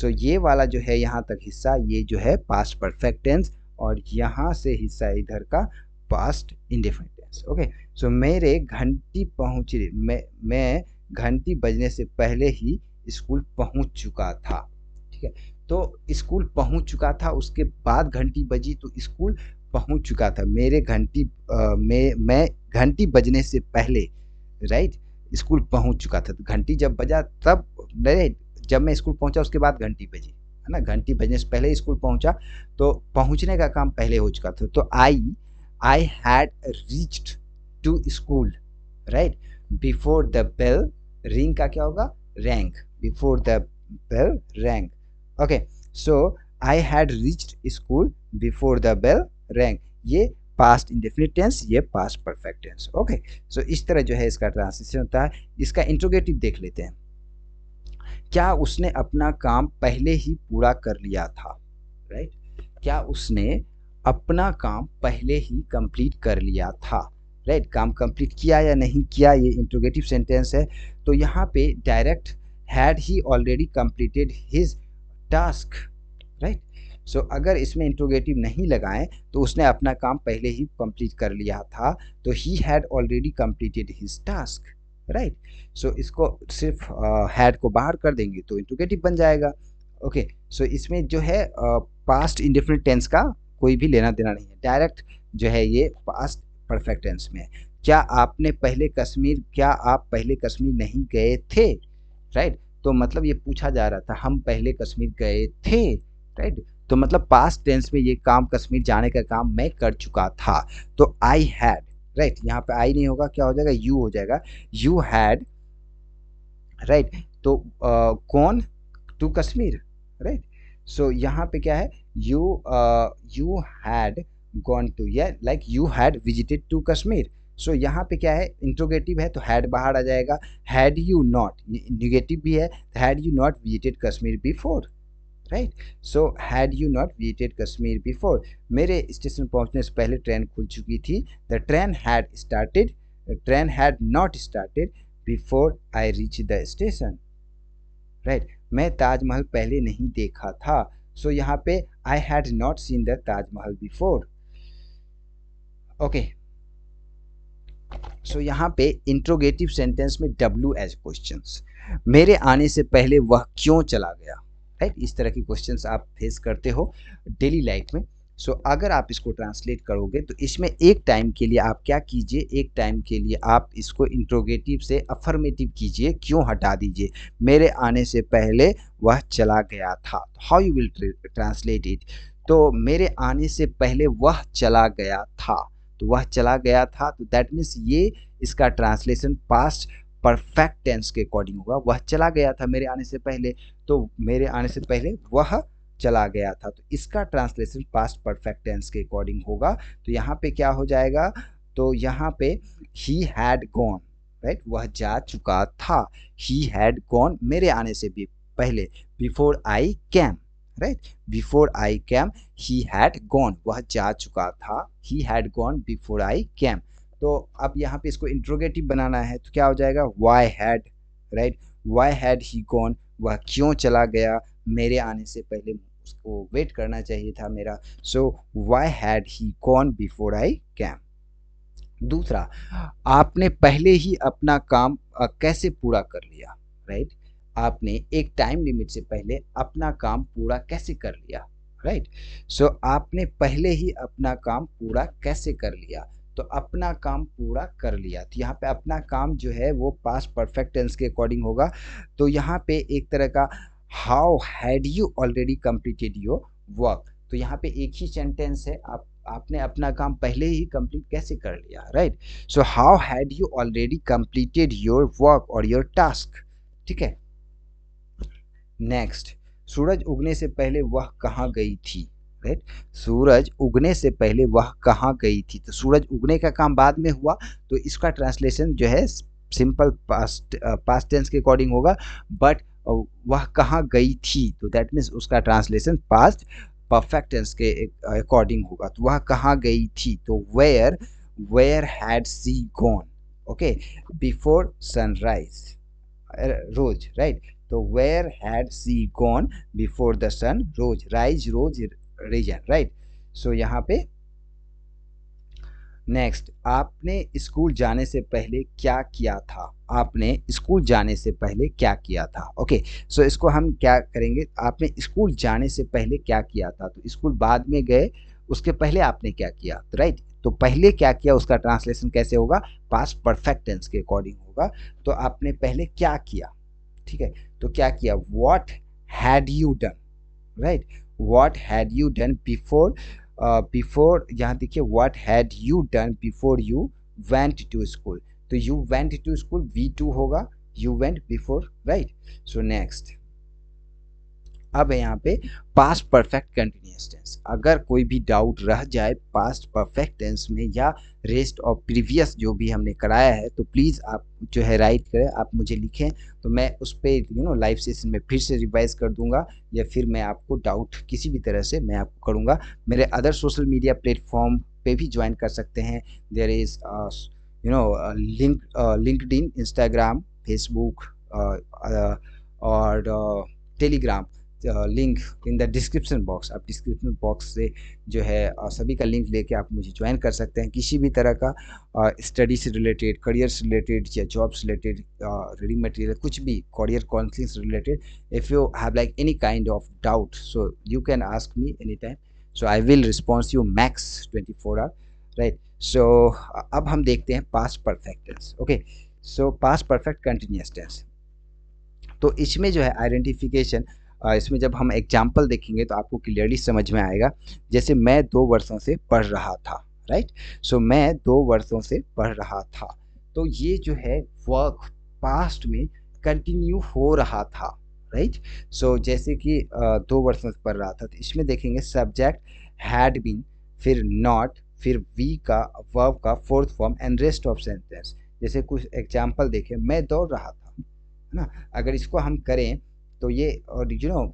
so ये वाला जो है यहाँ तक हिस्सा ये जो है पास्ट परफेक्ट टेंस और यहाँ से हिस्सा इधर का past indefinite tense okay so मेरे घंटी पहुँच मैं मैं घंटी बजने से पहले ही स्कूल पहुँच चुका था ठीक है तो स्कूल पहुँच चुका था उसके बाद घंटी बजी तो स्कूल पहुंच चुका था मेरे घंटी में मैं घंटी बजने से पहले राइट स्कूल पहुंच चुका था तो घंटी जब बजा तब राइट जब मैं स्कूल पहुंचा उसके बाद घंटी बजी है ना घंटी बजने से पहले स्कूल पहुंचा तो पहुंचने का काम पहले हो चुका था तो I I had reached to school right before the bell ring का क्या होगा rang before the bell rang okay so I had reached school before the bell rang ये पास्ट इंडेफिनिट टेंस ये past perfect tense okay so इस तरह जो है इसका ट्रांसलेशन होता है इसका इंट्रोगेटिव देख लेते हैं क्या उसने अपना काम पहले ही पूरा कर लिया था राइट right? क्या उसने अपना काम पहले ही कंप्लीट कर लिया था राइट right? काम कंप्लीट किया या नहीं किया ये इंट्रोगेटिव सेंटेंस है तो यहाँ पे direct had he already completed his task so अगर इसमें इंट्रोगेटिव नहीं लगाएं तो उसने अपना काम पहले ही कंप्लीट कर लिया था तो he had already completed his task right so इसको सिर्फ हैड uh, को बाहर कर देंगे तो इंट्रोगेटिव बन जाएगा ओके okay, सो so इसमें जो है पास्ट इंडिफरेंट टेंस का कोई भी लेना देना नहीं है डायरेक्ट जो है ये पास्ट परफेक्ट टेंस में है क्या आपने पहले कश्मीर क्या आप पहले कश्मीर नहीं गए थे राइट right? तो मतलब ये पूछा जा रहा था हम पहले कश्मीर गए थे राइट right? तो मतलब पास्ट टेंस में ये काम कश्मीर जाने का काम मैं कर चुका था तो आई हैड राइट यहाँ पे आई नहीं होगा क्या हो जाएगा यू हो जाएगा यू हैड राइट तो कौन टू कश्मीर राइट सो यहाँ पे क्या है you you had gone to या like you had visited to Kashmir so यहाँ पे क्या है इंट्रोगेटिव है तो हैड बाहर आ जाएगा हैड यू नॉट निगेटिव भी है had you not visited Kashmir before right so had you not visited Kashmir before मेरे स्टेशन पहुंचने से पहले ट्रेन खुल चुकी थी the train had started train had not started before I reach the station right मैं ताजमहल पहले नहीं देखा था सो so, यहाँ पे I had not seen the Taj Mahal before okay so यहाँ पे इंट्रोगेटिव सेंटेंस में डब्ल्यू एज क्वेश्चन मेरे आने से पहले वह क्यों चला गया राइट इस तरह के क्वेश्चन आप फेस करते हो डेली लाइफ में सो so, अगर आप इसको ट्रांसलेट करोगे तो इसमें एक टाइम के लिए आप क्या कीजिए एक टाइम के लिए आप इसको इंट्रोगेटिव से अफर्मेटिव कीजिए क्यों हटा दीजिए मेरे आने से पहले वह चला गया था how you will translate it तो मेरे आने से पहले वह चला गया था तो वह चला गया था तो दैट मीन्स ये इसका ट्रांसलेशन पास्ट परफेक्ट टेंस के अकॉर्डिंग होगा वह चला गया था मेरे आने से पहले तो मेरे आने से पहले वह चला गया था तो इसका ट्रांसलेशन पास्ट परफेक्ट टेंस के अकॉर्डिंग होगा तो यहाँ पे क्या हो जाएगा तो यहाँ पे ही हैड गॉन राइट वह जा चुका था ही हैड गॉन मेरे आने से भी पहले before I came right before I came he had gone वह जा चुका था he had gone before I came तो अब यहाँ पे इसको इंट्रोगेटिव बनाना है तो क्या हो जाएगा why had right why had he gone वह क्यों चला गया मेरे आने से पहले उसको वेट करना चाहिए था मेरा so why had he gone before I came दूसरा आपने पहले ही अपना काम कैसे पूरा कर लिया राइट आपने एक टाइम लिमिट से पहले अपना काम पूरा कैसे कर लिया राइट सो आपने पहले ही अपना काम पूरा कैसे कर लिया तो अपना काम पूरा कर लिया तो यहाँ पे अपना काम जो है वो पास परफेक्ट टेंस के अकॉर्डिंग होगा तो यहाँ पे एक तरह का how had you already completed your work तो यहाँ पे एक ही सेंटेंस है आप आपने अपना काम पहले ही कंप्लीट कैसे कर लिया right so how had you already completed your work और योर टास्क ठीक है नेक्स्ट सूरज उगने से पहले वह कहाँ गई थी राइट सूरज उगने से पहले वह कहाँ गई थी तो सूरज उगने का काम बाद में हुआ तो इसका ट्रांसलेशन जो है सिंपल पास्ट पास्ट टेंस के अकॉर्डिंग होगा बट वह कहाँ गई थी तो दैट मीन्स उसका ट्रांसलेशन पास्ट परफेक्ट टेंस के अकॉर्डिंग होगा तो वह कहाँ गई थी तो where where had she gone okay before sunrise rose right तो where had she gone before the sun rose rise rose reason right so यहाँ पे नेक्स्ट आपने स्कूल जाने से पहले क्या किया था आपने स्कूल जाने से पहले क्या किया था ओके okay, सो so इसको हम क्या करेंगे आपने स्कूल जाने से पहले क्या किया था तो स्कूल बाद में गए उसके पहले आपने क्या किया तो राइट तो पहले क्या किया उसका ट्रांसलेशन कैसे होगा पास परफेक्ट टेंस के अकॉर्डिंग होगा तो आपने पहले क्या किया ठीक है तो क्या किया what had you done right what had you done before before यहाँ देखिए what had you done before you went to school तो you went to school V two होगा you went before right so next अब है यहाँ पे past perfect continuous tense अगर कोई भी डाउट रह जाए पास्ट परफेक्ट टेंस में या रेस्ट और प्रीवियस जो भी हमने कराया है तो प्लीज़ आप जो है राइट करें आप मुझे लिखें तो मैं उस पर यू नो लाइव सेशन में फिर से रिवाइज कर दूंगा या फिर मैं आपको डाउट किसी भी तरह से मैं आपको करूँगा मेरे अदर सोशल मीडिया प्लेटफॉर्म पे भी ज्वाइन कर सकते हैं there is you know link linked Instagram Facebook और Telegram uh, link in the description box आप डिस्क्रिप्शन बॉक्स से जो है सभी का लिंक लेके आप मुझे ज्वाइन कर सकते हैं किसी भी तरह का स्टडी से रिलेटेड करियर से रिलेटेड या जॉब से रिलेटेड रीडिंग मटेरियल कुछ भी करियर काउंसलिंग से related if you have like any kind of doubt so you can ask me any time so I will response you max twenty four hour right so अब हम देखते हैं past perfect tense okay so past perfect continuous tense तो इसमें जो है identification इसमें जब हम एग्जाम्पल देखेंगे तो आपको क्लियरली समझ में आएगा जैसे मैं दो वर्षों से पढ़ रहा था राइट सो so, मैं दो वर्षों से पढ़ रहा था तो ये जो है वर्क पास्ट में कंटिन्यू हो रहा था राइट सो so, जैसे कि दो वर्षों से पढ़ रहा था तो इसमें देखेंगे सब्जेक्ट हैड बीन फिर नॉट फिर वी का वर्ब का fourth form and rest of sentence जैसे कुछ एग्जाम्पल देखें मैं दौड़ रहा था है ना अगर इसको हम करें तो ये और you know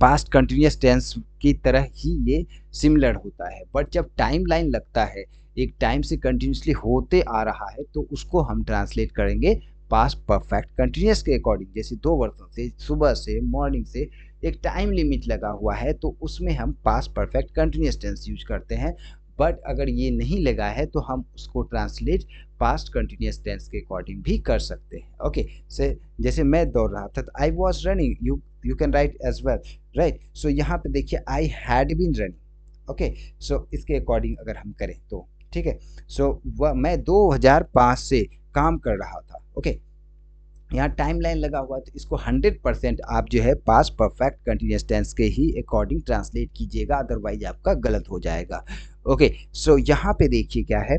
past continuous tense की तरह ही ये सिमिलर होता है बट जब टाइम लाइन लगता है एक टाइम से कंटिन्यूसली होते आ रहा है तो उसको हम ट्रांसलेट करेंगे पास्ट परफेक्ट कंटिन्यूस के अकॉर्डिंग जैसे दो वर्षों से सुबह से मॉर्निंग से एक टाइम लिमिट लगा हुआ है तो उसमें हम past perfect continuous tense use करते हैं बट अगर ये नहीं लगा है तो हम उसको ट्रांसलेट पास्ट कंटिन्यूस टेंस के अकॉर्डिंग भी कर सकते हैं ओके से जैसे मैं दौड़ रहा था I was running you you can write as well right so यहाँ पे देखिए I had been running okay so इसके अकॉर्डिंग अगर हम करें तो ठीक है सो so, वह मैं 2005 से काम कर रहा था ओके okay, यहाँ टाइम लाइन लगा हुआ तो इसको 100 परसेंट आप जो है पास परफेक्ट कंटिन्यूस टेंस के ही अकॉर्डिंग ट्रांसलेट कीजिएगा अदरवाइज आपका गलत हो जाएगा ओके सो यहाँ पे देखिए क्या है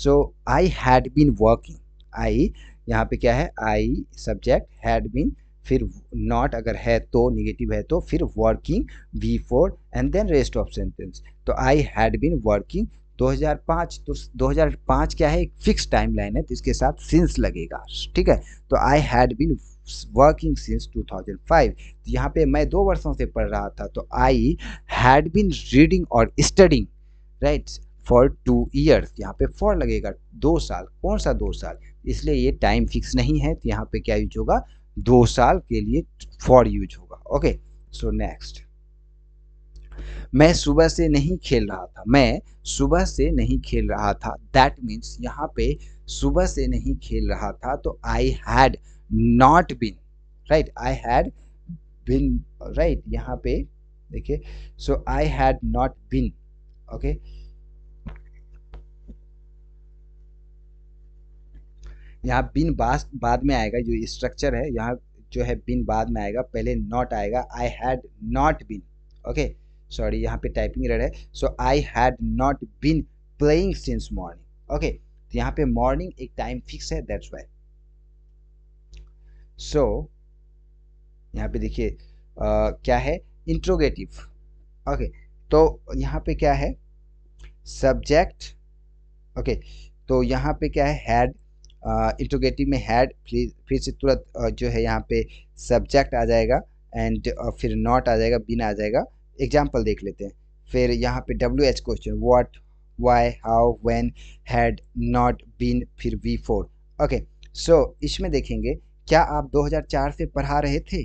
so I had been working I यहाँ पे क्या है आई सब्जेक्ट हैड बीन फिर नॉट अगर है तो निगेटिव है तो फिर working V four and then rest of sentence तो आई हैड बीन वर्किंग 2005 तो 2005 क्या है एक फिक्स टाइम लाइन है तो इसके साथ सिंस लगेगा ठीक है तो I had been working since 2005 तो यहाँ पे मैं दो वर्षों से पढ़ रहा था तो आई हैड बीन रीडिंग और studying right for two years यहाँ पे फॉर लगेगा दो साल कौन सा दो साल इसलिए ये टाइम फिक्स नहीं है तो यहाँ पे क्या यूज होगा दो साल के लिए फॉर यूज होगा ओके सो नेक्स्ट मैं सुबह से नहीं खेल रहा था मैं सुबह से नहीं खेल रहा था दैट मीन्स यहाँ पे सुबह से नहीं खेल रहा था तो I had not been right I had been right यहाँ पे देखिए so I had not been okay यहाँ बिन बाद में आएगा जो स्ट्रक्चर है यहाँ जो है बिन बाद में आएगा पहले नॉट आएगा I had not been okay sorry यहाँ पे टाइपिंग रेड है so I had not been playing since morning okay तो यहाँ पे मॉर्निंग एक टाइम फिक्स है दैट्स वाई सो यहाँ पे देखिए क्या है इंट्रोगेटिव ओके okay, तो यहाँ पे क्या है सब्जेक्ट ओके okay, तो यहाँ पे क्या है हैड इंट्रोगेटिव में हैड फिर से तुरंत जो है यहाँ पे सब्जेक्ट आ जाएगा एंड फिर नॉट आ जाएगा बिन आ जाएगा एग्जाम्पल देख लेते हैं फिर यहाँ पे W H question what why how when had not been फिर वी फोर ओके सो इसमें देखेंगे क्या आप 2004 से पढ़ा रहे थे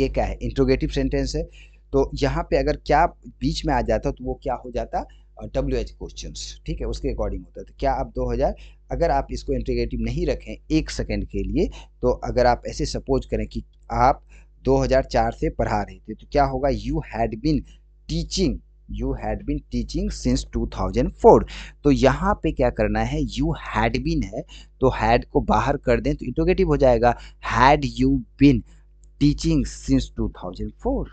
ये क्या है इंट्रोगेटिव सेंटेंस है तो यहाँ पे अगर क्या बीच में आ जाता तो वो क्या हो जाता डब्ल्यू एच क्वेश्चन ठीक है उसके अकॉर्डिंग होता है तो क्या आप 2000 अगर आप इसको इंट्रोगेटिव नहीं रखें एक सेकेंड के लिए तो अगर आप ऐसे सपोज करें कि आप 2004 से पढ़ा रहे थे तो क्या होगा you had been teaching you had been teaching since 2004 तो यहाँ पे क्या करना है यू हैड बिन है तो हैड को बाहर कर दें तो इंटोगेटिव हो जाएगा had you been teaching since 2004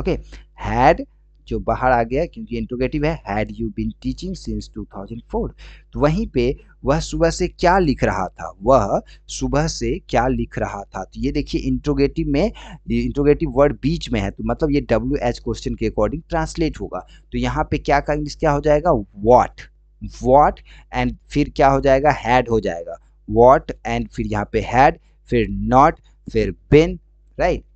okay had जो बाहर आ गया क्योंकि इंटोगेटिव है had you been teaching since 2004 तो वहीं पे वह सुबह से क्या लिख रहा था वह सुबह से क्या लिख रहा था तो ये देखिए इंट्रोगेटिव में इंट्रोगेटिव वर्ड बीच में है तो मतलब ये डब्ल्यू एच क्वेश्चन के अकॉर्डिंग ट्रांसलेट होगा तो यहाँ पे क्या का इंग्लिश क्या हो जाएगा वॉट वॉट एंड फिर क्या हो जाएगा हैड हो जाएगा वॉट एंड फिर यहाँ पे हैड फिर नॉट फिर been right right?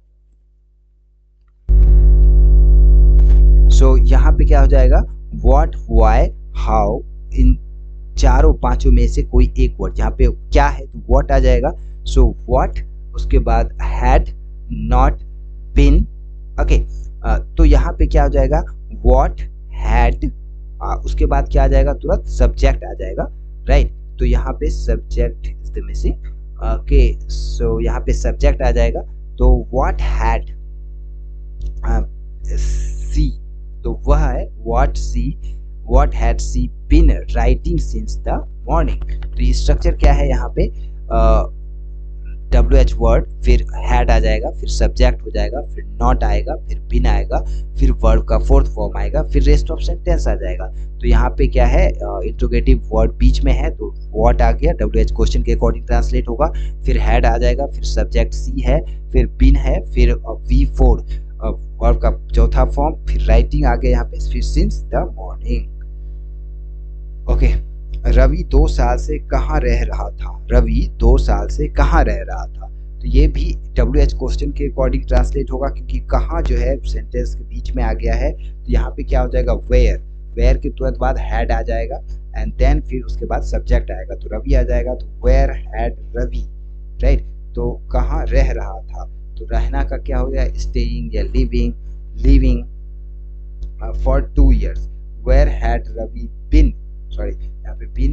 So so, यहाँ पे क्या हो जाएगा वॉट वाई हाउ इन चारों पांचों में से कोई एक वर्ड यहाँ पे क्या है तो वॉट आ जाएगा सो so, वॉट उसके बाद हैड नॉट बिन ओके तो यहाँ पे क्या हो जाएगा वॉट हैड उसके बाद क्या आ जाएगा तुरंत सब्जेक्ट आ जाएगा राइट right? तो यहाँ पे subject is the missing okay so यहाँ पे सब्जेक्ट आ जाएगा तो वॉट हैड सी तो वह है what she what had she been writing since the morning structure क्या है यहाँ पे डब्ल्यू एच वर्ड फिर हैड आ जाएगा फिर सब्जेक्ट हो जाएगा फिर नॉट आएगा फिर बिन आएगा फिर वर्ड का फोर्थ फॉर्म आएगा फिर रेस्ट ऑफ सेंटेंस आ जाएगा तो यहाँ पे क्या है इंट्रोगेटिव वर्ड बीच में है तो वॉट आ गया डब्ल्यू एच क्वेश्चन के अकॉर्डिंग ट्रांसलेट होगा फिर हैड आ जाएगा फिर सब्जेक्ट सी है फिर बिन है फिर वी फोर वर्ड का चौथा फॉर्म फिर राइटिंग आ गया यहाँ पे फिर since the morning okay Ravi दो साल से कहाँ रह रहा था रवि दो साल से कहाँ रह रहा था तो ये भी डब्ल्यू एच क्वेश्चन के अकॉर्डिंग ट्रांसलेट होगा क्योंकि कहाँ जो है सेंटेंस के बीच में आ गया है तो यहाँ पे क्या हो जाएगा वेयर वेयर के तुरंत बाद हैड आ जाएगा एंड देन फिर उसके बाद सब्जेक्ट आएगा तो रवि आ जाएगा तो वेयर हैड रवि राइट तो कहाँ रह रहा था तो रहना का क्या हो गया स्टेइंग या living living for two years where had Ravi been sorry यहाँ पे been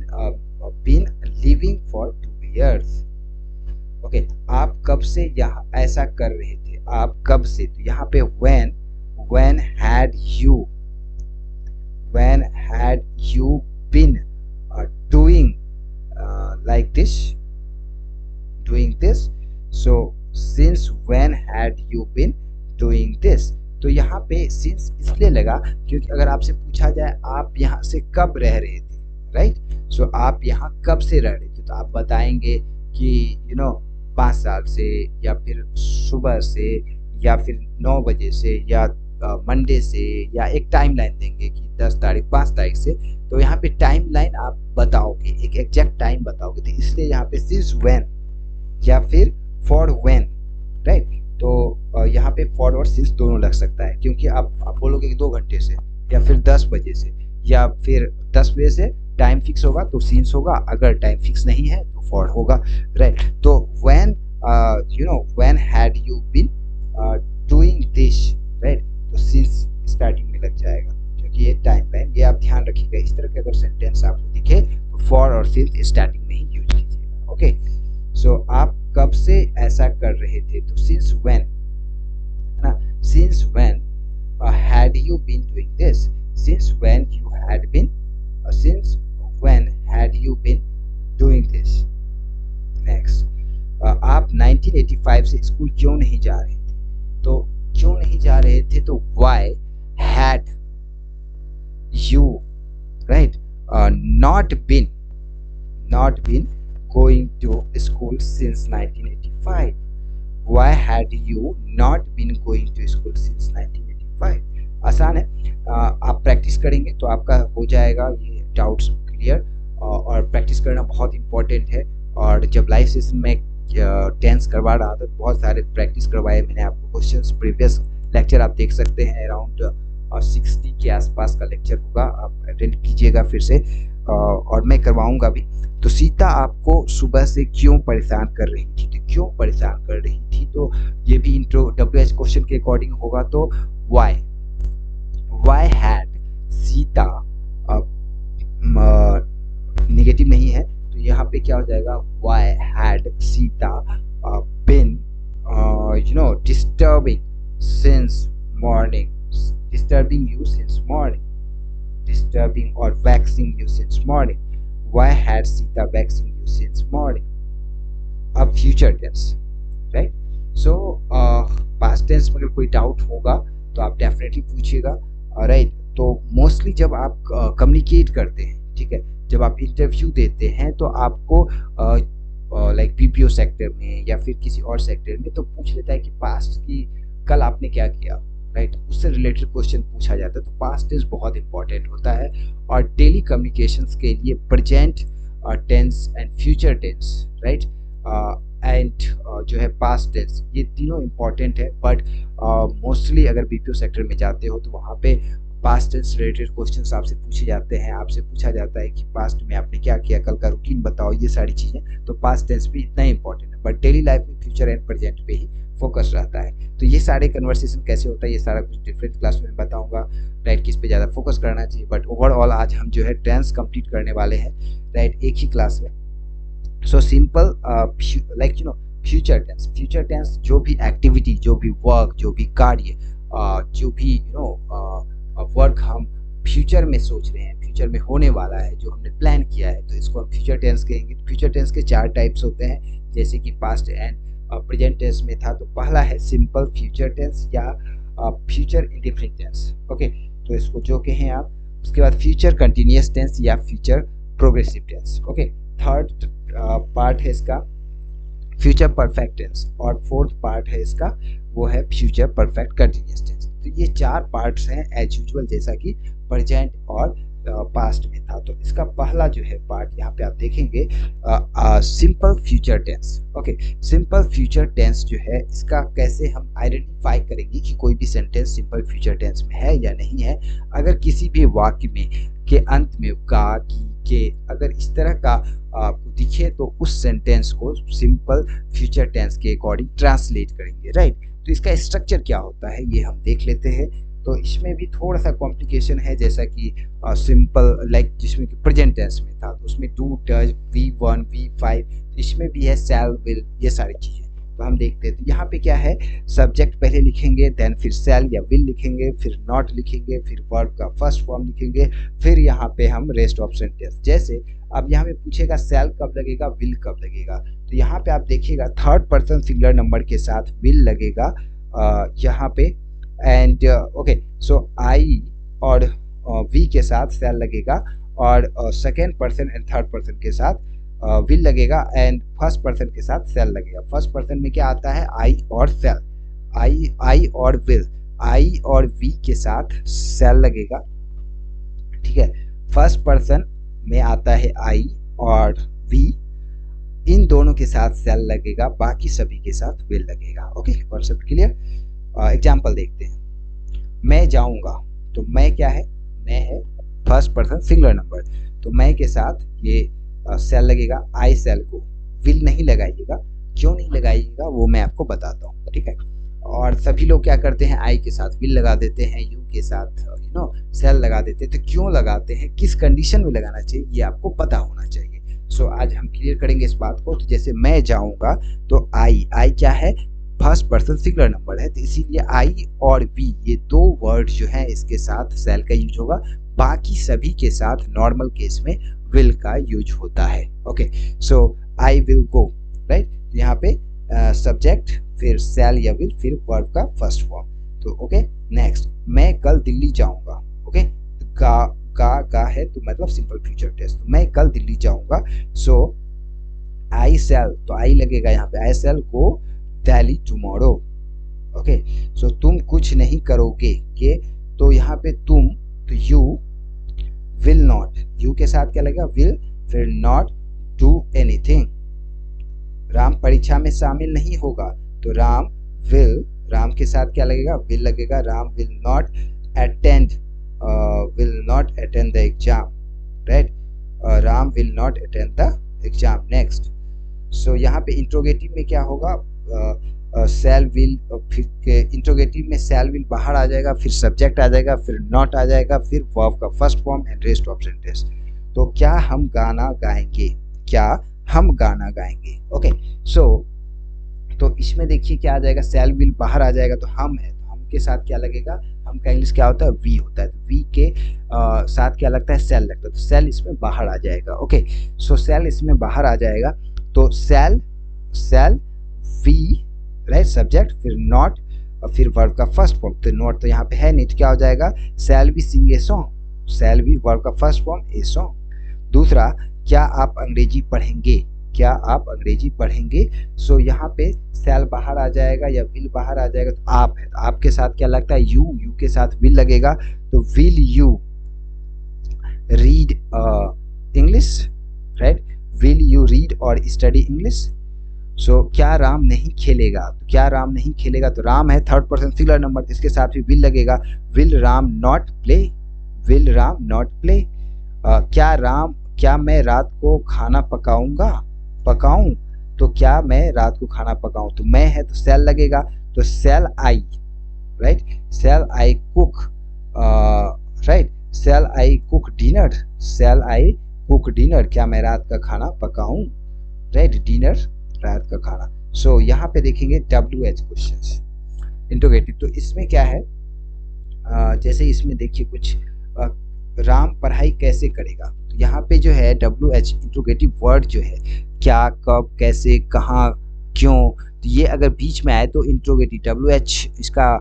been living for two years okay आप कब से यहाँ ऐसा कर रहे थे आप कब से तो यहाँ पे when when had you when had you been uh, doing uh, like this doing this so since when had you been doing this तो यहाँ पे सिंस इसलिए लगा क्योंकि अगर आपसे पूछा जाए आप यहाँ से कब रह रहे थे राइट सो आप यहाँ कब से रह रहे थे तो आप बताएंगे कि यू नो पाँच साल से या फिर सुबह से या फिर नौ बजे से या मंडे से या एक टाइम लाइन देंगे कि दस तारीख पाँच तारीख से तो यहाँ पे टाइम लाइन आप बताओगे एक एग्जैक्ट टाइम बताओगे तो इसलिए यहाँ पे सिंस वेन या फिर फॉर वेन राइट तो यहाँ पे फॉर और सिंस दोनों लग सकता है क्योंकि आप आप बोलोगे दो घंटे से या फिर दस बजे से या फिर दस बजे से टाइम फिक्स होगा तो सीन्स होगा अगर टाइम फिक्स नहीं है तो फॉर होगा राइट right. तो when you know when had you been doing this right तो सीन्स स्टार्टिंग में लग जाएगा क्योंकि ये टाइम लाइन ये आप ध्यान रखिएगा इस तरह के अगर सेंटेंस आपको दिखे तो फॉर और सीन्स स्टार्टिंग में ही यूज कीजिएगा ओके सो आप कब से ऐसा कर रहे थे तो सिंस व्हेन है ना since when had you been doing this since when you had been since when had you been doing this next uh, आप 1985 से स्कूल क्यों नहीं जा रहे थे तो क्यों नहीं जा रहे थे तो why had you right uh, not been not been going to school since 1985 why had you not been going to school since 1985 आसान है आ, आप प्रैक्टिस करेंगे तो आपका हो जाएगा ये डाउट्स क्लियर और प्रैक्टिस करना बहुत इंपॉर्टेंट है और जब लाइव सेशन में टेंस करवा रहा था तो बहुत सारे प्रैक्टिस करवाए मैंने आपको क्वेश्चन प्रीवियस लेक्चर आप देख सकते हैं अराउंड सिक्सटी के आसपास का लेक्चर होगा आप अटेंड कीजिएगा फिर से और मैं करवाऊंगा भी तो सीता आपको सुबह से क्यों परेशान कर रही थी तो क्यों परेशान कर रही थी तो ये भी इंट्रो डब्ल्यू एच क्वेश्चन के अकॉर्डिंग होगा तो why why had Sita negative नहीं है तो यहाँ पे क्या हो जाएगा why had Sita been you know disturbing since morning disturbing you since morning disturbing और vexing you since morning why had Sita vexing you since morning अब future tense right so past tense में कोई डाउट होगा तो आप डेफिनेटली पूछिएगा right तो mostly जब आप कम्युनिकेट करते हैं ठीक है जब आप इंटरव्यू देते हैं तो आपको लाइक पीपीओ सेक्टर में या फिर किसी और सेक्टर में तो पूछ लेता है कि पास्ट की कल आपने क्या किया राइट उससे रिलेटेड क्वेश्चन पूछा जाता है तो पास्ट टेंस बहुत इंपॉर्टेंट होता है और डेली कम्युनिकेशंस के लिए present tense and future tense right and जो है पास्ट टेंस ये तीनों इम्पॉर्टेंट है बट मोस्टली uh, अगर बीपीओ सेक्टर में जाते हो तो वहाँ पे पास्ट टेंस रिलेटेड क्वेश्चंस आपसे पूछे जाते हैं आपसे पूछा जाता है कि पास्ट में आपने क्या किया कल का रूटीन बताओ ये सारी चीज़ें तो पास्ट टेंस भी इतना इंपॉर्टेंट है बट डेली लाइफ में फ्यूचर एंड प्रजेंट पे ही फोकस रहता है तो ये सारे कन्वर्सेशन कैसे होता है ये सारा कुछ डिफरेंट क्लास में बताऊंगा राइट किस पे ज़्यादा फोकस करना चाहिए बट ओवरऑल आज हम जो है टेंस कंप्लीट करने वाले हैं राइट एक ही क्लास में so simple like you know future tense future tense जो भी एक्टिविटी जो भी वर्क जो भी कार्य uh, जो भी you you know know, uh, work हम फ्यूचर में सोच रहे हैं फ्यूचर में होने वाला है जो हमने प्लान किया है तो इसको हम फ्यूचर टेंस कहेंगे फ्यूचर टेंस के चार टाइप्स होते हैं जैसे कि पास्ट एंड प्रेजेंट टेंस में था तो पहला है सिंपल फ्यूचर टेंस या फ्यूचर इंडिफरेंट टेंस ओके तो इसको जो कहें आप उसके बाद फ्यूचर कंटिन्यूस टेंस या future progressive tense okay third part है इसका फ्यूचर परफेक्ट टेंस और फोर्थ पार्ट है इसका वो है फ्यूचर परफेक्ट कंटिन्यूस टेंस तो ये चार पार्ट्स हैं एज यूजल जैसा कि प्रजेंट और पास्ट में था तो इसका पहला जो है पार्ट यहाँ पे आप देखेंगे simple future tense okay simple future tense जो है इसका कैसे हम आइडेंटिफाई करेंगे कि कोई भी सेंटेंस सिंपल फ्यूचर टेंस में है या नहीं है अगर किसी भी वाक्य में के अंत में का की के अगर इस तरह का आपको दिखे तो उस सेंटेंस को सिंपल फ्यूचर टेंस के अकॉर्डिंग ट्रांसलेट करेंगे राइट तो इसका स्ट्रक्चर क्या होता है ये हम देख लेते हैं तो इसमें भी थोड़ा सा कॉम्प्लिकेशन है जैसा कि सिंपल लाइक जिसमें कि प्रेजेंट टेंस में था तो उसमें टू टच वी वन वी फाइव इसमें भी है सेल विल ये सारी चीज़ें तो हम देखते हैं तो यहाँ पे क्या है सब्जेक्ट पहले लिखेंगे देन फिर सेल या विल लिखेंगे फिर नॉट लिखेंगे फिर वर्ब का फर्स्ट फॉर्म लिखेंगे फिर यहाँ पे हम रेस्ट ऑफ सेंटेंस जैसे अब यहाँ पे पूछेगा सेल कब लगेगा विल कब लगेगा तो यहाँ पे आप देखिएगा थर्ड पर्सन सिंगुलर नंबर के साथ विल लगेगा यहाँ पे एंड ओके सो आई और वी के साथ सेल लगेगा और second person and third person के साथ विल लगेगा एंड फर्स्ट पर्सन के साथ सेल लगेगा फर्स्ट पर्सन में क्या आता है आई और सेल आई आई और विल आई और वी के साथ सेल लगेगा ठीक है फर्स्ट पर्सन में आता है आई और वी इन दोनों के साथ सेल लगेगा बाकी सभी के साथ विल लगेगा ओके कॉन्सेप्ट क्लियर एग्जाम्पल देखते हैं मैं जाऊंगा तो मैं क्या है मैं है फर्स्ट पर्सन सिंगुलर नंबर तो मैं के साथ ये सेल uh, लगेगा आई सेल को विल नहीं लगाइएगा क्यों नहीं लगाइएगा वो मैं आपको बताता हूँ ठीक है और सभी लोग क्या करते हैं आई के साथ विल लगा देते हैं यू के साथ यू नो सेल लगा देते हैं तो क्यों लगाते हैं किस कंडीशन में लगाना चाहिए ये आपको पता होना चाहिए सो so, आज हम क्लियर करेंगे इस बात को तो जैसे मैं जाऊंगा तो आई आई क्या है फर्स्ट पर्सन सिंगुलर नंबर है तो इसीलिए आई और वी ये दो वर्ड जो है इसके साथ सेल का यूज होगा बाकी सभी के साथ नॉर्मल केस में विल का यूज होता है okay so I will go right यहाँ पे सब्जेक्ट uh, फिर सेल या विल फिर वर्ब का फर्स्ट फॉर्म तो ओके नेक्स्ट मैं कल दिल्ली जाऊंगा ओके गा गा गा है तो मतलब सिंपल फ्यूचर टेस्ट मैं कल दिल्ली जाऊंगा सो आई सेल तो आई लगेगा यहाँ पे I shall go Delhi tomorrow okay so तुम कुछ नहीं करोगे के तो यहाँ पे तुम तो यू विल नॉट यू के साथ क्या लगेगा विल फिर नॉट डू एनीथिंग राम परीक्षा में शामिल नहीं होगा तो राम विल राम के साथ क्या लगेगा विल लगेगा Ram will not attend will not attend the exam right Ram will not attend the exam next so यहाँ पे इंट्रोगेटिव में क्या होगा shall uh, will uh, uh, uh फिर इंट्रोगेटिव में सेल विल बाहर आ जाएगा फिर सब्जेक्ट आ जाएगा फिर नॉट आ जाएगा फिर वर्ब का first form and rest of sentence तो क्या हम गाना गाएंगे क्या हम गाना गाएंगे ओके सो तो इसमें देखिए क्या आ जाएगा सेल बिल बाहर आ जाएगा तो हम है तो हम के साथ क्या लगेगा हम का इंग्लिश क्या होता है वी होता है तो वी के आ, साथ क्या लगता है सेल लगता है तो सेल इसमें बाहर आ जाएगा ओके सो सेल इसमें बाहर आ जाएगा तो shall shall we write subject फिर नॉट और फिर वर्ब का फर्स्ट फॉर्म तो नॉट तो यहाँ पे है नहीं तो क्या हो जाएगा shall we sing a song shall be verb का फर्स्ट फॉर्म ए सॉन्ग दूसरा क्या आप अंग्रेजी पढ़ेंगे क्या आप अंग्रेजी पढ़ेंगे सो यहाँ पे सेल बाहर आ जाएगा या विल बाहर आ जाएगा तो आप है तो आपके साथ क्या लगता है यू यू के साथ विल लगेगा तो will you read English right will you read और स्टडी इंग्लिश सो क्या राम नहीं खेलेगा तो क्या राम नहीं खेलेगा तो राम है थर्ड पर्सन सिंगुलर नंबर इसके साथ भी विल लगेगा will Ram not play will Ram not play uh, क्या राम क्या मैं रात को खाना पकाऊंगा पकाऊं तो क्या मैं रात को खाना पकाऊं तो मैं है तो सेल लगेगा तो shall I right shall I cook right shall I cook dinner shall I cook dinner क्या मैं रात का खाना पकाऊं राइट डिनर रात का खाना सो so, यहाँ पे देखेंगे डब्ल्यू एच क्वेश्चन इंटोगेटिव तो इसमें क्या है uh, जैसे इसमें देखिए कुछ uh, राम पढ़ाई कैसे करेगा तो यहाँ पे जो है डब्ल्यू एच इंट्रोगेटिव वर्ड जो है क्या कब कैसे कहाँ क्यों तो ये अगर बीच में आए तो इंट्रोगेटिव डब्ल्यू एच इसका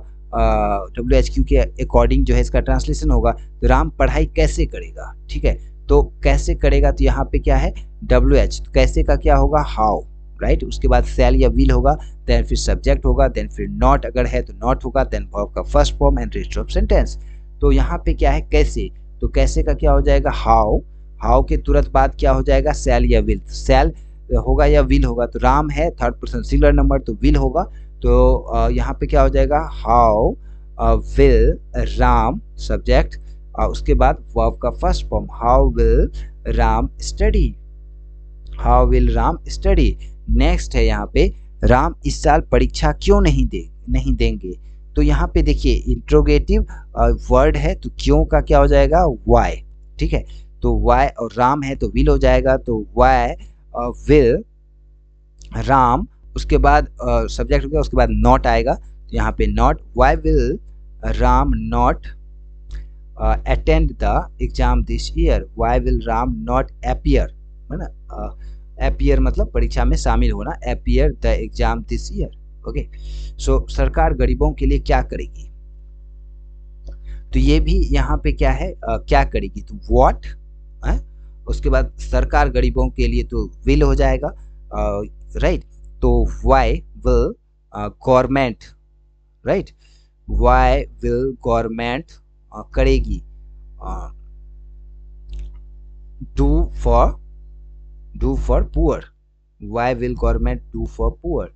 डब्ल्यू एच क्यू के अकॉर्डिंग जो है इसका ट्रांसलेशन होगा तो राम पढ़ाई कैसे करेगा ठीक है तो कैसे करेगा तो यहाँ पे क्या है डब्ल्यू एच तो कैसे का क्या होगा हाउ राइट right? उसके बाद सेल या विल होगा देन फिर सब्जेक्ट होगा देन फिर नॉट अगर है तो नॉट होगा देन वर्ब का first form and rest of sentence तो यहाँ पे क्या है कैसे तो कैसे का क्या हो जाएगा हाउ हाउ के तुरंत बाद क्या हो जाएगा सेल या विल सेल होगा या विल होगा तो राम है थर्ड पर्सन सिंगुलर नंबर तो विल होगा तो यहाँ पे क्या हो जाएगा हाउ विल राम सब्जेक्ट उसके बाद वर्ब का first form how will Ram study how will Ram study next है यहाँ पे राम इस साल परीक्षा क्यों नहीं दे नहीं देंगे तो यहाँ पे देखिए इंट्रोगेटिव वर्ड है तो क्यों का क्या हो जाएगा वाई ठीक है तो वाई और राम है तो विल हो जाएगा तो वाई विल राम उसके बाद सब्जेक्ट हो गया उसके बाद नॉट आएगा तो यहाँ पे not why will Ram not attend the exam this year why will Ram not appear है ना अपियर मतलब परीक्षा में शामिल होना appear the exam this year okay so सरकार गरीबों के लिए क्या करेगी तो ये भी यहाँ पे क्या है आ, क्या करेगी तो वॉट उसके बाद सरकार गरीबों के लिए तो विल हो जाएगा राइट तो why will government right why will government करेगी do for do for poor why will government do for poor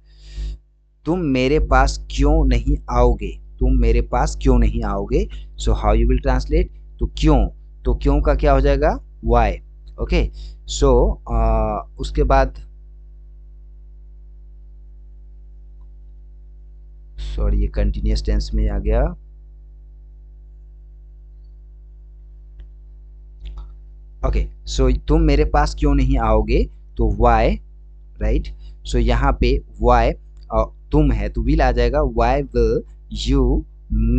तुम मेरे पास क्यों नहीं आओगे तुम मेरे पास क्यों नहीं आओगे so how you will translate तो क्यों तो क्यों का क्या हो जाएगा वाई ओके सो उसके बाद सॉरी ये कंटिन्यूस टेंस में आ गया ओके okay, सो so, तुम मेरे पास क्यों नहीं आओगे तो वाई राइट सो यहाँ पे वाई तुम है तो विल आ जाएगा why will you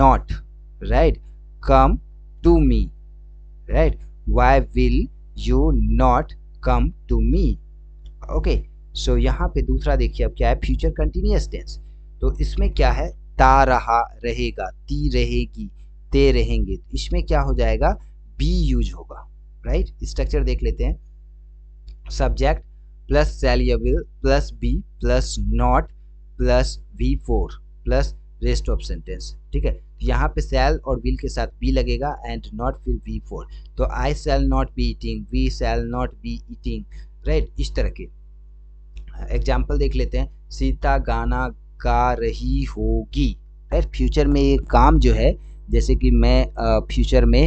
not right come to me right why will you not come to me okay so यहाँ पे दूसरा देखिए अब क्या है फ्यूचर कंटिन्यूस टेंस तो इसमें क्या है ता रहा रहेगा ती रहेगी ते रहेंगे तो इसमें क्या हो जाएगा बी यूज होगा राइट स्ट्रक्चर देख लेते हैं सब्जेक्ट प्लस सेल या will plus be plus not plus V four plus rest of sentence ठीक है तो यहाँ पे सेल और विल के साथ बी लगेगा एंड नॉट फिर वी फोर तो I shall not be eating we shall not be eating right इस तरह के एग्जाम्पल देख लेते हैं सीता गाना गा रही होगी राइट फ्यूचर में ये काम जो है जैसे कि मैं फ्यूचर में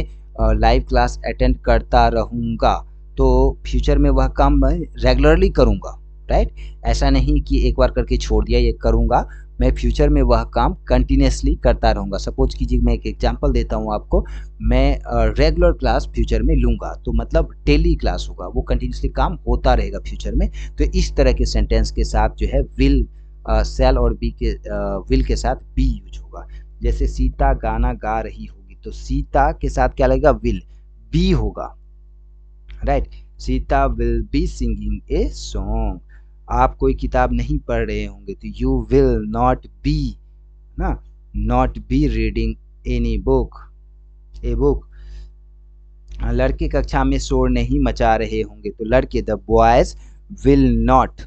लाइव क्लास अटेंड करता रहूँगा तो फ्यूचर में वह काम मैं रेगुलरली करूँगा राइट ऐसा नहीं कि एक बार करके छोड़ दिया ये करूँगा मैं फ्यूचर में वह काम कंटिन्यूसली करता रहूँगा सपोज कीजिए मैं एक एग्जांपल देता हूँ आपको मैं रेगुलर क्लास फ्यूचर में लूँगा तो मतलब डेली क्लास होगा वो कंटिन्यूसली काम होता रहेगा फ्यूचर में तो इस तरह के सेंटेंस के साथ जो है विल सेल और बी के विल के साथ बी यूज होगा जैसे सीता गाना गा रही होगी तो सीता के साथ क्या लगेगा विल बी होगा right Sita will be singing a song आप कोई किताब नहीं पढ़ रहे होंगे तो यू विल नॉट बी ना not be reading any book a book लड़के कक्षा में शोर नहीं मचा रहे होंगे तो लड़के the boys will not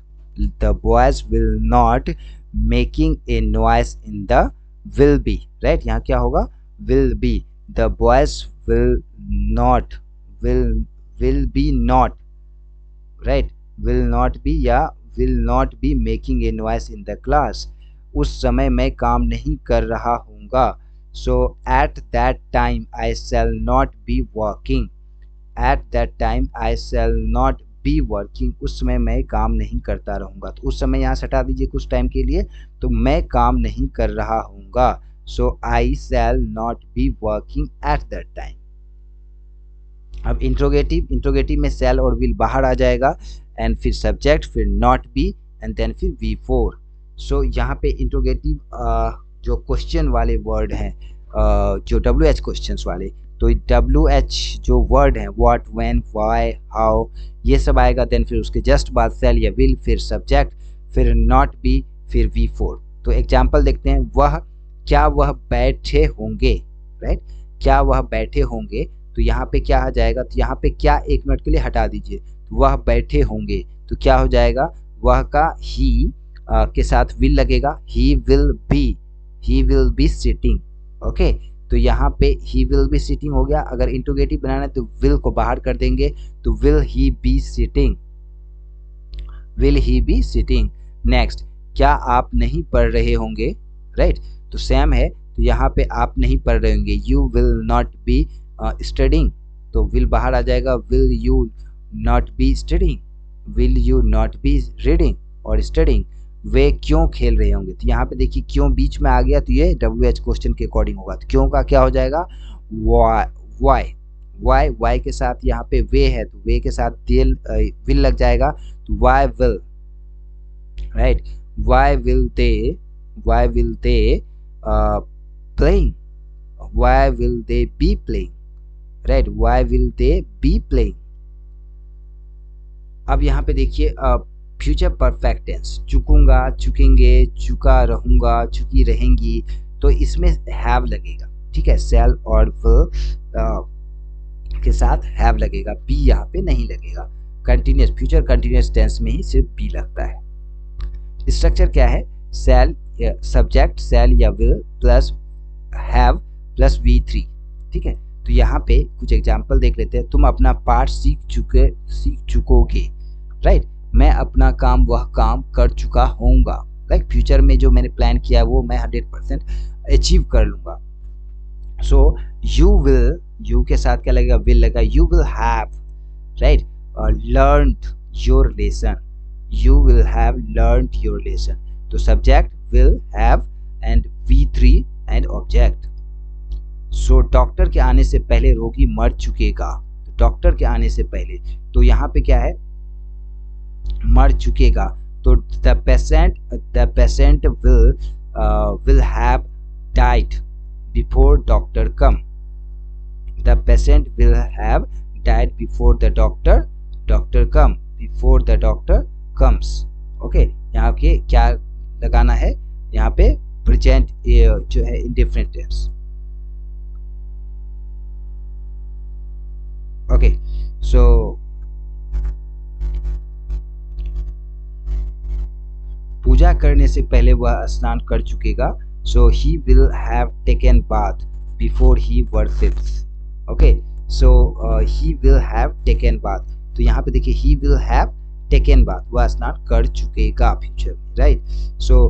the boys will not making a noise in the will be right यहाँ क्या होगा will be the boys will not will will be not right will not be या will not be making a noise in the class उस समय मैं काम नहीं कर रहा हूँगा so at that time I shall not be working at that time I shall not be working उस समय मैं काम नहीं करता रहूँगा तो उस समय यहाँ सटा दीजिए कुछ टाइम के लिए तो मैं काम नहीं कर रहा हूँगा so I shall not be working at that time अब इंट्रोगेटिव इंट्रोगेटिव में सेल और विल बाहर आ जाएगा एंड फिर सब्जेक्ट फिर नॉट बी एंड देन फिर वी फोर सो यहाँ पे इंट्रोगेटिव जो क्वेश्चन वाले वर्ड हैं जो डब्ल्यू एच क्वेश्चन वाले तो डब्ल्यू एच जो वर्ड है वॉट वेन वाई हाउ ये सब आएगा देन फिर उसके जस्ट बाद सेल या विल फिर सब्जेक्ट फिर नॉट बी फिर वी फोर तो एग्जाम्पल देखते हैं वह क्या वह बैठे होंगे राइट क्या वह बैठे होंगे तो यहाँ पे क्या आ जाएगा तो यहाँ पे क्या एक मिनट के लिए हटा दीजिए वह बैठे होंगे तो क्या हो जाएगा वह का ही के साथ विल लगेगा he will be he will be sitting okay तो यहाँ पे ही विल बी सिटिंग हो गया अगर इंटोगेटिव बनाना है तो विल को बाहर कर देंगे तो will he be sitting will he be sitting next क्या आप नहीं पढ़ रहे होंगे राइट right? तो सेम है तो यहाँ पे आप नहीं पढ़ रहे होंगे you will not be studying तो विल बाहर आ जाएगा will you not be studying will you not be reading और स्टडिंग वे क्यों खेल रहे होंगे तो यहाँ पे देखिए क्यों बीच में आ गया तो ये डब्ल्यू एच क्वेश्चन के अकॉर्डिंग होगा तो क्यों का क्या हो जाएगा वाई वाई वाई के साथ यहाँ पे वे है तो वे के साथ दिल विल लग जाएगा तो why will right why will they why will they playing why will they be playing right why will they be playing अब यहाँ पे देखिए फ्यूचर परफेक्ट टेंस चुकूंगा चुकेंगे चुका रहूंगा चुकी रहेंगी तो इसमें हैव लगेगा ठीक है सेल और व के साथ हैव लगेगा बी यहाँ पे नहीं लगेगा कंटिन्यूस फ्यूचर कंटिन्यूस टेंस में ही सिर्फ बी लगता है स्ट्रक्चर क्या है सेल सब्जेक्ट सेल या will plus have plus V three ठीक है तो यहाँ पे कुछ एग्जाम्पल देख लेते हैं तुम अपना पार्ट सीख चुके सीख चुकोगे राइट मैं अपना काम वह काम कर चुका होऊंगा लाइक like फ्यूचर में जो मैंने प्लान किया है वो मैं हंड्रेड परसेंट अचीव कर लूँगा सो यू विल यू के साथ क्या लगेगा विल लगेगा you will have right learn your lesson you will have learn your lesson तो subject will have and V three and object so doctor के आने से पहले रोगी मर चुकेगा डॉक्टर के आने से पहले तो यहाँ पे क्या है मर चुकेगा तो the patient the patient will will have died before doctor come the patient will have died before the doctor doctor come before the doctor comes okay यहाँ के क्या लगाना है यहाँ पे प्रेजेंट जो है डिफरेंट टेंस ओके सो पूजा करने से पहले वह स्नान कर चुकेगा so he will have taken bath before he worships okay so he will have taken bath तो यहाँ पे देखिए he will have taken bath वह स्नान कर चुकेगा फ्यूचर में राइट सो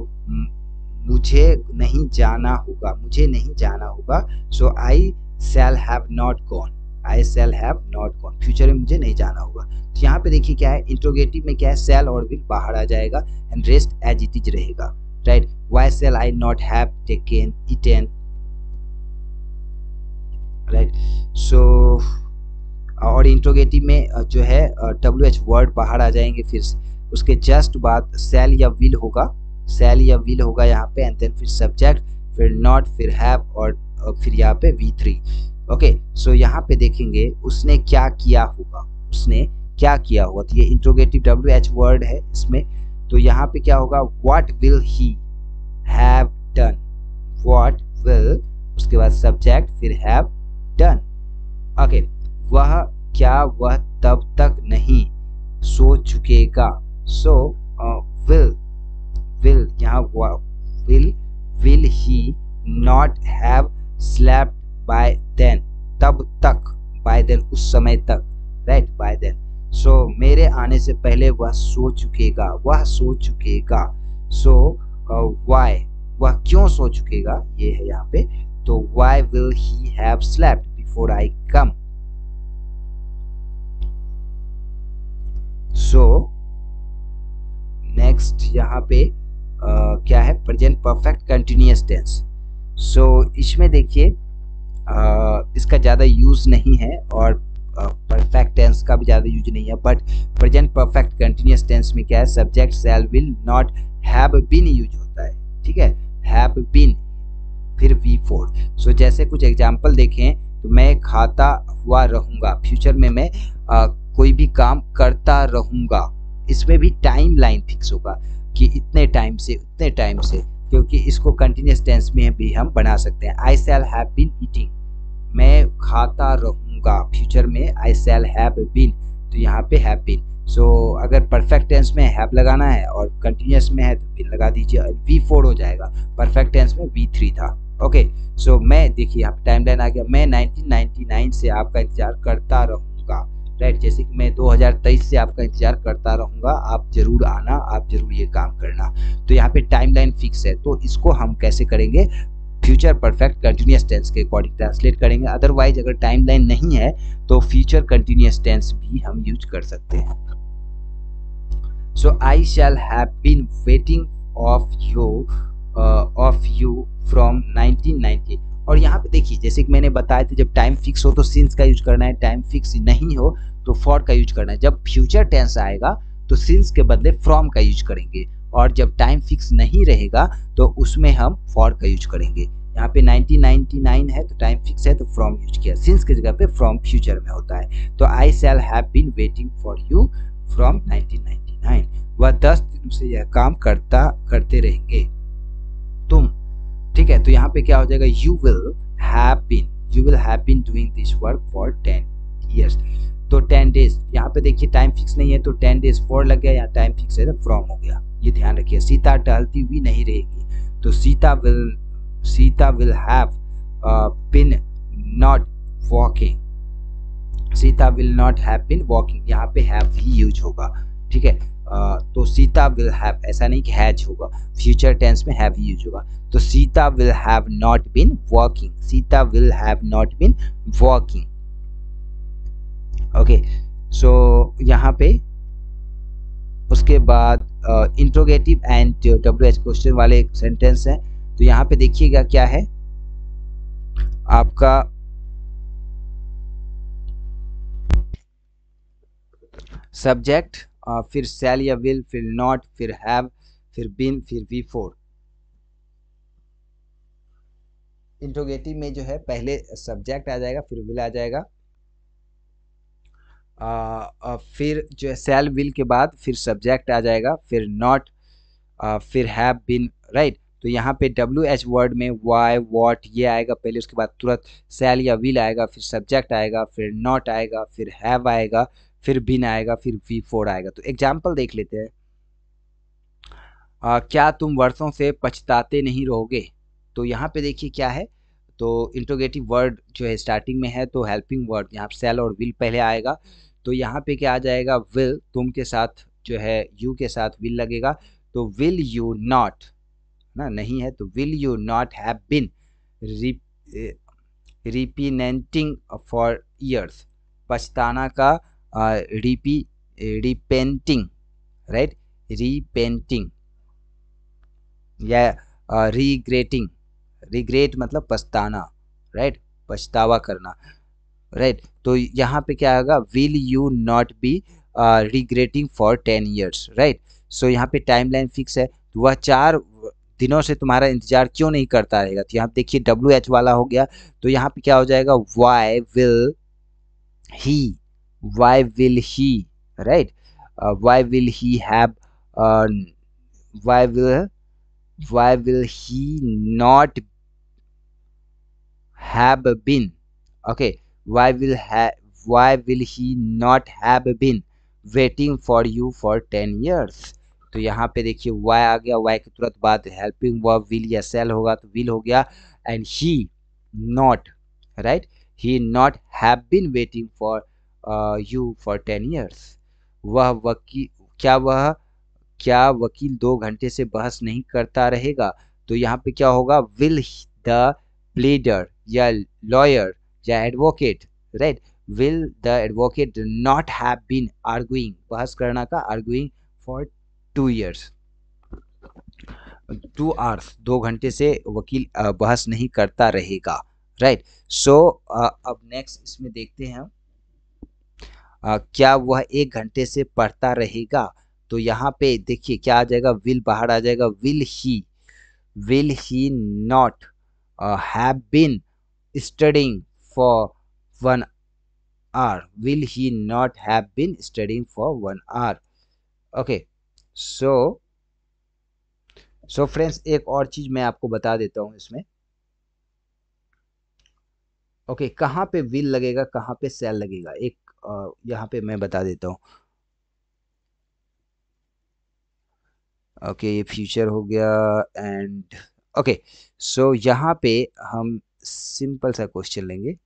मुझे नहीं जाना होगा मुझे नहीं जाना होगा so I shall have not gone I shall have not gone future में मुझे नहीं जाना होगा तो यहाँ पे देखिए क्या है इंट्रोगेटिव में क्या है सेल और विल बाहर आ जाएगा and rest as it is रहेगा right why shall I not have taken eaten right so और इंट्रोगेटिव में जो है डब्ल्यू एच वर्ड बाहर आ जाएंगे फिर से उसके जस्ट बाद सेल या विल होगा सेल या विल होगा यहाँ पे एंड देन फिर सब्जेक्ट फिर नॉट फिर हैव और फिर यहाँ पे वी थ्री ओके सो यहाँ पे देखेंगे उसने क्या किया होगा उसने क्या किया होगा तो ये इंट्रोगेटिव डब्ल्यू एच वर्ड है इसमें तो यहाँ पे क्या होगा what will he have done what will उसके बाद सब्जेक्ट फिर हैव डन ओके वह क्या वह तब तक नहीं सो चुकेगा सो विल विल यहाँ will will he not have slept by then तब तक बाय देन उस समय तक right by then so so, मेरे आने से पहले वह सो चुकेगा वह सो चुकेगा सो so, वाई uh, वह क्यों सो चुकेगा ये है यहाँ पे तो why will he have slept before I come so next यहाँ पे uh, क्या है present perfect continuous tense so इसमें देखिए इसका ज़्यादा यूज़ नहीं है और परफेक्ट टेंस का भी ज़्यादा यूज नहीं है but present perfect continuous tense में क्या है subject shall will not have been use होता है ठीक है हैव बीन फिर वी फोर सो जैसे कुछ एग्जाम्पल देखें तो मैं खाता हुआ रहूँगा फ्यूचर में मैं आ, कोई भी काम करता रहूँगा इसमें भी टाइम लाइन फिक्स होगा कि इतने टाइम से उतने टाइम से क्योंकि इसको कंटिन्यूस टेंस में भी हम बना सकते हैं I shall have been eating मैं खाता रहूँगा फ्यूचर में आई सेल हैव बीन तो यहाँ पे हैव बीन सो अगर परफेक्ट टेंस में हैव लगाना है और कंटिन्यूस में है तो बिन लगा दीजिए और वी फोर हो जाएगा परफेक्ट टेंस में वी थ्री था ओके सो मैं देखिए यहाँ टाइम लाइन आ गया मैं 1999 से आपका इंतज़ार करता रहूँगा राइट जैसे कि मैं 2023 से आपका इंतजार करता रहूँगा आप जरूर आना आप जरूर ये काम करना तो यहाँ पे टाइमलाइन फिक्स है तो इसको हम कैसे करेंगे फ्यूचर परफेक्ट कंटिन्यूस टेंस के अकॉर्डिंग ट्रांसलेट करेंगे अदरवाइज अगर टाइमलाइन नहीं है तो फ्यूचर कंटिन्यूस टेंस भी हम यूज कर सकते हैं so I shall have been waiting of you of you from 1990 और यहाँ पे देखिए जैसे कि मैंने बताया था जब टाइम फिक्स हो तो सिंस का यूज करना है टाइम फिक्स नहीं हो तो फॉर का यूज करना है जब फ्यूचर टेंस आएगा तो सिंस के बदले फ्रॉम का यूज करेंगे और जब टाइम फिक्स नहीं रहेगा तो उसमें हम फॉर का यूज करेंगे यहाँ पे 1999 है तो टाइम फिक्स है तो फ्रॉम यूज किया सिंस की जगह पे फ्रॉम फ्यूचर में होता है तो I shall have been waiting for you from 1999 वह दस दिनों से यह काम करता करते रहेंगे तुम ठीक है तो यहाँ पे क्या हो जाएगा you will have you will have doing this work for ten years तो टेन डेज यहाँ पे देखिए टाइम फिक्स नहीं है तो टेन डेज फॉर लग गया या टाइम फिक्स है तो फ्रॉम हो गया ये ध्यान रखिए सीता टहलती हुई नहीं रहेगी तो Sita will Sita will have been not walking Sita will not have been walking यहाँ पे हैव ही यूज होगा ठीक है तो सीता विल हैव ऐसा नहीं कि हैज होगा फ्यूचर टेंस में हैव यूज होगा तो Sita will have not been walking Sita will have not been walking okay so यहाँ पे उसके बाद interrogative and W H question वाले सेंटेंस हैं तो यहाँ पे देखिएगा क्या है आपका सब्जेक्ट Uh, फिर सेल या विल फिर नॉट फिर हैव फिर बिन फिर वी फोर इंट्रोगेटिव में जो है पहले सब्जेक्ट आ जाएगा फिर विल आ जाएगा आ, uh, आ, uh, फिर जो है सेल विल के बाद फिर सब्जेक्ट आ जाएगा फिर नॉट फिर हैव बिन राइट तो यहाँ पे डब्ल्यू एच वर्ड में वाई वॉट ये आएगा पहले उसके बाद तुरंत सेल या विल आएगा फिर सब्जेक्ट आएगा फिर नॉट आएगा फिर हैव आएगा फिर बिन आएगा फिर वी फोर आएगा तो एग्जाम्पल देख लेते हैं क्या तुम वर्षों से पछताते नहीं रहोगे तो यहाँ पे देखिए क्या है तो इंट्रोगेटिव वर्ड जो है स्टार्टिंग में है तो हेल्पिंग वर्ड यहाँ सेल और विल पहले आएगा तो यहाँ पे क्या आ जाएगा विल तुम के साथ जो है यू के साथ विल लगेगा तो विल यू नॉट ना नहीं है तो will you not have been repenting for years पछताना का रिपी रिपेंटिंग राइट रिपेंटिंग या रिग्रेटिंग रिग्रेट मतलब पछताना राइट पछतावा करना राइट तो यहाँ पे क्या आएगा will you not be regretting for ten years right so यहाँ पे टाइम लाइन फिक्स है तो वह चार दिनों से तुम्हारा इंतजार क्यों नहीं करता रहेगा तो यहाँ देखिए डब्ल्यू एच वाला हो गया तो यहाँ पे क्या हो जाएगा why will he why will he right uh, why will he have uh, why will why will he not have been okay why will have why will he not have been waiting for you for 10 years तो यहाँ पे देखिए why आ गया why के तुरंत बाद helping verb will या shall होगा तो will हो गया and he not right he not have been waiting for you for ten years वह वकील क्या वह क्या वकील दो घंटे से बहस नहीं करता रहेगा तो यहाँ पे क्या होगा विल द प्लेडर या लॉयर या advocate right will the advocate not have been arguing बहस करना का arguing for two years two hours दो घंटे से वकील uh, बहस नहीं करता रहेगा राइट सो uh, अब नेक्स्ट इसमें देखते हैं हम क्या वह एक घंटे से पढ़ता रहेगा तो यहाँ पे देखिए क्या आ जाएगा विल बाहर आ जाएगा will he will he not have been studying for one hour will he not have been studying for one hour okay so so friends एक और चीज मैं आपको बता देता हूँ इसमें ओके okay, कहाँ पे विल लगेगा कहाँ पे सेल लगेगा एक यहाँ पे मैं बता देता हूँ ओके ये फ्यूचर हो गया एंड ओके सो यहाँ पे हम सिंपल सा क्वेश्चन लेंगे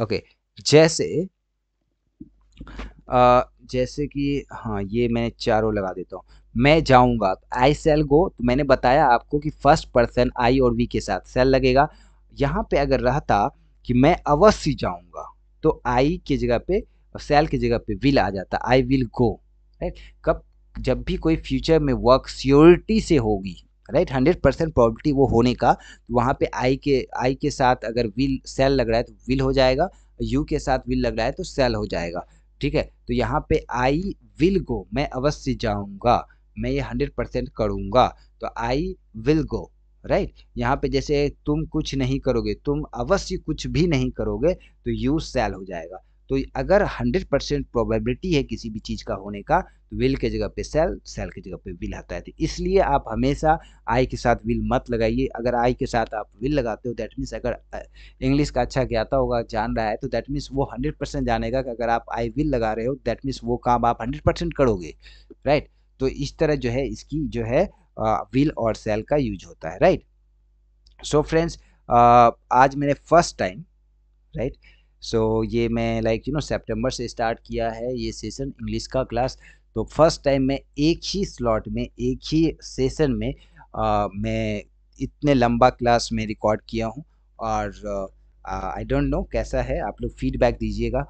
ओके okay, जैसे जैसे कि हाँ ये मैं चारों लगा देता हूँ मैं जाऊँगा आई सेल गो तो मैंने बताया आपको कि फर्स्ट पर्सन आई और वी के साथ सेल लगेगा यहाँ पे अगर रहता कि मैं अवश्य जाऊंगा तो आई की जगह पे और सेल की जगह पे विल आ जाता आई विल गो राइट कब जब भी कोई फ्यूचर में वर्क सियोरिटी से होगी राइट हंड्रेड परसेंट प्रॉबर्टी वो होने का तो वहाँ पे आई के आई के साथ अगर विल सेल लग रहा है तो विल हो जाएगा यू के साथ विल लग रहा है तो सेल हो जाएगा ठीक है तो यहाँ पे आई विल गो मैं अवश्य जाऊँगा मैं ये हंड्रेड परसेंट करूँगा तो आई विल गो राइट यहाँ पे जैसे तुम कुछ नहीं करोगे तुम अवश्य कुछ भी नहीं करोगे तो यू सेल हो जाएगा तो अगर 100 परसेंट प्रोबेबिलिटी है किसी भी चीज़ का होने का तो विल के जगह पे सेल सेल की जगह पे विल आता है तो इसलिए आप हमेशा आई के साथ विल मत लगाइए अगर आई के साथ आप विल लगाते हो दैट मीन्स अगर इंग्लिश का अच्छा ज्ञाता होगा जान रहा है तो दैट मीन्स वो हंड्रेड परसेंट जानेगा कि अगर आप आई विल लगा रहे हो दैट मीन्स वो काम आप हंड्रेड परसेंट करोगे राइट तो इस तरह जो है इसकी जो है विल और सेल का यूज होता है राइट सो फ्रेंड्स आज मैंने फर्स्ट टाइम राइट सो ये मैं लाइक यू नो सितंबर से स्टार्ट किया है ये सेशन इंग्लिश का क्लास तो फर्स्ट टाइम मैं एक ही स्लॉट में एक ही सेशन में आ, मैं इतने लंबा क्लास में रिकॉर्ड किया हूँ और आई डोंट नो कैसा है आप लोग फीडबैक दीजिएगा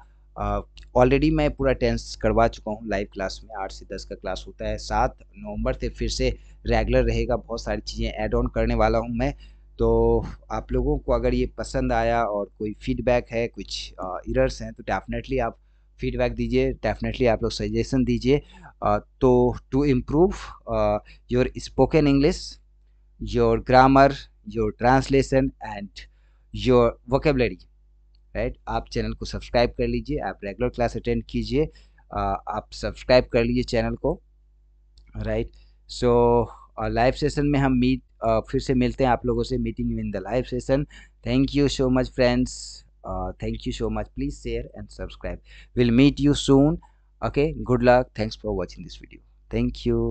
ऑलरेडी मैं पूरा टेंस करवा चुका हूँ लाइव क्लास में आठ से दस का क्लास होता है सात नवंबर से फिर से रेगुलर रहेगा बहुत सारी चीज़ें ऐड ऑन करने वाला हूँ मैं तो आप लोगों को अगर ये पसंद आया और कोई फीडबैक है कुछ इरर्स हैं तो डेफिनेटली आप फीडबैक दीजिए डेफिनेटली आप लोग सजेशन दीजिए तो to improve your spoken English your grammar your translation and your vocabulary right आप चैनल को सब्सक्राइब कर लीजिए आप रेगुलर क्लास अटेंड कीजिए आप सब्सक्राइब कर लीजिए चैनल को right right? So live session में हम मीट uh, फिर से मिलते हैं आप लोगों से meeting in the live session thank you so much friends thank you so much please share and subscribe will meet you soon okay good luck thanks for watching this video thank you